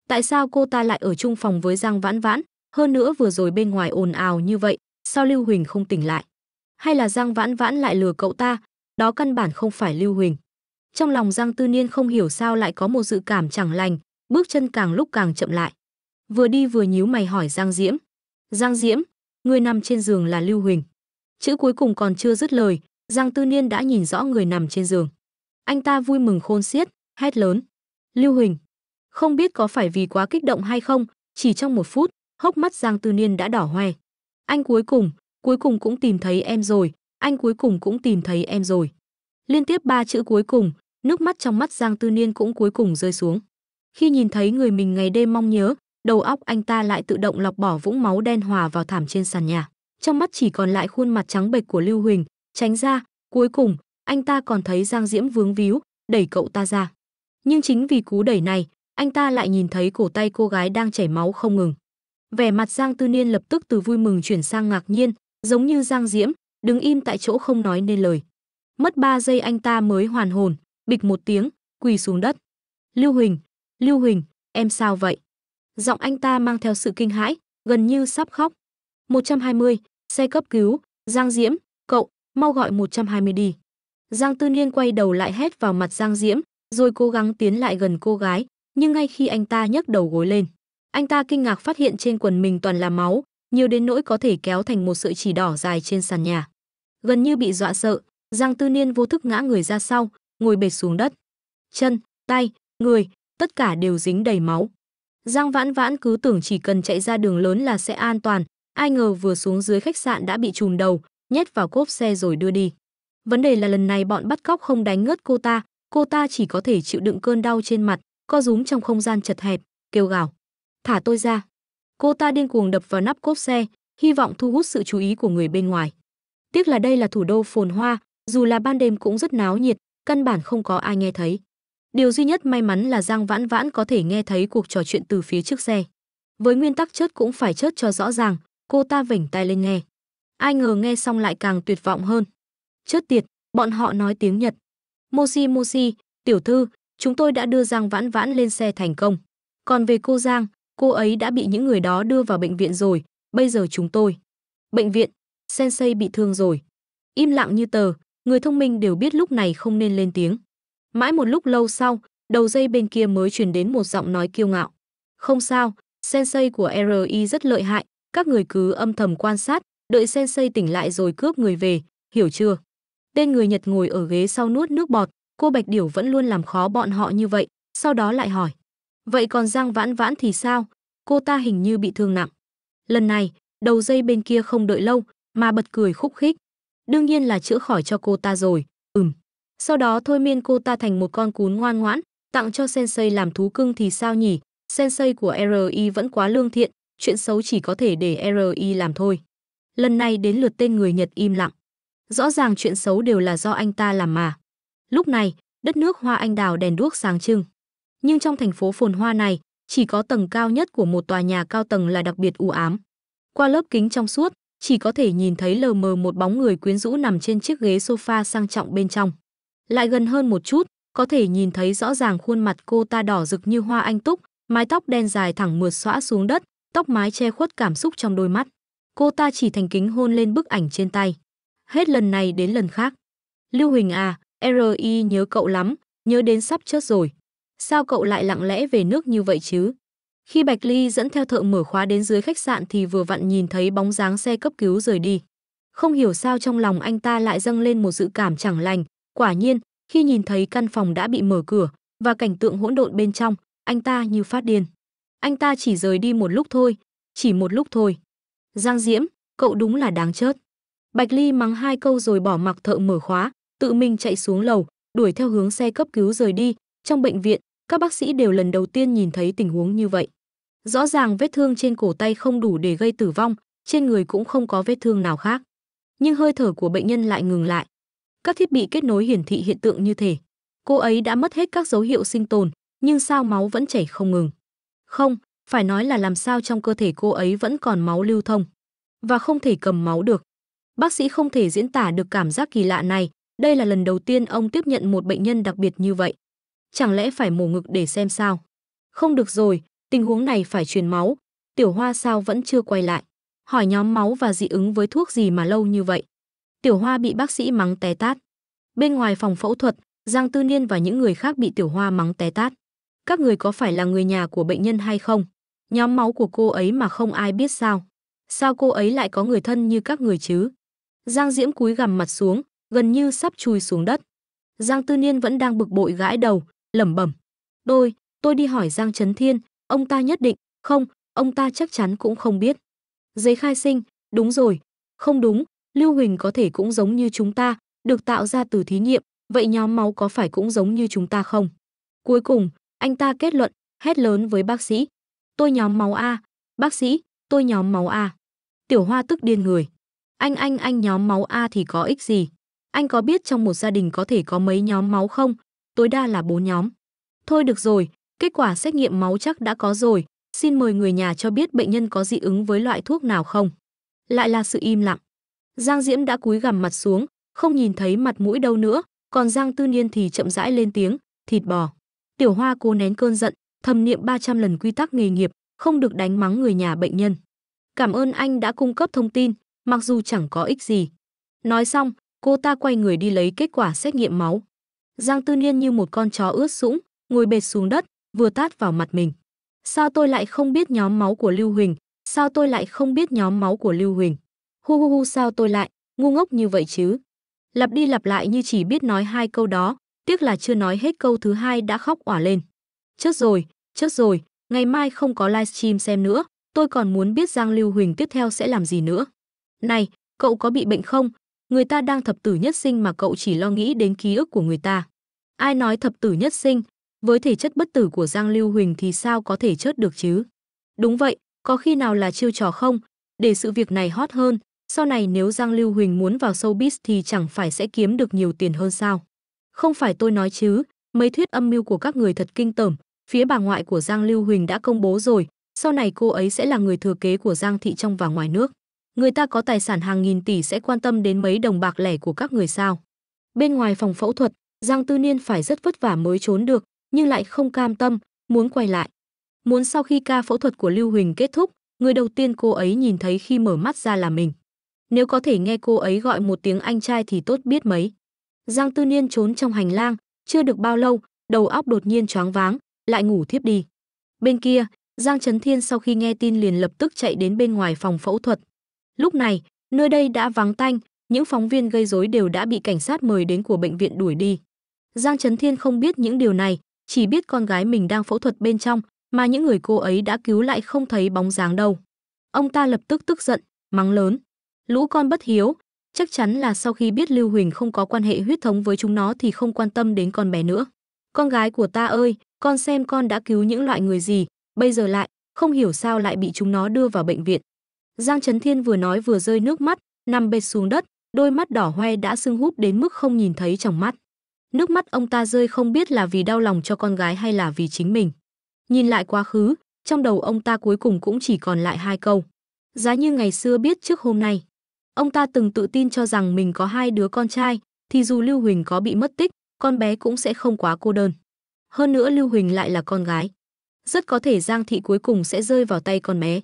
Tại sao cô ta lại ở chung phòng với Giang Vãn Vãn, hơn nữa vừa rồi bên ngoài ồn ào như vậy, sao Lưu Huỳnh không tỉnh lại? Hay là Giang Vãn Vãn lại lừa cậu ta, đó căn bản không phải Lưu Huỳnh. Trong lòng Giang Tư Niên không hiểu sao lại có một dự cảm chẳng lành, bước chân càng lúc càng chậm lại. Vừa đi vừa nhíu mày hỏi Giang Diễm. Giang Diễm, người nằm trên giường là Lưu Huỳnh. Chữ cuối cùng còn chưa dứt lời, Giang Tư Niên đã nhìn rõ người nằm trên giường. Anh ta vui mừng khôn xiết, hét lớn. Lưu Huỳnh! Không biết có phải vì quá kích động hay không, chỉ trong một phút, hốc mắt Giang Tư Niên đã đỏ hoe. Anh cuối cùng, cuối cùng cũng tìm thấy em rồi, anh cuối cùng cũng tìm thấy em rồi. Liên tiếp ba chữ cuối cùng, nước mắt trong mắt Giang Tư Niên cũng cuối cùng rơi xuống. Khi nhìn thấy người mình ngày đêm mong nhớ, đầu óc anh ta lại tự động lọc bỏ vũng máu đen hòa vào thảm trên sàn nhà. Trong mắt chỉ còn lại khuôn mặt trắng bệch của Lưu Huỳnh, tránh ra, cuối cùng, anh ta còn thấy Giang Diễm vướng víu, đẩy cậu ta ra. Nhưng chính vì cú đẩy này, anh ta lại nhìn thấy cổ tay cô gái đang chảy máu không ngừng. Vẻ mặt Giang Tư Niên lập tức từ vui mừng chuyển sang ngạc nhiên, giống như Giang Diễm, đứng im tại chỗ không nói nên lời. Mất 3 giây anh ta mới hoàn hồn, bịch một tiếng, quỳ xuống đất. Lưu Huỳnh, Lưu Huỳnh, em sao vậy? Giọng anh ta mang theo sự kinh hãi, gần như sắp khóc. 120, xe cấp cứu, Giang Diễm, cậu, mau gọi 120 đi. Giang Tư Niên quay đầu lại hét vào mặt Giang Diễm, rồi cố gắng tiến lại gần cô gái, nhưng ngay khi anh ta nhấc đầu gối lên, anh ta kinh ngạc phát hiện trên quần mình toàn là máu, nhiều đến nỗi có thể kéo thành một sợi chỉ đỏ dài trên sàn nhà. Gần như bị dọa sợ, Giang Tư Niên vô thức ngã người ra sau, ngồi bệt xuống đất. Chân, tay, người, tất cả đều dính đầy máu. Giang Vãn Vãn cứ tưởng chỉ cần chạy ra đường lớn là sẽ an toàn, ai ngờ vừa xuống dưới khách sạn đã bị trùm đầu, nhét vào cốp xe rồi đưa đi. Vấn đề là lần này bọn bắt cóc không đánh ngất cô ta, cô ta chỉ có thể chịu đựng cơn đau trên mặt, co rúm trong không gian chật hẹp, kêu gào. Thả tôi ra. Cô ta điên cuồng đập vào nắp cốp xe, hy vọng thu hút sự chú ý của người bên ngoài. Tiếc là đây là thủ đô phồn hoa, dù là ban đêm cũng rất náo nhiệt, căn bản không có ai nghe thấy. Điều duy nhất may mắn là Giang Vãn Vãn có thể nghe thấy cuộc trò chuyện từ phía trước xe. Với nguyên tắc chớt cũng phải chớt cho rõ ràng, cô ta vểnh tai lên nghe. Ai ngờ nghe xong lại càng tuyệt vọng hơn. Chết tiệt, bọn họ nói tiếng Nhật. Moshi Moshi, tiểu thư, chúng tôi đã đưa Giang Vãn Vãn lên xe thành công. Còn về cô Giang, cô ấy đã bị những người đó đưa vào bệnh viện rồi, bây giờ chúng tôi. Bệnh viện, Sensei bị thương rồi. Im lặng như tờ, người thông minh đều biết lúc này không nên lên tiếng. Mãi một lúc lâu sau, đầu dây bên kia mới truyền đến một giọng nói kiêu ngạo. Không sao, Sensei của RI rất lợi hại, các người cứ âm thầm quan sát, đợi Sensei tỉnh lại rồi cướp người về, hiểu chưa? Tên người Nhật ngồi ở ghế sau nuốt nước bọt, cô Bạch Điểu vẫn luôn làm khó bọn họ như vậy, sau đó lại hỏi. Vậy còn Giang Vãn Vãn thì sao? Cô ta hình như bị thương nặng. Lần này, đầu dây bên kia không đợi lâu, mà bật cười khúc khích. Đương nhiên là chữa khỏi cho cô ta rồi, ừm. Sau đó thôi miên cô ta thành một con cún ngoan ngoãn, tặng cho Sensei làm thú cưng thì sao nhỉ? Sensei của RI vẫn quá lương thiện, chuyện xấu chỉ có thể để RI làm thôi. Lần này đến lượt tên người Nhật im lặng. Rõ ràng chuyện xấu đều là do anh ta làm mà. Lúc này, đất nước hoa anh đào đèn đuốc sáng trưng. Nhưng trong thành phố phồn hoa này, chỉ có tầng cao nhất của một tòa nhà cao tầng là đặc biệt u ám. Qua lớp kính trong suốt, chỉ có thể nhìn thấy lờ mờ một bóng người quyến rũ nằm trên chiếc ghế sofa sang trọng bên trong. Lại gần hơn một chút, có thể nhìn thấy rõ ràng khuôn mặt cô ta đỏ rực như hoa anh túc, mái tóc đen dài thẳng mượt xõa xuống đất, tóc mái che khuất cảm xúc trong đôi mắt. Cô ta chỉ thành kính hôn lên bức ảnh trên tay hết lần này đến lần khác. Lưu Huỳnh à, RI nhớ cậu lắm, nhớ đến sắp chết rồi. Sao cậu lại lặng lẽ về nước như vậy chứ? Khi Bạch Ly dẫn theo thợ mở khóa đến dưới khách sạn thì vừa vặn nhìn thấy bóng dáng xe cấp cứu rời đi. Không hiểu sao trong lòng anh ta lại dâng lên một dự cảm chẳng lành. Quả nhiên, khi nhìn thấy căn phòng đã bị mở cửa và cảnh tượng hỗn độn bên trong, anh ta như phát điên. Anh ta chỉ rời đi một lúc thôi, chỉ một lúc thôi. Giang Diễm, cậu đúng là đáng chết. Bạch Ly mắng hai câu rồi bỏ mặc thợ mở khóa, tự mình chạy xuống lầu, đuổi theo hướng xe cấp cứu rời đi. Trong bệnh viện, các bác sĩ đều lần đầu tiên nhìn thấy tình huống như vậy. Rõ ràng vết thương trên cổ tay không đủ để gây tử vong, trên người cũng không có vết thương nào khác. Nhưng hơi thở của bệnh nhân lại ngừng lại. Các thiết bị kết nối hiển thị hiện tượng như thế. cô ấy đã mất hết các dấu hiệu sinh tồn, nhưng sao máu vẫn chảy không ngừng. Không, phải nói là làm sao trong cơ thể cô ấy vẫn còn máu lưu thông và không thể cầm máu được. Bác sĩ không thể diễn tả được cảm giác kỳ lạ này, đây là lần đầu tiên ông tiếp nhận một bệnh nhân đặc biệt như vậy. Chẳng lẽ phải mổ ngực để xem sao? Không được rồi, tình huống này phải truyền máu, tiểu hoa sao vẫn chưa quay lại. Hỏi nhóm máu và dị ứng với thuốc gì mà lâu như vậy. Tiểu hoa bị bác sĩ mắng té tát. Bên ngoài phòng phẫu thuật, Giang Tư Niên và những người khác bị tiểu hoa mắng té tát. Các người có phải là người nhà của bệnh nhân hay không? Nhóm máu của cô ấy mà không ai biết sao? Sao cô ấy lại có người thân như các người chứ? Giang Diễm cúi gằm mặt xuống, gần như sắp chui xuống đất. Giang Tư Niên vẫn đang bực bội gãi đầu, lẩm bẩm. Tôi, tôi đi hỏi Giang Trấn Thiên, ông ta nhất định, không, ông ta chắc chắn cũng không biết. Giấy khai sinh, đúng rồi, không đúng, Lưu Huỳnh có thể cũng giống như chúng ta, được tạo ra từ thí nghiệm, vậy nhóm máu có phải cũng giống như chúng ta không? Cuối cùng, anh ta kết luận, hét lớn với bác sĩ. Tôi nhóm máu A, bác sĩ, tôi nhóm máu A. Tiểu Hoa tức điên người. Anh anh anh nhóm máu A thì có ích gì? Anh có biết trong một gia đình có thể có mấy nhóm máu không? Tối đa là 4 nhóm. Thôi được rồi, kết quả xét nghiệm máu chắc đã có rồi. Xin mời người nhà cho biết bệnh nhân có dị ứng với loại thuốc nào không. Lại là sự im lặng. Giang Diễm đã cúi gằm mặt xuống, không nhìn thấy mặt mũi đâu nữa, còn Giang Tư Niên thì chậm rãi lên tiếng, thịt bò. Tiểu Hoa cố nén cơn giận, thầm niệm 300 lần quy tắc nghề nghiệp, không được đánh mắng người nhà bệnh nhân. Cảm ơn anh đã cung cấp thông tin, mặc dù chẳng có ích gì. Nói xong, cô ta quay người đi lấy kết quả xét nghiệm máu. Giang Tư Niên như một con chó ướt sũng, ngồi bệt xuống đất, vừa tát vào mặt mình. Sao tôi lại không biết nhóm máu của Lưu Huỳnh? Sao tôi lại không biết nhóm máu của Lưu Huỳnh? Hu hu hu sao tôi lại, ngu ngốc như vậy chứ? Lặp đi lặp lại như chỉ biết nói hai câu đó, tiếc là chưa nói hết câu thứ hai đã khóc òa lên. Chết rồi, chết rồi, ngày mai không có livestream xem nữa, tôi còn muốn biết Giang Lưu Huỳnh tiếp theo sẽ làm gì nữa. Này, cậu có bị bệnh không? Người ta đang thập tử nhất sinh mà cậu chỉ lo nghĩ đến ký ức của người ta. Ai nói thập tử nhất sinh? Với thể chất bất tử của Giang Lưu Huỳnh thì sao có thể chết được chứ? Đúng vậy, có khi nào là chiêu trò không? Để sự việc này hot hơn, sau này nếu Giang Lưu Huỳnh muốn vào showbiz thì chẳng phải sẽ kiếm được nhiều tiền hơn sao? Không phải tôi nói chứ, mấy thuyết âm mưu của các người thật kinh tởm, phía bà ngoại của Giang Lưu Huỳnh đã công bố rồi, sau này cô ấy sẽ là người thừa kế của Giang Thị trong và ngoài nước người ta có tài sản hàng nghìn tỷ sẽ quan tâm đến mấy đồng bạc lẻ của các người sao. Bên ngoài phòng phẫu thuật, Giang Tư Niên phải rất vất vả mới trốn được, nhưng lại không cam tâm, muốn quay lại. Muốn sau khi ca phẫu thuật của Lưu Huỳnh kết thúc, người đầu tiên cô ấy nhìn thấy khi mở mắt ra là mình. Nếu có thể nghe cô ấy gọi một tiếng anh trai thì tốt biết mấy. Giang Tư Niên trốn trong hành lang, chưa được bao lâu, đầu óc đột nhiên choáng váng, lại ngủ thiếp đi. Bên kia, Giang Trấn Thiên sau khi nghe tin liền lập tức chạy đến bên ngoài phòng phẫu thuật, Lúc này, nơi đây đã vắng tanh, những phóng viên gây rối đều đã bị cảnh sát mời đến của bệnh viện đuổi đi. Giang Trấn Thiên không biết những điều này, chỉ biết con gái mình đang phẫu thuật bên trong, mà những người cô ấy đã cứu lại không thấy bóng dáng đâu. Ông ta lập tức tức giận, mắng lớn. Lũ con bất hiếu, chắc chắn là sau khi biết Lưu Huỳnh không có quan hệ huyết thống với chúng nó thì không quan tâm đến con bé nữa. Con gái của ta ơi, con xem con đã cứu những loại người gì, bây giờ lại, không hiểu sao lại bị chúng nó đưa vào bệnh viện. Giang Trấn Thiên vừa nói vừa rơi nước mắt, nằm bệt xuống đất, đôi mắt đỏ hoe đã sưng húp đến mức không nhìn thấy trong mắt. Nước mắt ông ta rơi không biết là vì đau lòng cho con gái hay là vì chính mình. Nhìn lại quá khứ, trong đầu ông ta cuối cùng cũng chỉ còn lại hai câu. Giá như ngày xưa biết trước hôm nay, ông ta từng tự tin cho rằng mình có hai đứa con trai, thì dù Lưu Huỳnh có bị mất tích, con bé cũng sẽ không quá cô đơn. Hơn nữa Lưu Huỳnh lại là con gái. Rất có thể Giang Thị cuối cùng sẽ rơi vào tay con bé.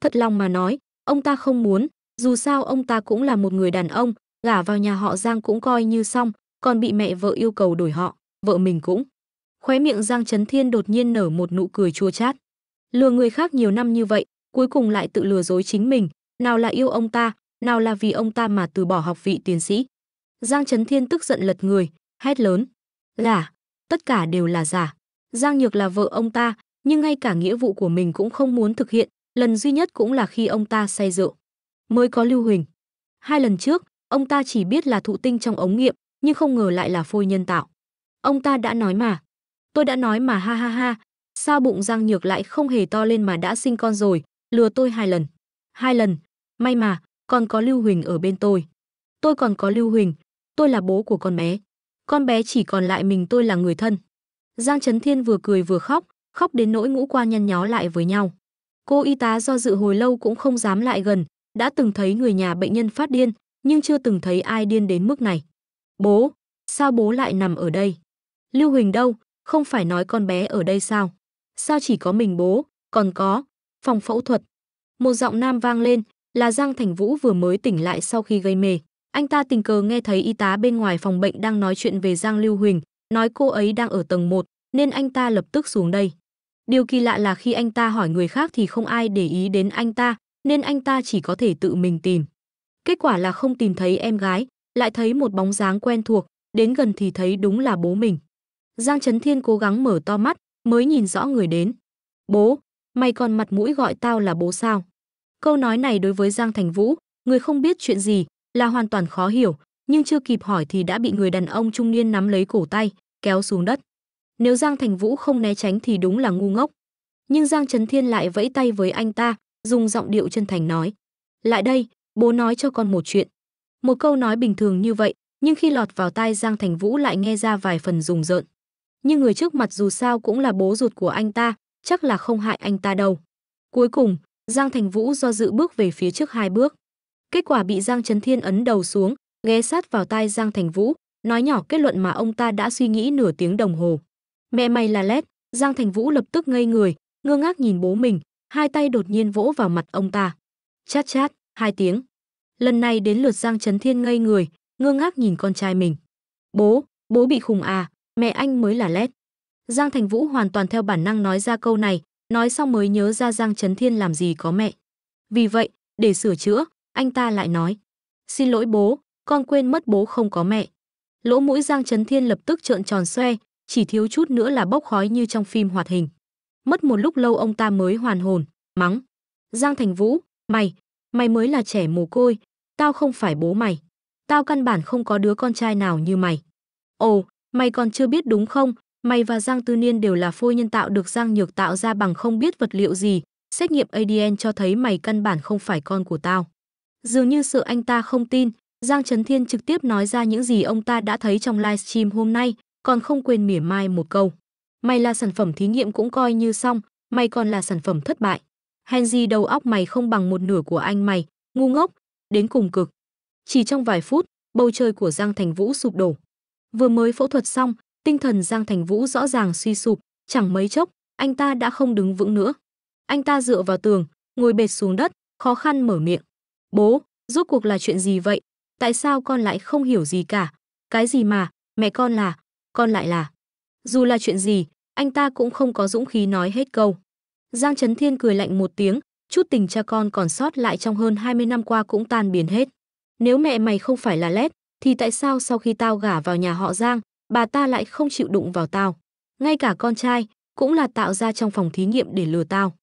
Thật lòng mà nói, Ông ta không muốn, dù sao ông ta cũng là một người đàn ông, gả vào nhà họ Giang cũng coi như xong, còn bị mẹ vợ yêu cầu đổi họ, vợ mình cũng. Khóe miệng Giang Trấn Thiên đột nhiên nở một nụ cười chua chát. Lừa người khác nhiều năm như vậy, cuối cùng lại tự lừa dối chính mình, nào là yêu ông ta, nào là vì ông ta mà từ bỏ học vị tiến sĩ. Giang Trấn Thiên tức giận lật người, hét lớn. Giả, tất cả đều là giả. Giang Nhược là vợ ông ta, nhưng ngay cả nghĩa vụ của mình cũng không muốn thực hiện, Lần duy nhất cũng là khi ông ta say rượu. Mới có lưu huỳnh. Hai lần trước, ông ta chỉ biết là thụ tinh trong ống nghiệm, nhưng không ngờ lại là phôi nhân tạo. Ông ta đã nói mà. Tôi đã nói mà ha ha ha, sao bụng Giang Nhược lại không hề to lên mà đã sinh con rồi, lừa tôi hai lần. Hai lần, may mà, còn có Lưu Huỳnh ở bên tôi. Tôi còn có Lưu Huỳnh, tôi là bố của con bé. Con bé chỉ còn lại mình tôi là người thân. Giang Trấn Thiên vừa cười vừa khóc, khóc đến nỗi ngũ qua nhăn nhó lại với nhau. Cô y tá do dự hồi lâu cũng không dám lại gần, đã từng thấy người nhà bệnh nhân phát điên, nhưng chưa từng thấy ai điên đến mức này. Bố, sao bố lại nằm ở đây? Lưu Huỳnh đâu, không phải nói con bé ở đây sao? Sao chỉ có mình bố, còn có, phòng phẫu thuật. Một giọng nam vang lên, là Giang Thành Vũ vừa mới tỉnh lại sau khi gây mê. Anh ta tình cờ nghe thấy y tá bên ngoài phòng bệnh đang nói chuyện về Giang Lưu Huỳnh, nói cô ấy đang ở tầng 1, nên anh ta lập tức xuống đây. Điều kỳ lạ là khi anh ta hỏi người khác thì không ai để ý đến anh ta, nên anh ta chỉ có thể tự mình tìm. Kết quả là không tìm thấy em gái, lại thấy một bóng dáng quen thuộc, đến gần thì thấy đúng là bố mình. Giang Trấn Thiên cố gắng mở to mắt, mới nhìn rõ người đến. Bố, mày còn mặt mũi gọi tao là bố sao? Câu nói này đối với Giang Thành Vũ, người không biết chuyện gì, là hoàn toàn khó hiểu, nhưng chưa kịp hỏi thì đã bị người đàn ông trung niên nắm lấy cổ tay, kéo xuống đất. Nếu Giang Thành Vũ không né tránh thì đúng là ngu ngốc. Nhưng Giang Trấn Thiên lại vẫy tay với anh ta, dùng giọng điệu chân thành nói: "Lại đây, bố nói cho con một chuyện." Một câu nói bình thường như vậy, nhưng khi lọt vào tai Giang Thành Vũ lại nghe ra vài phần rùng rợn. Nhưng người trước mặt dù sao cũng là bố ruột của anh ta, chắc là không hại anh ta đâu. Cuối cùng, Giang Thành Vũ do dự bước về phía trước hai bước. Kết quả bị Giang Trấn Thiên ấn đầu xuống, ghé sát vào tai Giang Thành Vũ, nói nhỏ kết luận mà ông ta đã suy nghĩ nửa tiếng đồng hồ. Mẹ mày là lét, Giang Thành Vũ lập tức ngây người, ngơ ngác nhìn bố mình, hai tay đột nhiên vỗ vào mặt ông ta. Chát chát, hai tiếng. Lần này đến lượt Giang Trấn Thiên ngây người, ngơ ngác nhìn con trai mình. Bố, bố bị khùng à, mẹ anh mới là lét. Giang Thành Vũ hoàn toàn theo bản năng nói ra câu này, nói xong mới nhớ ra Giang Trấn Thiên làm gì có mẹ. Vì vậy, để sửa chữa, anh ta lại nói. Xin lỗi bố, con quên mất bố không có mẹ. Lỗ mũi Giang Trấn Thiên lập tức trợn tròn xoe, chỉ thiếu chút nữa là bốc khói như trong phim hoạt hình. Mất một lúc lâu ông ta mới hoàn hồn, mắng. Giang Thành Vũ, mày, mày mới là trẻ mồ côi, tao không phải bố mày. Tao căn bản không có đứa con trai nào như mày. Ồ, mày còn chưa biết đúng không, mày và Giang Tư Niên đều là phôi nhân tạo được Giang Nhược tạo ra bằng không biết vật liệu gì, xét nghiệm ADN cho thấy mày căn bản không phải con của tao. Dường như sợ anh ta không tin, Giang Trấn Thiên trực tiếp nói ra những gì ông ta đã thấy trong livestream hôm nay, còn không quên mỉa mai một câu. Mày là sản phẩm thí nghiệm cũng coi như xong, mày còn là sản phẩm thất bại. Henry đầu óc mày không bằng một nửa của anh mày, ngu ngốc, đến cùng cực. Chỉ trong vài phút, bầu trời của Giang Thành Vũ sụp đổ. Vừa mới phẫu thuật xong, tinh thần Giang Thành Vũ rõ ràng suy sụp, chẳng mấy chốc, anh ta đã không đứng vững nữa. Anh ta dựa vào tường, ngồi bệt xuống đất, khó khăn mở miệng. Bố, rốt cuộc là chuyện gì vậy? Tại sao con lại không hiểu gì cả? Cái gì mà, mẹ con là, còn lại là dù là chuyện gì anh ta cũng không có dũng khí nói hết câu giang trấn thiên cười lạnh một tiếng chút tình cha con còn sót lại trong hơn 20 năm qua cũng tan biến hết nếu mẹ mày không phải là lét thì tại sao sau khi tao gả vào nhà họ giang bà ta lại không chịu đụng vào tao ngay cả con trai cũng là tạo ra trong phòng thí nghiệm để lừa tao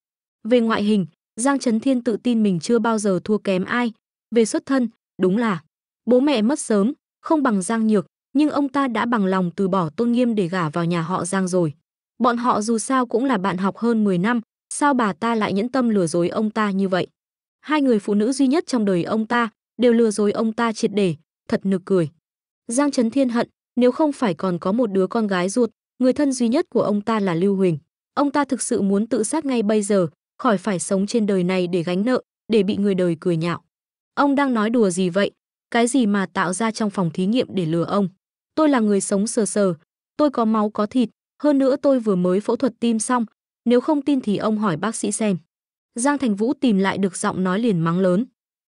về ngoại hình giang trấn thiên tự tin mình chưa bao giờ thua kém ai về xuất thân đúng là bố mẹ mất sớm không bằng giang nhược nhưng ông ta đã bằng lòng từ bỏ tôn nghiêm để gả vào nhà họ Giang rồi. Bọn họ dù sao cũng là bạn học hơn 10 năm, sao bà ta lại nhẫn tâm lừa dối ông ta như vậy? Hai người phụ nữ duy nhất trong đời ông ta đều lừa dối ông ta triệt để, thật nực cười. Giang Trấn Thiên hận, nếu không phải còn có một đứa con gái ruột, người thân duy nhất của ông ta là Lưu Huỳnh. Ông ta thực sự muốn tự sát ngay bây giờ, khỏi phải sống trên đời này để gánh nợ, để bị người đời cười nhạo. Ông đang nói đùa gì vậy? Cái gì mà tạo ra trong phòng thí nghiệm để lừa ông? Tôi là người sống sờ sờ, tôi có máu có thịt, hơn nữa tôi vừa mới phẫu thuật tim xong, nếu không tin thì ông hỏi bác sĩ xem. Giang Thành Vũ tìm lại được giọng nói liền mắng lớn.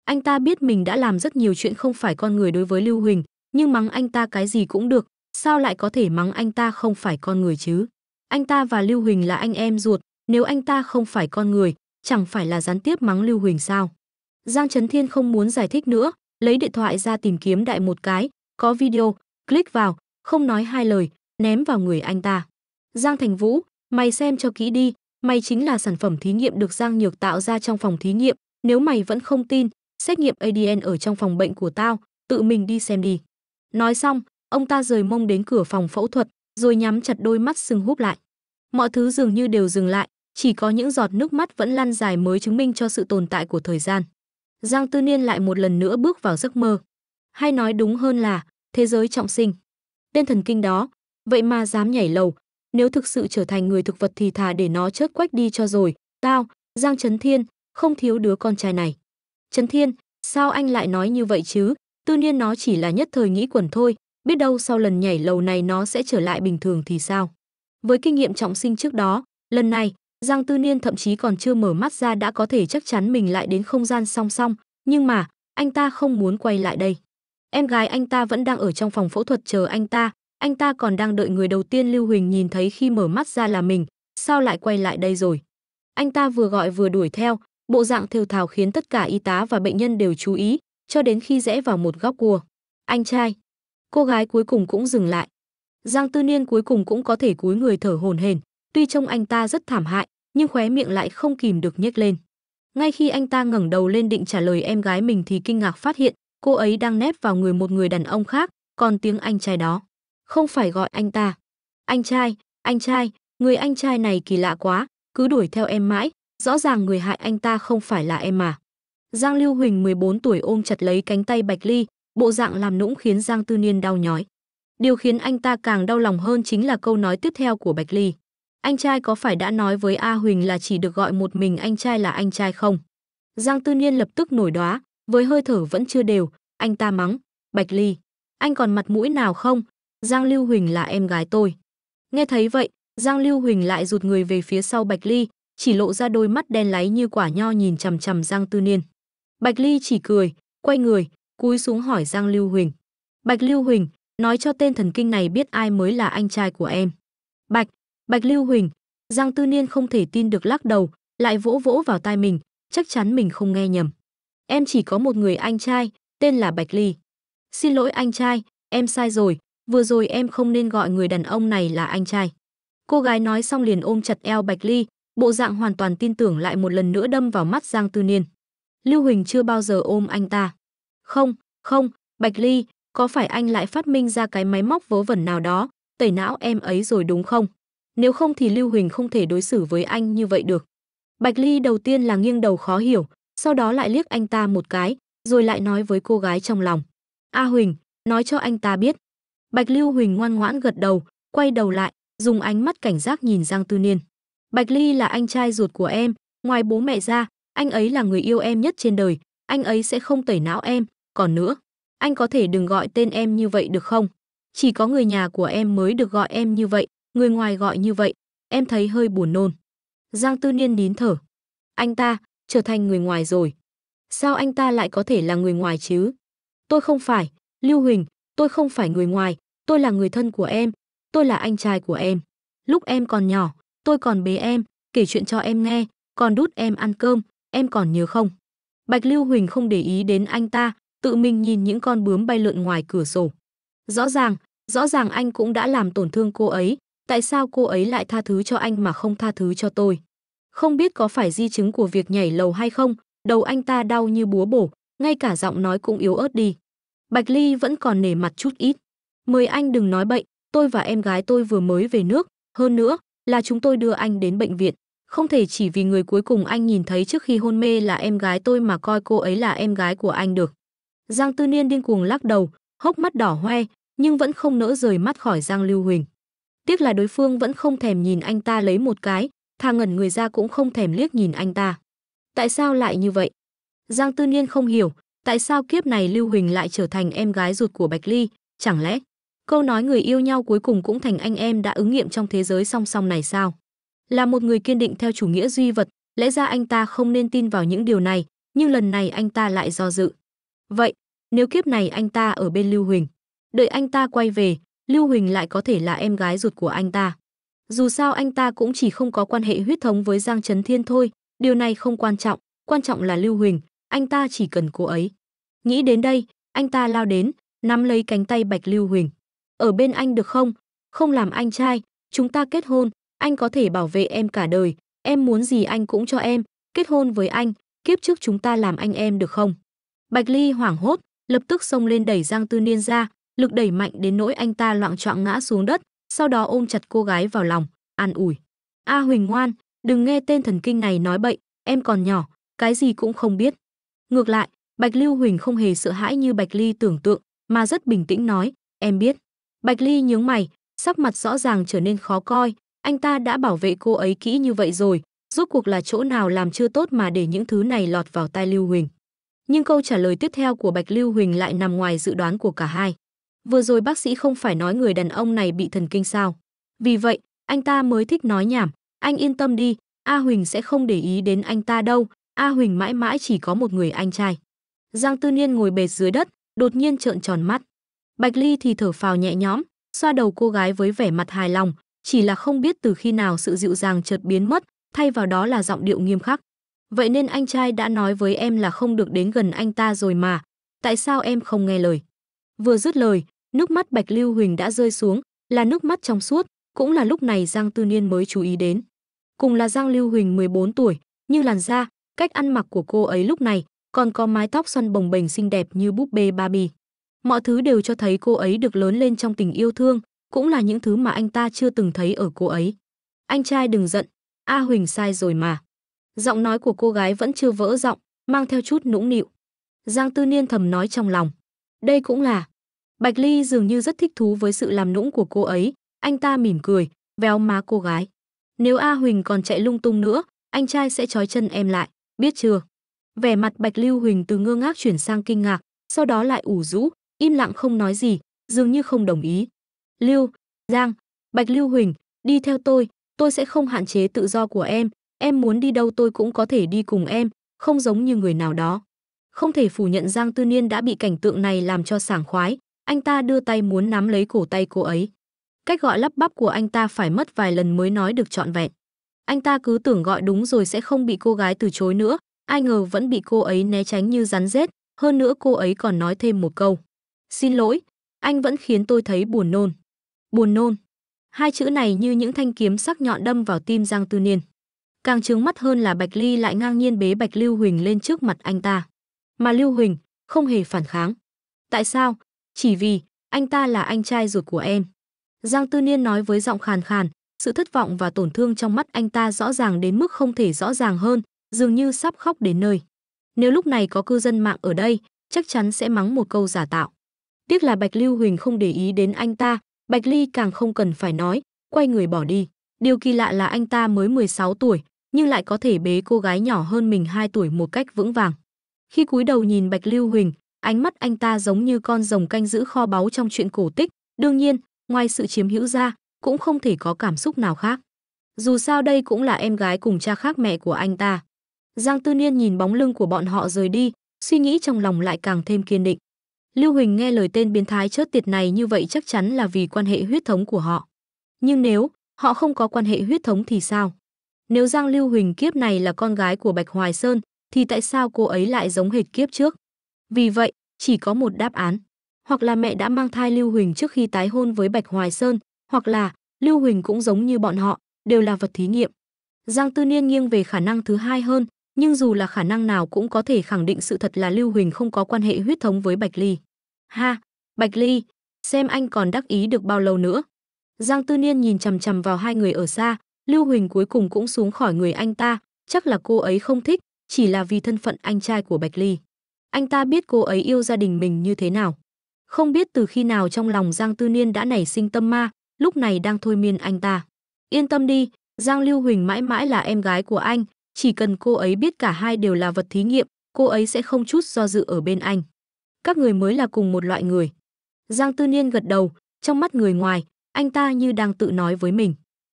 Anh ta biết mình đã làm rất nhiều chuyện không phải con người đối với Lưu Huỳnh, nhưng mắng anh ta cái gì cũng được, sao lại có thể mắng anh ta không phải con người chứ? Anh ta và Lưu Huỳnh là anh em ruột, nếu anh ta không phải con người, chẳng phải là gián tiếp mắng Lưu Huỳnh sao? Giang Trấn Thiên không muốn giải thích nữa, lấy điện thoại ra tìm kiếm đại một cái, có video, click vào, không nói hai lời, ném vào người anh ta. Giang Thành Vũ, mày xem cho kỹ đi, mày chính là sản phẩm thí nghiệm được Giang Nhược tạo ra trong phòng thí nghiệm, nếu mày vẫn không tin, xét nghiệm ADN ở trong phòng bệnh của tao, tự mình đi xem đi. Nói xong, ông ta rời mông đến cửa phòng phẫu thuật, rồi nhắm chặt đôi mắt sưng húp lại. Mọi thứ dường như đều dừng lại, chỉ có những giọt nước mắt vẫn lăn dài mới chứng minh cho sự tồn tại của thời gian. Giang Tư Niên lại một lần nữa bước vào giấc mơ. Hay nói đúng hơn là, thế giới trọng sinh. Tên thần kinh đó, vậy mà dám nhảy lầu, nếu thực sự trở thành người thực vật thì thà để nó chớt quách đi cho rồi, tao, Giang Trấn Thiên, không thiếu đứa con trai này. Trấn Thiên, sao anh lại nói như vậy chứ, tư nhiên nó chỉ là nhất thời nghĩ quẩn thôi, biết đâu sau lần nhảy lầu này nó sẽ trở lại bình thường thì sao. Với kinh nghiệm trọng sinh trước đó, lần này, Giang Tư Niên thậm chí còn chưa mở mắt ra đã có thể chắc chắn mình lại đến không gian song song, nhưng mà, anh ta không muốn quay lại đây. Em gái anh ta vẫn đang ở trong phòng phẫu thuật chờ anh ta, anh ta còn đang đợi người đầu tiên Lưu Huỳnh nhìn thấy khi mở mắt ra là mình, sao lại quay lại đây rồi. Anh ta vừa gọi vừa đuổi theo, bộ dạng thều thào khiến tất cả y tá và bệnh nhân đều chú ý, cho đến khi rẽ vào một góc cua. Anh trai, cô gái cuối cùng cũng dừng lại. Giang Tư Niên cuối cùng cũng có thể cúi người thở hồn hển, tuy trông anh ta rất thảm hại, nhưng khóe miệng lại không kìm được nhếch lên. Ngay khi anh ta ngẩng đầu lên định trả lời em gái mình thì kinh ngạc phát hiện, cô ấy đang nép vào người một người đàn ông khác, còn tiếng anh trai đó. Không phải gọi anh ta. Anh trai, anh trai, người anh trai này kỳ lạ quá, cứ đuổi theo em mãi, rõ ràng người hại anh ta không phải là em mà. Giang Lưu Huỳnh 14 tuổi ôm chặt lấy cánh tay Bạch Ly, bộ dạng làm nũng khiến Giang Tư Niên đau nhói. Điều khiến anh ta càng đau lòng hơn chính là câu nói tiếp theo của Bạch Ly. Anh trai có phải đã nói với A Huỳnh là chỉ được gọi một mình anh trai là anh trai không? Giang Tư Niên lập tức nổi đóa, với hơi thở vẫn chưa đều, anh ta mắng, Bạch Ly, anh còn mặt mũi nào không? Giang Lưu Huỳnh là em gái tôi. Nghe thấy vậy, Giang Lưu Huỳnh lại rụt người về phía sau Bạch Ly, chỉ lộ ra đôi mắt đen láy như quả nho nhìn chằm chằm Giang Tư Niên. Bạch Ly chỉ cười, quay người, cúi xuống hỏi Giang Lưu Huỳnh. Bạch Lưu Huỳnh, nói cho tên thần kinh này biết ai mới là anh trai của em. Bạch, Bạch Lưu Huỳnh, Giang Tư Niên không thể tin được lắc đầu, lại vỗ vỗ vào tai mình, chắc chắn mình không nghe nhầm. Em chỉ có một người anh trai, tên là Bạch Ly. Xin lỗi anh trai, em sai rồi, vừa rồi em không nên gọi người đàn ông này là anh trai. Cô gái nói xong liền ôm chặt eo Bạch Ly, bộ dạng hoàn toàn tin tưởng lại một lần nữa đâm vào mắt Giang Tư Niên. Lưu Huỳnh chưa bao giờ ôm anh ta. Không, không, Bạch Ly, có phải anh lại phát minh ra cái máy móc vớ vẩn nào đó, tẩy não em ấy rồi đúng không? Nếu không thì Lưu Huỳnh không thể đối xử với anh như vậy được. Bạch Ly đầu tiên là nghiêng đầu khó hiểu, sau đó lại liếc anh ta một cái, rồi lại nói với cô gái trong lòng. A Huỳnh, nói cho anh ta biết. Bạch Lưu Huỳnh ngoan ngoãn gật đầu, quay đầu lại, dùng ánh mắt cảnh giác nhìn Giang Tư Niên. Bạch Ly là anh trai ruột của em, ngoài bố mẹ ra, anh ấy là người yêu em nhất trên đời, anh ấy sẽ không tẩy não em, còn nữa, anh có thể đừng gọi tên em như vậy được không? Chỉ có người nhà của em mới được gọi em như vậy, người ngoài gọi như vậy, em thấy hơi buồn nôn. Giang Tư Niên nín thở. Anh ta, trở thành người ngoài rồi. Sao anh ta lại có thể là người ngoài chứ? Tôi không phải, Lưu Huỳnh, tôi không phải người ngoài, tôi là người thân của em, tôi là anh trai của em. Lúc em còn nhỏ, tôi còn bế em, kể chuyện cho em nghe, còn đút em ăn cơm, em còn nhớ không? Bạch Lưu Huỳnh không để ý đến anh ta, tự mình nhìn những con bướm bay lượn ngoài cửa sổ. Rõ ràng, rõ ràng anh cũng đã làm tổn thương cô ấy, tại sao cô ấy lại tha thứ cho anh mà không tha thứ cho tôi? Không biết có phải di chứng của việc nhảy lầu hay không, đầu anh ta đau như búa bổ, ngay cả giọng nói cũng yếu ớt đi. Bạch Ly vẫn còn nể mặt chút ít. Mời anh đừng nói bệnh, tôi và em gái tôi vừa mới về nước, hơn nữa là chúng tôi đưa anh đến bệnh viện. Không thể chỉ vì người cuối cùng anh nhìn thấy trước khi hôn mê là em gái tôi mà coi cô ấy là em gái của anh được. Giang Tư Niên điên cuồng lắc đầu, hốc mắt đỏ hoe, nhưng vẫn không nỡ rời mắt khỏi Giang Lưu Huỳnh. Tiếc là đối phương vẫn không thèm nhìn anh ta lấy một cái, thà ngẩn người ra cũng không thèm liếc nhìn anh ta. Tại sao lại như vậy? Giang Tư Niên không hiểu, tại sao kiếp này Lưu Huỳnh lại trở thành em gái ruột của Bạch Ly, chẳng lẽ câu nói người yêu nhau cuối cùng cũng thành anh em đã ứng nghiệm trong thế giới song song này sao? Là một người kiên định theo chủ nghĩa duy vật, lẽ ra anh ta không nên tin vào những điều này, nhưng lần này anh ta lại do dự. Vậy, nếu kiếp này anh ta ở bên Lưu Huỳnh, đợi anh ta quay về, Lưu Huỳnh lại có thể là em gái ruột của anh ta. Dù sao anh ta cũng chỉ không có quan hệ huyết thống với Giang Trấn Thiên thôi, điều này không quan trọng, quan trọng là Lưu Huỳnh, anh ta chỉ cần cô ấy. Nghĩ đến đây, anh ta lao đến, nắm lấy cánh tay Bạch Lưu Huỳnh. Ở bên anh được không? Không làm anh trai, chúng ta kết hôn, anh có thể bảo vệ em cả đời, em muốn gì anh cũng cho em, kết hôn với anh, kiếp trước chúng ta làm anh em được không? Bạch Ly hoảng hốt, lập tức xông lên đẩy Giang Tư Niên ra, lực đẩy mạnh đến nỗi anh ta loạn choạng ngã xuống đất, sau đó ôm chặt cô gái vào lòng, an ủi. A à, Huỳnh ngoan, đừng nghe tên thần kinh này nói bậy, em còn nhỏ, cái gì cũng không biết. Ngược lại, Bạch Lưu Huỳnh không hề sợ hãi như Bạch Ly tưởng tượng, mà rất bình tĩnh nói, em biết. Bạch Ly nhướng mày, sắc mặt rõ ràng trở nên khó coi, anh ta đã bảo vệ cô ấy kỹ như vậy rồi, rốt cuộc là chỗ nào làm chưa tốt mà để những thứ này lọt vào tai Lưu Huỳnh. Nhưng câu trả lời tiếp theo của Bạch Lưu Huỳnh lại nằm ngoài dự đoán của cả hai vừa rồi bác sĩ không phải nói người đàn ông này bị thần kinh sao vì vậy anh ta mới thích nói nhảm anh yên tâm đi a huỳnh sẽ không để ý đến anh ta đâu a huỳnh mãi mãi chỉ có một người anh trai giang tư niên ngồi bệt dưới đất đột nhiên trợn tròn mắt bạch ly thì thở phào nhẹ nhõm xoa đầu cô gái với vẻ mặt hài lòng chỉ là không biết từ khi nào sự dịu dàng chợt biến mất thay vào đó là giọng điệu nghiêm khắc vậy nên anh trai đã nói với em là không được đến gần anh ta rồi mà tại sao em không nghe lời Vừa dứt lời, nước mắt Bạch Lưu Huỳnh đã rơi xuống, là nước mắt trong suốt, cũng là lúc này Giang Tư Niên mới chú ý đến. Cùng là Giang Lưu Huỳnh 14 tuổi, như làn da, cách ăn mặc của cô ấy lúc này, còn có mái tóc xoăn bồng bềnh xinh đẹp như búp bê Barbie. Mọi thứ đều cho thấy cô ấy được lớn lên trong tình yêu thương, cũng là những thứ mà anh ta chưa từng thấy ở cô ấy. Anh trai đừng giận, A Huỳnh sai rồi mà. Giọng nói của cô gái vẫn chưa vỡ giọng, mang theo chút nũng nịu. Giang Tư Niên thầm nói trong lòng. Đây cũng là Bạch Ly dường như rất thích thú với sự làm nũng của cô ấy, anh ta mỉm cười, véo má cô gái. Nếu A Huỳnh còn chạy lung tung nữa, anh trai sẽ trói chân em lại, biết chưa? Vẻ mặt Bạch Lưu Huỳnh từ ngơ ngác chuyển sang kinh ngạc, sau đó lại ủ rũ, im lặng không nói gì, dường như không đồng ý. Lưu, Giang, Bạch Lưu Huỳnh, đi theo tôi, tôi sẽ không hạn chế tự do của em, em muốn đi đâu tôi cũng có thể đi cùng em, không giống như người nào đó. Không thể phủ nhận Giang Tư Niên đã bị cảnh tượng này làm cho sảng khoái, anh ta đưa tay muốn nắm lấy cổ tay cô ấy. Cách gọi lắp bắp của anh ta phải mất vài lần mới nói được trọn vẹn. Anh ta cứ tưởng gọi đúng rồi sẽ không bị cô gái từ chối nữa, ai ngờ vẫn bị cô ấy né tránh như rắn rết, hơn nữa cô ấy còn nói thêm một câu. Xin lỗi, anh vẫn khiến tôi thấy buồn nôn. Buồn nôn. Hai chữ này như những thanh kiếm sắc nhọn đâm vào tim Giang Tư Niên. Càng trướng mắt hơn là Bạch Ly lại ngang nhiên bế Bạch Lưu Huỳnh lên trước mặt anh ta. Mà Lưu Huỳnh không hề phản kháng. Tại sao? Chỉ vì, anh ta là anh trai ruột của em. Giang Tư Niên nói với giọng khàn khàn, sự thất vọng và tổn thương trong mắt anh ta rõ ràng đến mức không thể rõ ràng hơn, dường như sắp khóc đến nơi. Nếu lúc này có cư dân mạng ở đây, chắc chắn sẽ mắng một câu giả tạo. Tiếc là Bạch Lưu Huỳnh không để ý đến anh ta, Bạch Ly càng không cần phải nói, quay người bỏ đi. Điều kỳ lạ là anh ta mới 16 tuổi, nhưng lại có thể bế cô gái nhỏ hơn mình 2 tuổi một cách vững vàng. Khi cúi đầu nhìn Bạch Lưu Huỳnh, ánh mắt anh ta giống như con rồng canh giữ kho báu trong chuyện cổ tích, đương nhiên, ngoài sự chiếm hữu ra, cũng không thể có cảm xúc nào khác. Dù sao đây cũng là em gái cùng cha khác mẹ của anh ta. Giang Tư Niên nhìn bóng lưng của bọn họ rời đi, suy nghĩ trong lòng lại càng thêm kiên định. Lưu Huỳnh nghe lời tên biến thái chớt tiệt này như vậy chắc chắn là vì quan hệ huyết thống của họ. Nhưng nếu họ không có quan hệ huyết thống thì sao? Nếu Giang Lưu Huỳnh kiếp này là con gái của Bạch Hoài Sơn, thì tại sao cô ấy lại giống hệt kiếp trước? Vì vậy, chỉ có một đáp án, hoặc là mẹ đã mang thai Lưu Huỳnh trước khi tái hôn với Bạch Hoài Sơn, hoặc là Lưu Huỳnh cũng giống như bọn họ, đều là vật thí nghiệm. Giang Tư Niên nghiêng về khả năng thứ hai hơn, nhưng dù là khả năng nào cũng có thể khẳng định sự thật là Lưu Huỳnh không có quan hệ huyết thống với Bạch Ly. Ha, Bạch Ly, xem anh còn đắc ý được bao lâu nữa. Giang Tư Niên nhìn chằm chằm vào hai người ở xa, Lưu Huỳnh cuối cùng cũng xuống khỏi người anh ta, chắc là cô ấy không thích, chỉ là vì thân phận anh trai của Bạch Ly. Anh ta biết cô ấy yêu gia đình mình như thế nào. Không biết từ khi nào trong lòng Giang Tư Niên đã nảy sinh tâm ma, lúc này đang thôi miên anh ta. Yên tâm đi, Giang Lưu Huỳnh mãi mãi là em gái của anh, chỉ cần cô ấy biết cả hai đều là vật thí nghiệm, cô ấy sẽ không chút do dự ở bên anh. Các người mới là cùng một loại người. Giang Tư Niên gật đầu, trong mắt người ngoài, anh ta như đang tự nói với mình.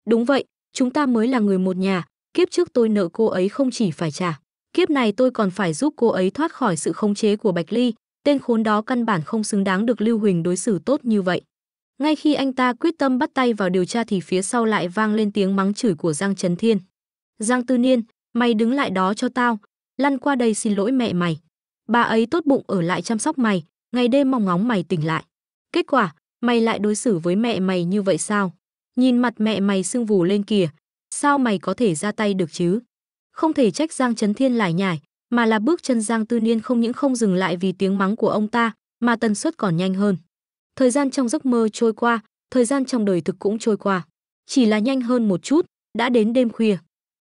Đúng vậy, chúng ta mới là người một nhà, kiếp trước tôi nợ cô ấy không chỉ phải trả, kiếp này tôi còn phải giúp cô ấy thoát khỏi sự khống chế của Bạch Ly, tên khốn đó căn bản không xứng đáng được Lưu Huỳnh đối xử tốt như vậy. Ngay khi anh ta quyết tâm bắt tay vào điều tra thì phía sau lại vang lên tiếng mắng chửi của Giang Trấn Thiên. Giang Tư Niên, mày đứng lại đó cho tao, lăn qua đây xin lỗi mẹ mày. Bà ấy tốt bụng ở lại chăm sóc mày, ngày đêm mong ngóng mày tỉnh lại. Kết quả, mày lại đối xử với mẹ mày như vậy sao? Nhìn mặt mẹ mày sưng vù lên kìa, sao mày có thể ra tay được chứ? không thể trách Giang Trấn Thiên lải nhải, mà là bước chân Giang Tư Niên không những không dừng lại vì tiếng mắng của ông ta, mà tần suất còn nhanh hơn. Thời gian trong giấc mơ trôi qua, thời gian trong đời thực cũng trôi qua, chỉ là nhanh hơn một chút, đã đến đêm khuya.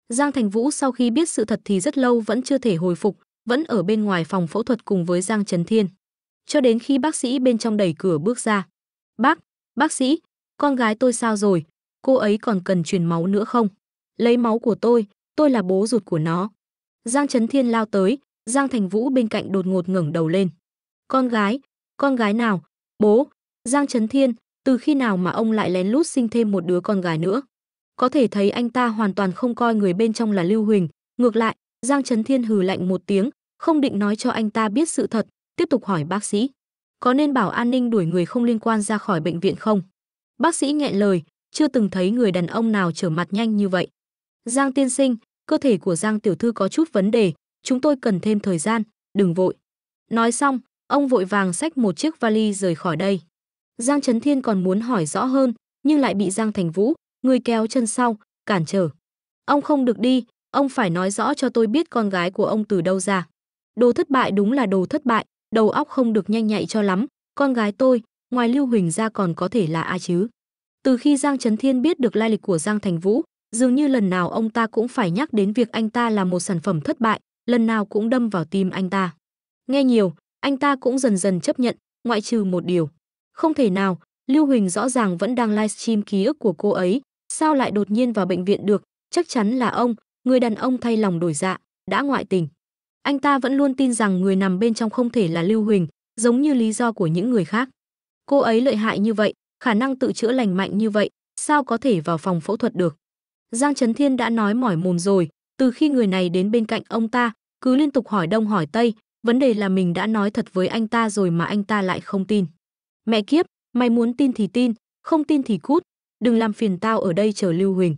Giang Thành Vũ sau khi biết sự thật thì rất lâu vẫn chưa thể hồi phục, vẫn ở bên ngoài phòng phẫu thuật cùng với Giang Trấn Thiên. Cho đến khi bác sĩ bên trong đẩy cửa bước ra. Bác, bác sĩ, con gái tôi sao rồi? Cô ấy còn cần truyền máu nữa không? Lấy máu của tôi, tôi là bố ruột của nó. Giang Trấn Thiên lao tới, Giang Thành Vũ bên cạnh đột ngột ngẩng đầu lên. Con gái, con gái nào? Bố, Giang Trấn Thiên, từ khi nào mà ông lại lén lút sinh thêm một đứa con gái nữa? Có thể thấy anh ta hoàn toàn không coi người bên trong là Lưu Huỳnh. Ngược lại, Giang Trấn Thiên hừ lạnh một tiếng, không định nói cho anh ta biết sự thật, tiếp tục hỏi bác sĩ. Có nên bảo an ninh đuổi người không liên quan ra khỏi bệnh viện không? Bác sĩ nghẹn lời, chưa từng thấy người đàn ông nào trở mặt nhanh như vậy. Giang tiên sinh, cơ thể của Giang tiểu thư có chút vấn đề, chúng tôi cần thêm thời gian, đừng vội. Nói xong, ông vội vàng xách một chiếc vali rời khỏi đây. Giang Trấn Thiên còn muốn hỏi rõ hơn, nhưng lại bị Giang Thành Vũ, người kéo chân sau, cản trở. Ông không được đi, ông phải nói rõ cho tôi biết con gái của ông từ đâu ra. Đồ thất bại đúng là đồ thất bại, đầu óc không được nhanh nhạy cho lắm, con gái tôi, ngoài Lưu Huỳnh ra còn có thể là ai chứ? Từ khi Giang Trấn Thiên biết được lai lịch của Giang Thành Vũ, Dường như lần nào ông ta cũng phải nhắc đến việc anh ta là một sản phẩm thất bại, lần nào cũng đâm vào tim anh ta. Nghe nhiều, anh ta cũng dần dần chấp nhận, ngoại trừ một điều. Không thể nào, Lưu Huỳnh rõ ràng vẫn đang livestream ký ức của cô ấy, sao lại đột nhiên vào bệnh viện được, chắc chắn là ông, người đàn ông thay lòng đổi dạ, đã ngoại tình. Anh ta vẫn luôn tin rằng người nằm bên trong không thể là Lưu Huỳnh, giống như lý do của những người khác. Cô ấy lợi hại như vậy, khả năng tự chữa lành mạnh như vậy, sao có thể vào phòng phẫu thuật được. Giang Trấn Thiên đã nói mỏi mồm rồi, từ khi người này đến bên cạnh ông ta, cứ liên tục hỏi đông hỏi tây, vấn đề là mình đã nói thật với anh ta rồi mà anh ta lại không tin. Mẹ kiếp, mày muốn tin thì tin, không tin thì cút, đừng làm phiền tao ở đây chờ Lưu Huỳnh.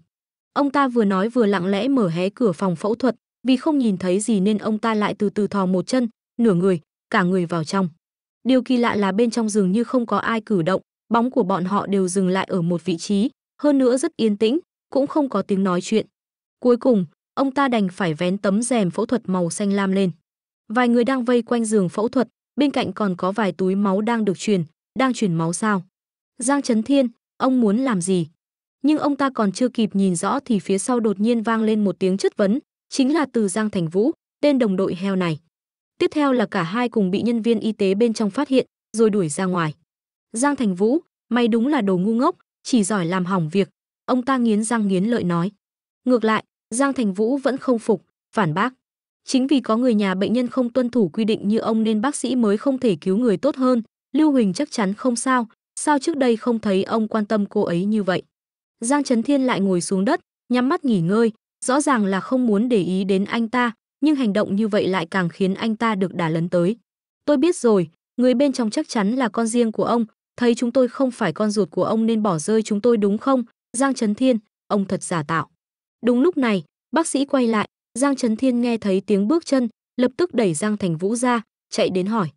Ông ta vừa nói vừa lặng lẽ mở hé cửa phòng phẫu thuật, vì không nhìn thấy gì nên ông ta lại từ từ thò một chân, nửa người, cả người vào trong. Điều kỳ lạ là bên trong giường như không có ai cử động, bóng của bọn họ đều dừng lại ở một vị trí, hơn nữa rất yên tĩnh, cũng không có tiếng nói chuyện. Cuối cùng, ông ta đành phải vén tấm rèm phẫu thuật màu xanh lam lên. Vài người đang vây quanh giường phẫu thuật, bên cạnh còn có vài túi máu đang được truyền, đang truyền máu sao? Giang Trấn Thiên, ông muốn làm gì? Nhưng ông ta còn chưa kịp nhìn rõ thì phía sau đột nhiên vang lên một tiếng chất vấn, chính là từ Giang Thành Vũ, tên đồng đội heo này. Tiếp theo là cả hai cùng bị nhân viên y tế bên trong phát hiện, rồi đuổi ra ngoài. Giang Thành Vũ, mày đúng là đồ ngu ngốc, chỉ giỏi làm hỏng việc, Ông ta nghiến răng nghiến lợi nói. Ngược lại, Giang Thành Vũ vẫn không phục, phản bác. Chính vì có người nhà bệnh nhân không tuân thủ quy định như ông nên bác sĩ mới không thể cứu người tốt hơn, Lưu Huỳnh chắc chắn không sao, sao trước đây không thấy ông quan tâm cô ấy như vậy. Giang Trấn Thiên lại ngồi xuống đất, nhắm mắt nghỉ ngơi, rõ ràng là không muốn để ý đến anh ta, nhưng hành động như vậy lại càng khiến anh ta được đả lấn tới. Tôi biết rồi, người bên trong chắc chắn là con riêng của ông, thấy chúng tôi không phải con ruột của ông nên bỏ rơi chúng tôi đúng không? Giang Trấn Thiên, ông thật giả tạo. Đúng lúc này, bác sĩ quay lại, Giang Trấn Thiên nghe thấy tiếng bước chân, lập tức đẩy Giang Thành Vũ ra, chạy đến hỏi.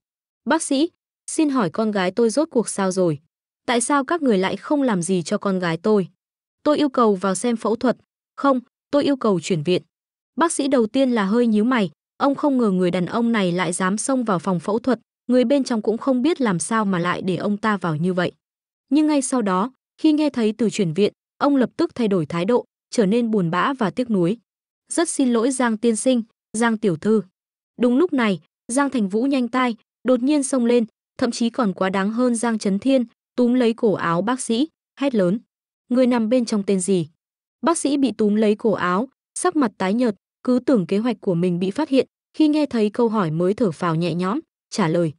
Bác sĩ, xin hỏi con gái tôi rốt cuộc sao rồi? Tại sao các người lại không làm gì cho con gái tôi? Tôi yêu cầu vào xem phẫu thuật. Không, tôi yêu cầu chuyển viện. Bác sĩ đầu tiên là hơi nhíu mày, ông không ngờ người đàn ông này lại dám xông vào phòng phẫu thuật, người bên trong cũng không biết làm sao mà lại để ông ta vào như vậy. Nhưng ngay sau đó, khi nghe thấy từ chuyển viện, ông lập tức thay đổi thái độ, trở nên buồn bã và tiếc nuối. Rất xin lỗi Giang tiên sinh, Giang tiểu thư. Đúng lúc này, Giang Thành Vũ nhanh tay, đột nhiên xông lên, thậm chí còn quá đáng hơn Giang Trấn Thiên, túm lấy cổ áo bác sĩ, hét lớn. Người nằm bên trong tên gì? Bác sĩ bị túm lấy cổ áo, sắc mặt tái nhợt, cứ tưởng kế hoạch của mình bị phát hiện, khi nghe thấy câu hỏi mới thở phào nhẹ nhõm, trả lời.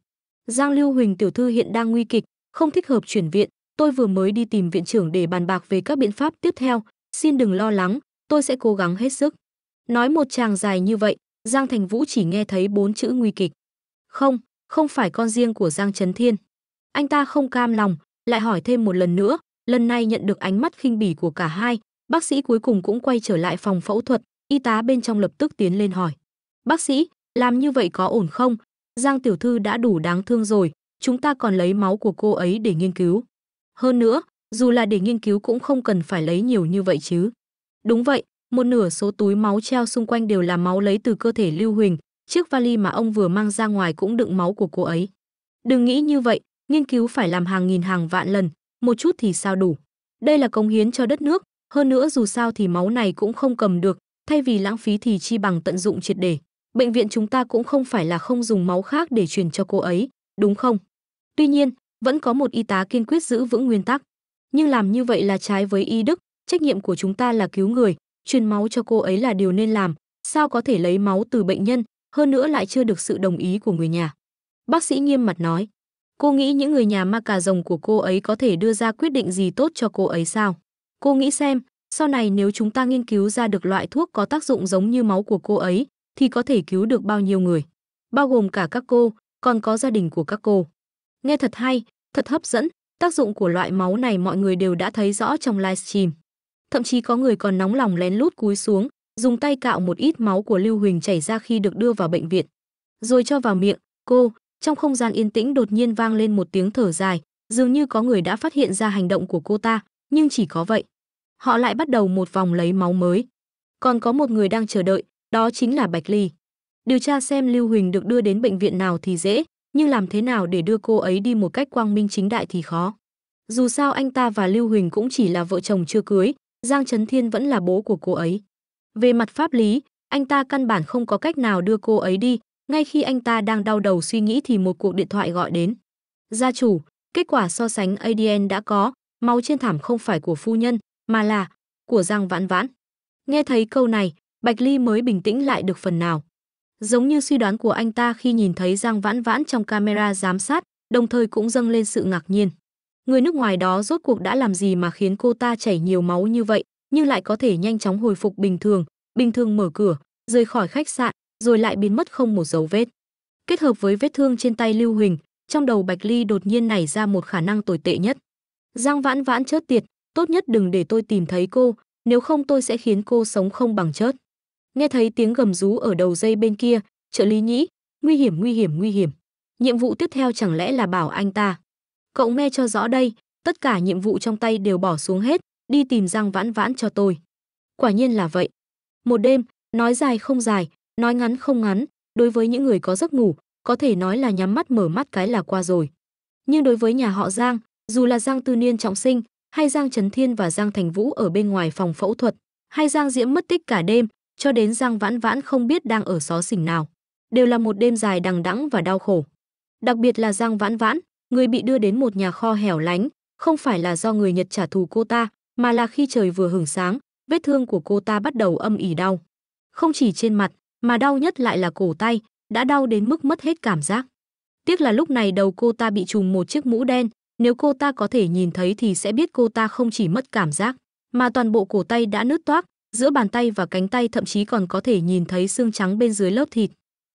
Giang Lưu Huỳnh tiểu thư hiện đang nguy kịch, không thích hợp chuyển viện, tôi vừa mới đi tìm viện trưởng để bàn bạc về các biện pháp tiếp theo, xin đừng lo lắng, tôi sẽ cố gắng hết sức. Nói một tràng dài như vậy, Giang Thành Vũ chỉ nghe thấy bốn chữ nguy kịch. Không, không phải con riêng của Giang Trấn Thiên. Anh ta không cam lòng, lại hỏi thêm một lần nữa, lần này nhận được ánh mắt khinh bỉ của cả hai, bác sĩ cuối cùng cũng quay trở lại phòng phẫu thuật, y tá bên trong lập tức tiến lên hỏi. Bác sĩ, làm như vậy có ổn không? Giang tiểu thư đã đủ đáng thương rồi, chúng ta còn lấy máu của cô ấy để nghiên cứu. Hơn nữa, dù là để nghiên cứu cũng không cần phải lấy nhiều như vậy chứ. Đúng vậy, một nửa số túi máu treo xung quanh đều là máu lấy từ cơ thể Lưu Huỳnh, chiếc vali mà ông vừa mang ra ngoài cũng đựng máu của cô ấy. Đừng nghĩ như vậy, nghiên cứu phải làm hàng nghìn hàng vạn lần, một chút thì sao đủ. Đây là công hiến cho đất nước, hơn nữa dù sao thì máu này cũng không cầm được, thay vì lãng phí thì chi bằng tận dụng triệt để. Bệnh viện chúng ta cũng không phải là không dùng máu khác để truyền cho cô ấy, đúng không? Tuy nhiên, vẫn có một y tá kiên quyết giữ vững nguyên tắc nhưng làm như vậy là trái với y đức trách nhiệm của chúng ta là cứu người truyền máu cho cô ấy là điều nên làm sao có thể lấy máu từ bệnh nhân hơn nữa lại chưa được sự đồng ý của người nhà bác sĩ nghiêm mặt nói cô nghĩ những người nhà ma cà rồng của cô ấy có thể đưa ra quyết định gì tốt cho cô ấy sao cô nghĩ xem sau này nếu chúng ta nghiên cứu ra được loại thuốc có tác dụng giống như máu của cô ấy thì có thể cứu được bao nhiêu người bao gồm cả các cô còn có gia đình của các cô Nghe thật hay, thật hấp dẫn, tác dụng của loại máu này mọi người đều đã thấy rõ trong livestream. Thậm chí có người còn nóng lòng lén lút cúi xuống, dùng tay cạo một ít máu của Lưu Huỳnh chảy ra khi được đưa vào bệnh viện. Rồi cho vào miệng, cô, trong không gian yên tĩnh đột nhiên vang lên một tiếng thở dài, dường như có người đã phát hiện ra hành động của cô ta, nhưng chỉ có vậy. Họ lại bắt đầu một vòng lấy máu mới. Còn có một người đang chờ đợi, đó chính là Bạch Ly. Điều tra xem Lưu Huỳnh được đưa đến bệnh viện nào thì dễ, nhưng làm thế nào để đưa cô ấy đi một cách quang minh chính đại thì khó. Dù sao anh ta và Lưu Huỳnh cũng chỉ là vợ chồng chưa cưới, Giang Trấn Thiên vẫn là bố của cô ấy. Về mặt pháp lý, anh ta căn bản không có cách nào đưa cô ấy đi, ngay khi anh ta đang đau đầu suy nghĩ thì một cuộc điện thoại gọi đến. Gia chủ, kết quả so sánh ADN đã có, máu trên thảm không phải của phu nhân, mà là của Giang Vãn Vãn. Nghe thấy câu này, Bạch Ly mới bình tĩnh lại được phần nào. Giống như suy đoán của anh ta khi nhìn thấy Giang Vãn Vãn trong camera giám sát, đồng thời cũng dâng lên sự ngạc nhiên. Người nước ngoài đó rốt cuộc đã làm gì mà khiến cô ta chảy nhiều máu như vậy, nhưng lại có thể nhanh chóng hồi phục bình thường, bình thường mở cửa, rời khỏi khách sạn, rồi lại biến mất không một dấu vết. Kết hợp với vết thương trên tay Lưu Huỳnh, trong đầu Bạch Ly đột nhiên nảy ra một khả năng tồi tệ nhất. Giang Vãn Vãn chớt tiệt, tốt nhất đừng để tôi tìm thấy cô, nếu không tôi sẽ khiến cô sống không bằng chết. Nghe thấy tiếng gầm rú ở đầu dây bên kia, trợ lý nhĩ, nguy hiểm nguy hiểm nguy hiểm. Nhiệm vụ tiếp theo chẳng lẽ là bảo anh ta. Cậu nghe cho rõ đây, tất cả nhiệm vụ trong tay đều bỏ xuống hết, đi tìm Giang Vãn Vãn cho tôi. Quả nhiên là vậy. Một đêm, nói dài không dài, nói ngắn không ngắn, đối với những người có giấc ngủ, có thể nói là nhắm mắt mở mắt cái là qua rồi. Nhưng đối với nhà họ Giang, dù là Giang Tư Niên trọng sinh, hay Giang Trấn Thiên và Giang Thành Vũ ở bên ngoài phòng phẫu thuật, hay Giang Diễm mất tích cả đêm, cho đến Giang Vãn Vãn không biết đang ở xó xỉnh nào. Đều là một đêm dài đằng đẵng và đau khổ. Đặc biệt là Giang Vãn Vãn, người bị đưa đến một nhà kho hẻo lánh, không phải là do người Nhật trả thù cô ta, mà là khi trời vừa hửng sáng, vết thương của cô ta bắt đầu âm ỉ đau. Không chỉ trên mặt, mà đau nhất lại là cổ tay, đã đau đến mức mất hết cảm giác. Tiếc là lúc này đầu cô ta bị trùm một chiếc mũ đen, nếu cô ta có thể nhìn thấy thì sẽ biết cô ta không chỉ mất cảm giác, mà toàn bộ cổ tay đã nứt toác, giữa bàn tay và cánh tay thậm chí còn có thể nhìn thấy xương trắng bên dưới lớp thịt.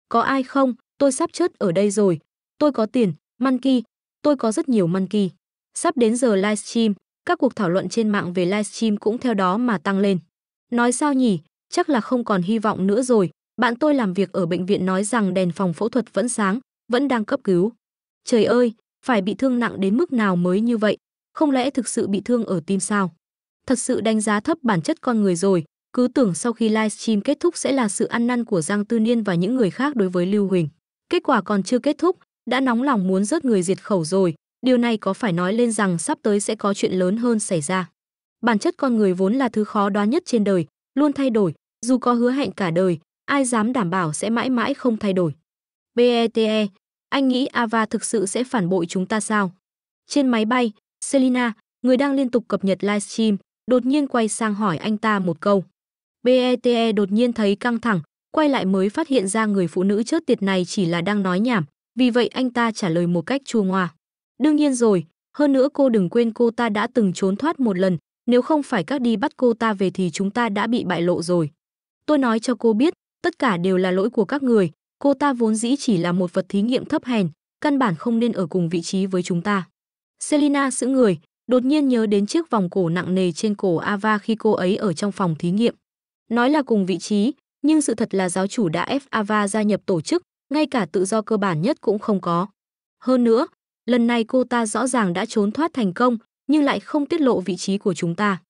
Có ai không, tôi sắp chết ở đây rồi. Tôi có tiền, monkey, tôi có rất nhiều monkey. Sắp đến giờ livestream, các cuộc thảo luận trên mạng về livestream cũng theo đó mà tăng lên. Nói sao nhỉ, chắc là không còn hy vọng nữa rồi. Bạn tôi làm việc ở bệnh viện nói rằng đèn phòng phẫu thuật vẫn sáng, vẫn đang cấp cứu. Trời ơi, phải bị thương nặng đến mức nào mới như vậy? Không lẽ thực sự bị thương ở tim sao? thật sự đánh giá thấp bản chất con người rồi, cứ tưởng sau khi livestream kết thúc sẽ là sự ăn năn của Giang Tư Niên và những người khác đối với Lưu Huỳnh. Kết quả còn chưa kết thúc, đã nóng lòng muốn rớt người diệt khẩu rồi, điều này có phải nói lên rằng sắp tới sẽ có chuyện lớn hơn xảy ra. Bản chất con người vốn là thứ khó đoán nhất trên đời, luôn thay đổi, dù có hứa hẹn cả đời, ai dám đảm bảo sẽ mãi mãi không thay đổi. BETE, anh nghĩ Ava thực sự sẽ phản bội chúng ta sao? Trên máy bay, Selina, người đang liên tục cập nhật livestream, đột nhiên quay sang hỏi anh ta một câu. BETE đột nhiên thấy căng thẳng, quay lại mới phát hiện ra người phụ nữ chớt tiệt này chỉ là đang nói nhảm, vì vậy anh ta trả lời một cách chua ngoa. Đương nhiên rồi, hơn nữa cô đừng quên cô ta đã từng trốn thoát một lần, nếu không phải các đi bắt cô ta về thì chúng ta đã bị bại lộ rồi. Tôi nói cho cô biết, tất cả đều là lỗi của các người, cô ta vốn dĩ chỉ là một vật thí nghiệm thấp hèn, căn bản không nên ở cùng vị trí với chúng ta. Selina sững người, đột nhiên nhớ đến chiếc vòng cổ nặng nề trên cổ Ava khi cô ấy ở trong phòng thí nghiệm. Nói là cùng vị trí, nhưng sự thật là giáo chủ đã ép Ava gia nhập tổ chức, ngay cả tự do cơ bản nhất cũng không có. Hơn nữa, lần này cô ta rõ ràng đã trốn thoát thành công, nhưng lại không tiết lộ vị trí của chúng ta.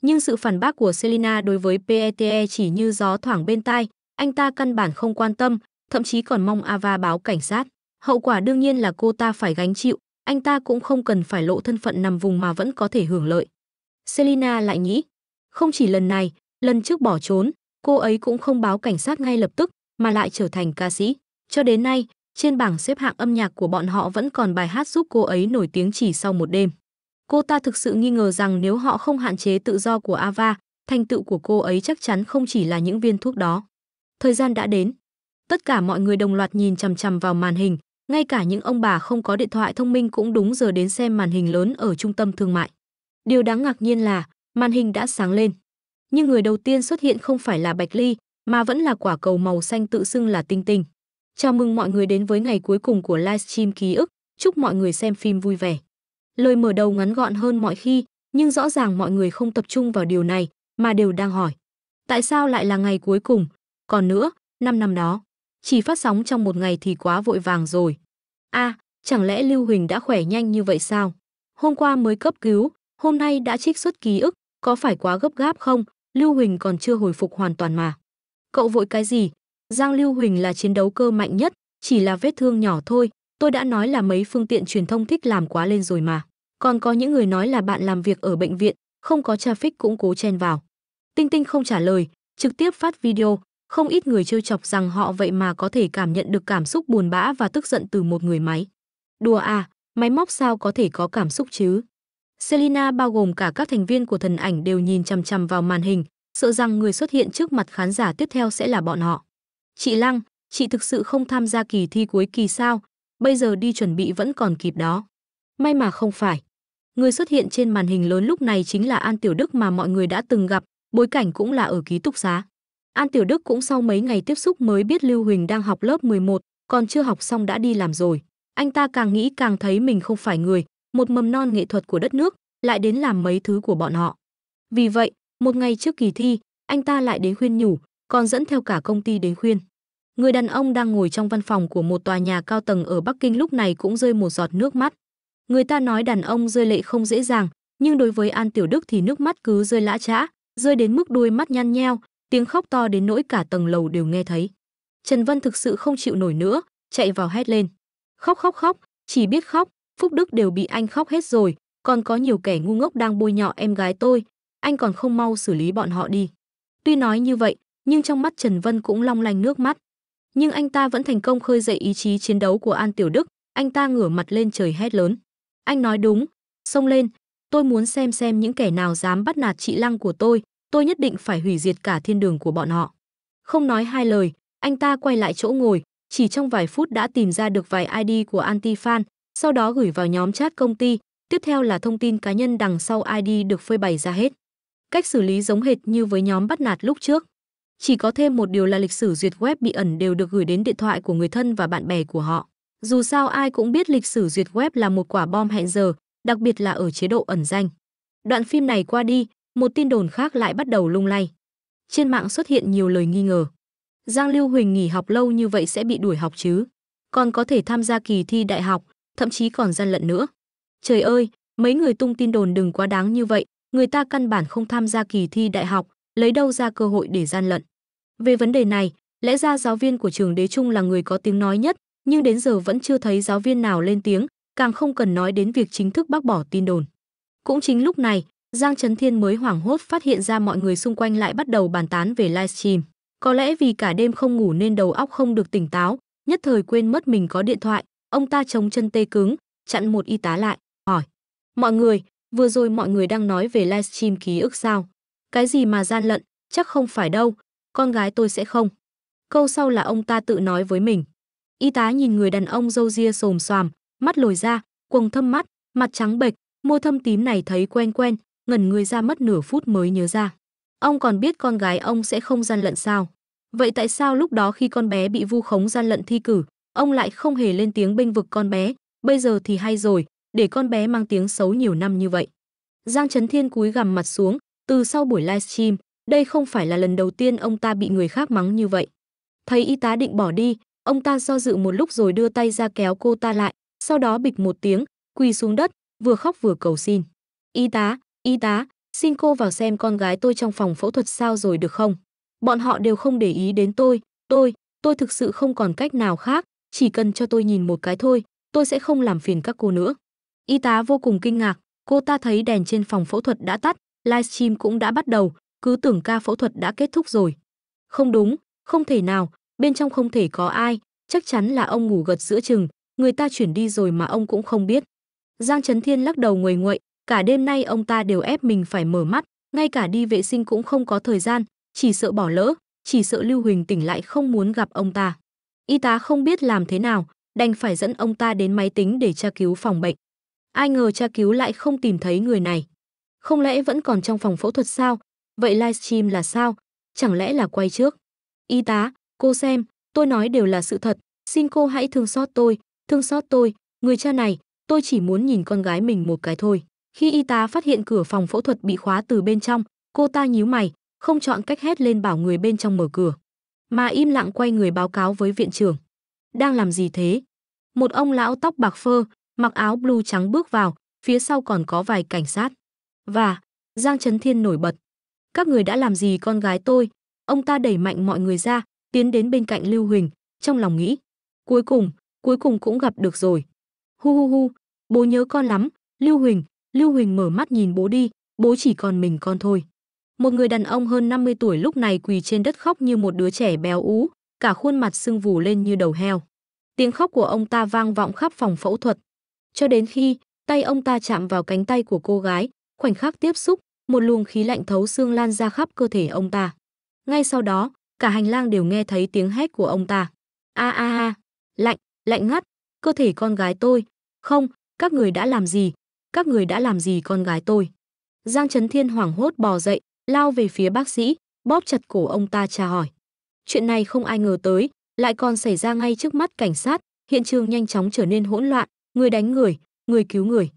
Nhưng sự phản bác của Selina đối với PETE e chỉ như gió thoảng bên tai, anh ta căn bản không quan tâm, thậm chí còn mong Ava báo cảnh sát. Hậu quả đương nhiên là cô ta phải gánh chịu, anh ta cũng không cần phải lộ thân phận nằm vùng mà vẫn có thể hưởng lợi. Selina lại nghĩ, không chỉ lần này, lần trước bỏ trốn, cô ấy cũng không báo cảnh sát ngay lập tức mà lại trở thành ca sĩ. Cho đến nay, trên bảng xếp hạng âm nhạc của bọn họ vẫn còn bài hát giúp cô ấy nổi tiếng chỉ sau một đêm. Cô ta thực sự nghi ngờ rằng nếu họ không hạn chế tự do của Ava, thành tựu của cô ấy chắc chắn không chỉ là những viên thuốc đó. Thời gian đã đến. Tất cả mọi người đồng loạt nhìn chằm chằm vào màn hình, ngay cả những ông bà không có điện thoại thông minh cũng đúng giờ đến xem màn hình lớn ở trung tâm thương mại. Điều đáng ngạc nhiên là màn hình đã sáng lên. Nhưng người đầu tiên xuất hiện không phải là Bạch Ly, mà vẫn là quả cầu màu xanh tự xưng là Tinh Tinh. Chào mừng mọi người đến với ngày cuối cùng của livestream ký ức, chúc mọi người xem phim vui vẻ. Lời mở đầu ngắn gọn hơn mọi khi, nhưng rõ ràng mọi người không tập trung vào điều này, mà đều đang hỏi. Tại sao lại là ngày cuối cùng? Còn nữa, năm năm đó chỉ phát sóng trong một ngày thì quá vội vàng rồi. A, à, chẳng lẽ Lưu Huỳnh đã khỏe nhanh như vậy sao? Hôm qua mới cấp cứu, hôm nay đã trích xuất ký ức, có phải quá gấp gáp không? Lưu Huỳnh còn chưa hồi phục hoàn toàn mà. Cậu vội cái gì? Giang Lưu Huỳnh là chiến đấu cơ mạnh nhất, chỉ là vết thương nhỏ thôi, tôi đã nói là mấy phương tiện truyền thông thích làm quá lên rồi mà. Còn có những người nói là bạn làm việc ở bệnh viện, không có traffic cũng cố chen vào. Tinh Tinh không trả lời, trực tiếp phát video, không ít người trêu chọc rằng họ vậy mà có thể cảm nhận được cảm xúc buồn bã và tức giận từ một người máy. Đùa à, máy móc sao có thể có cảm xúc chứ? Selina bao gồm cả các thành viên của thần ảnh đều nhìn chằm chằm vào màn hình, sợ rằng người xuất hiện trước mặt khán giả tiếp theo sẽ là bọn họ. Chị Lăng, chị thực sự không tham gia kỳ thi cuối kỳ sao? Bây giờ đi chuẩn bị vẫn còn kịp đó. May mà không phải. Người xuất hiện trên màn hình lớn lúc này chính là An Tiểu Đức mà mọi người đã từng gặp, bối cảnh cũng là ở ký túc xá. An Tiểu Đức cũng sau mấy ngày tiếp xúc mới biết Lưu Huỳnh đang học lớp 11, còn chưa học xong đã đi làm rồi. Anh ta càng nghĩ càng thấy mình không phải người, một mầm non nghệ thuật của đất nước, lại đến làm mấy thứ của bọn họ. Vì vậy, một ngày trước kỳ thi, anh ta lại đến khuyên nhủ, còn dẫn theo cả công ty đến khuyên. Người đàn ông đang ngồi trong văn phòng của một tòa nhà cao tầng ở Bắc Kinh lúc này cũng rơi một giọt nước mắt. Người ta nói đàn ông rơi lệ không dễ dàng, nhưng đối với An Tiểu Đức thì nước mắt cứ rơi lã trã, rơi đến mức đuôi mắt nhăn nheo, tiếng khóc to đến nỗi cả tầng lầu đều nghe thấy. Trần Vân thực sự không chịu nổi nữa, chạy vào hét lên. Khóc khóc khóc, chỉ biết khóc, Phúc Đức đều bị anh khóc hết rồi, còn có nhiều kẻ ngu ngốc đang bôi nhọ em gái tôi, anh còn không mau xử lý bọn họ đi. Tuy nói như vậy, nhưng trong mắt Trần Vân cũng long lanh nước mắt. Nhưng anh ta vẫn thành công khơi dậy ý chí chiến đấu của An Tiểu Đức, anh ta ngửa mặt lên trời hét lớn. Anh nói đúng, xông lên, tôi muốn xem xem những kẻ nào dám bắt nạt chị Lăng của tôi, tôi nhất định phải hủy diệt cả thiên đường của bọn họ. Không nói hai lời, anh ta quay lại chỗ ngồi, chỉ trong vài phút đã tìm ra được vài ID của anti-fan, sau đó gửi vào nhóm chat công ty, tiếp theo là thông tin cá nhân đằng sau ID được phơi bày ra hết. Cách xử lý giống hệt như với nhóm bắt nạt lúc trước. Chỉ có thêm một điều là lịch sử duyệt web bị ẩn đều được gửi đến điện thoại của người thân và bạn bè của họ. Dù sao ai cũng biết lịch sử duyệt web là một quả bom hẹn giờ, đặc biệt là ở chế độ ẩn danh. Đoạn phim này qua đi, một tin đồn khác lại bắt đầu lung lay. Trên mạng xuất hiện nhiều lời nghi ngờ. Giang Lưu Huỳnh nghỉ học lâu như vậy sẽ bị đuổi học chứ? Còn có thể tham gia kỳ thi đại học, thậm chí còn gian lận nữa. Trời ơi, mấy người tung tin đồn đừng quá đáng như vậy, người ta căn bản không tham gia kỳ thi đại học, lấy đâu ra cơ hội để gian lận. Về vấn đề này, lẽ ra giáo viên của trường Đế Trung là người có tiếng nói nhất, nhưng đến giờ vẫn chưa thấy giáo viên nào lên tiếng, càng không cần nói đến việc chính thức bác bỏ tin đồn. Cũng chính lúc này, Giang Trấn Thiên mới hoảng hốt phát hiện ra mọi người xung quanh lại bắt đầu bàn tán về livestream. Có lẽ vì cả đêm không ngủ nên đầu óc không được tỉnh táo, nhất thời quên mất mình có điện thoại, ông ta chống chân tê cứng, chặn một y tá lại, hỏi: "Mọi người, vừa rồi mọi người đang nói về livestream ký ức sao? Cái gì mà gian lận, chắc không phải đâu, con gái tôi sẽ không." Câu sau là ông ta tự nói với mình. Y tá nhìn người đàn ông râu ria xồm xoàm, mắt lồi ra, quầng thâm mắt, mặt trắng bệch, môi thâm tím này thấy quen quen, ngẩn người ra mất nửa phút mới nhớ ra. Ông còn biết con gái ông sẽ không gian lận sao? Vậy tại sao lúc đó khi con bé bị vu khống gian lận thi cử, ông lại không hề lên tiếng bênh vực con bé, bây giờ thì hay rồi, để con bé mang tiếng xấu nhiều năm như vậy. Giang Trấn Thiên cúi gằm mặt xuống, từ sau buổi livestream, đây không phải là lần đầu tiên ông ta bị người khác mắng như vậy. Thấy y tá định bỏ đi, ông ta do dự một lúc rồi đưa tay ra kéo cô ta lại, sau đó bịch một tiếng, quỳ xuống đất, vừa khóc vừa cầu xin. Y tá, Y tá, xin cô vào xem con gái tôi trong phòng phẫu thuật sao rồi được không? Bọn họ đều không để ý đến tôi, tôi, tôi thực sự không còn cách nào khác, chỉ cần cho tôi nhìn một cái thôi, tôi sẽ không làm phiền các cô nữa. Y tá vô cùng kinh ngạc, cô ta thấy đèn trên phòng phẫu thuật đã tắt, livestream cũng đã bắt đầu, cứ tưởng ca phẫu thuật đã kết thúc rồi. Không đúng, không thể nào, bên trong không thể có ai, chắc chắn là ông ngủ gật giữa chừng, người ta chuyển đi rồi mà ông cũng không biết. Giang Trấn Thiên lắc đầu nguầy nguậy, cả đêm nay ông ta đều ép mình phải mở mắt, ngay cả đi vệ sinh cũng không có thời gian, chỉ sợ bỏ lỡ, chỉ sợ Lưu Huỳnh tỉnh lại không muốn gặp ông ta. Y tá không biết làm thế nào, đành phải dẫn ông ta đến máy tính để tra cứu phòng bệnh. Ai ngờ tra cứu lại không tìm thấy người này. Không lẽ vẫn còn trong phòng phẫu thuật sao? Vậy livestream là sao? Chẳng lẽ là quay trước? Y tá, cô xem, tôi nói đều là sự thật, xin cô hãy thương xót tôi, thương xót tôi, người cha này, tôi chỉ muốn nhìn con gái mình một cái thôi. Khi y tá phát hiện cửa phòng phẫu thuật bị khóa từ bên trong, cô ta nhíu mày, không chọn cách hét lên bảo người bên trong mở cửa, mà im lặng quay người báo cáo với viện trưởng. Đang làm gì thế? Một ông lão tóc bạc phơ, mặc áo blue trắng bước vào, phía sau còn có vài cảnh sát. Và, Giang Trấn Thiên nổi bật. Các người đã làm gì con gái tôi? Ông ta đẩy mạnh mọi người ra, tiến đến bên cạnh Lưu Huỳnh, trong lòng nghĩ. Cuối cùng, cuối cùng cũng gặp được rồi. Hu hu hu, bố nhớ con lắm, Lưu Huỳnh, Lưu Huỳnh mở mắt nhìn bố đi, bố chỉ còn mình con thôi. Một người đàn ông hơn 50 tuổi lúc này quỳ trên đất khóc như một đứa trẻ béo ú, cả khuôn mặt sưng vù lên như đầu heo. Tiếng khóc của ông ta vang vọng khắp phòng phẫu thuật. Cho đến khi tay ông ta chạm vào cánh tay của cô gái, khoảnh khắc tiếp xúc, một luồng khí lạnh thấu xương lan ra khắp cơ thể ông ta. Ngay sau đó, cả hành lang đều nghe thấy tiếng hét của ông ta. A a a, lạnh, lạnh ngắt, cơ thể con gái tôi, không, các người đã làm gì, các người đã làm gì con gái tôi? Giang Trấn Thiên hoảng hốt bò dậy, lao về phía bác sĩ, bóp chặt cổ ông ta tra hỏi. Chuyện này không ai ngờ tới, lại còn xảy ra ngay trước mắt cảnh sát, hiện trường nhanh chóng trở nên hỗn loạn, người đánh người, người cứu người.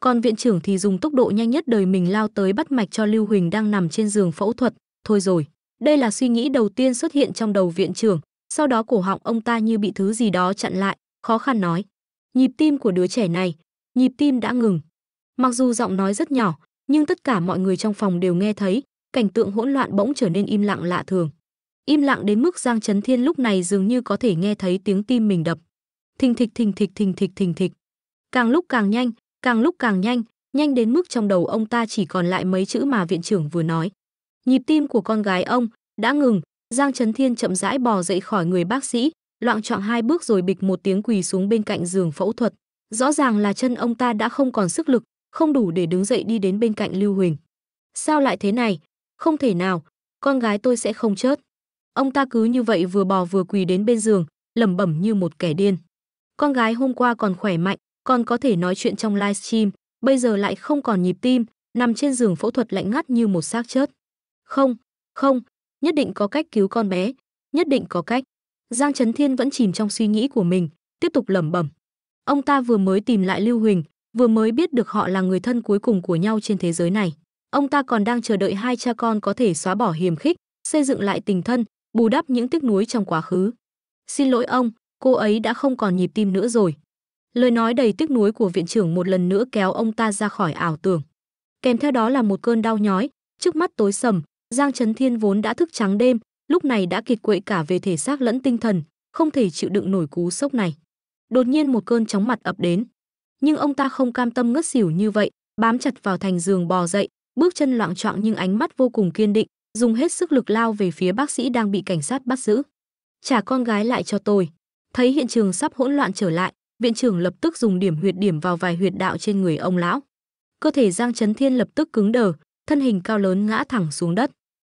Còn viện trưởng thì dùng tốc độ nhanh nhất đời mình lao tới bắt mạch cho Lưu Huỳnh đang nằm trên giường phẫu thuật, thôi rồi. Đây là suy nghĩ đầu tiên xuất hiện trong đầu viện trưởng, sau đó cổ họng ông ta như bị thứ gì đó chặn lại, khó khăn nói. Nhịp tim của đứa trẻ này, nhịp tim đã ngừng. Mặc dù giọng nói rất nhỏ, nhưng tất cả mọi người trong phòng đều nghe thấy, cảnh tượng hỗn loạn bỗng trở nên im lặng lạ thường. Im lặng đến mức Giang Chấn Thiên lúc này dường như có thể nghe thấy tiếng tim mình đập. Thình thịch thình thịch thình thịch thình thịch. Càng lúc càng nhanh, càng lúc càng nhanh, nhanh đến mức trong đầu ông ta chỉ còn lại mấy chữ mà viện trưởng vừa nói. Nhịp tim của con gái ông đã ngừng, Giang Chấn Thiên chậm rãi bò dậy khỏi người bác sĩ, loạn choạng hai bước rồi bịch một tiếng quỳ xuống bên cạnh giường phẫu thuật. Rõ ràng là chân ông ta đã không còn sức lực, không đủ để đứng dậy đi đến bên cạnh Lưu Huỳnh. Sao lại thế này? Không thể nào, con gái tôi sẽ không chết. Ông ta cứ như vậy vừa bò vừa quỳ đến bên giường, lẩm bẩm như một kẻ điên. Con gái hôm qua còn khỏe mạnh, còn có thể nói chuyện trong livestream, bây giờ lại không còn nhịp tim, nằm trên giường phẫu thuật lạnh ngắt như một xác chết. Không, không, nhất định có cách cứu con bé, nhất định có cách. Giang Trấn Thiên vẫn chìm trong suy nghĩ của mình, tiếp tục lẩm bẩm. Ông ta vừa mới tìm lại Lưu Huỳnh, Vừa mới biết được họ là người thân cuối cùng của nhau trên thế giới này, ông ta còn đang chờ đợi hai cha con có thể xóa bỏ hiềm khích, xây dựng lại tình thân, bù đắp những tiếc nuối trong quá khứ. Xin lỗi ông, cô ấy đã không còn nhịp tim nữa rồi. Lời nói đầy tiếc nuối của viện trưởng một lần nữa kéo ông ta ra khỏi ảo tưởng. Kèm theo đó là một cơn đau nhói, trước mắt tối sầm, Giang Trấn Thiên vốn đã thức trắng đêm, lúc này đã kiệt quệ cả về thể xác lẫn tinh thần, không thể chịu đựng nổi cú sốc này. Đột nhiên một cơn chóng mặt ập đến, nhưng ông ta không cam tâm ngất xỉu như vậy, bám chặt vào thành giường bò dậy, bước chân loạn choạng nhưng ánh mắt vô cùng kiên định, dùng hết sức lực lao về phía bác sĩ đang bị cảnh sát bắt giữ. "Trả con gái lại cho tôi." Thấy hiện trường sắp hỗn loạn trở lại, viện trưởng lập tức dùng điểm huyệt điểm vào vài huyệt đạo trên người ông lão. Cơ thể Giang Chấn Thiên lập tức cứng đờ, thân hình cao lớn ngã thẳng xuống đất.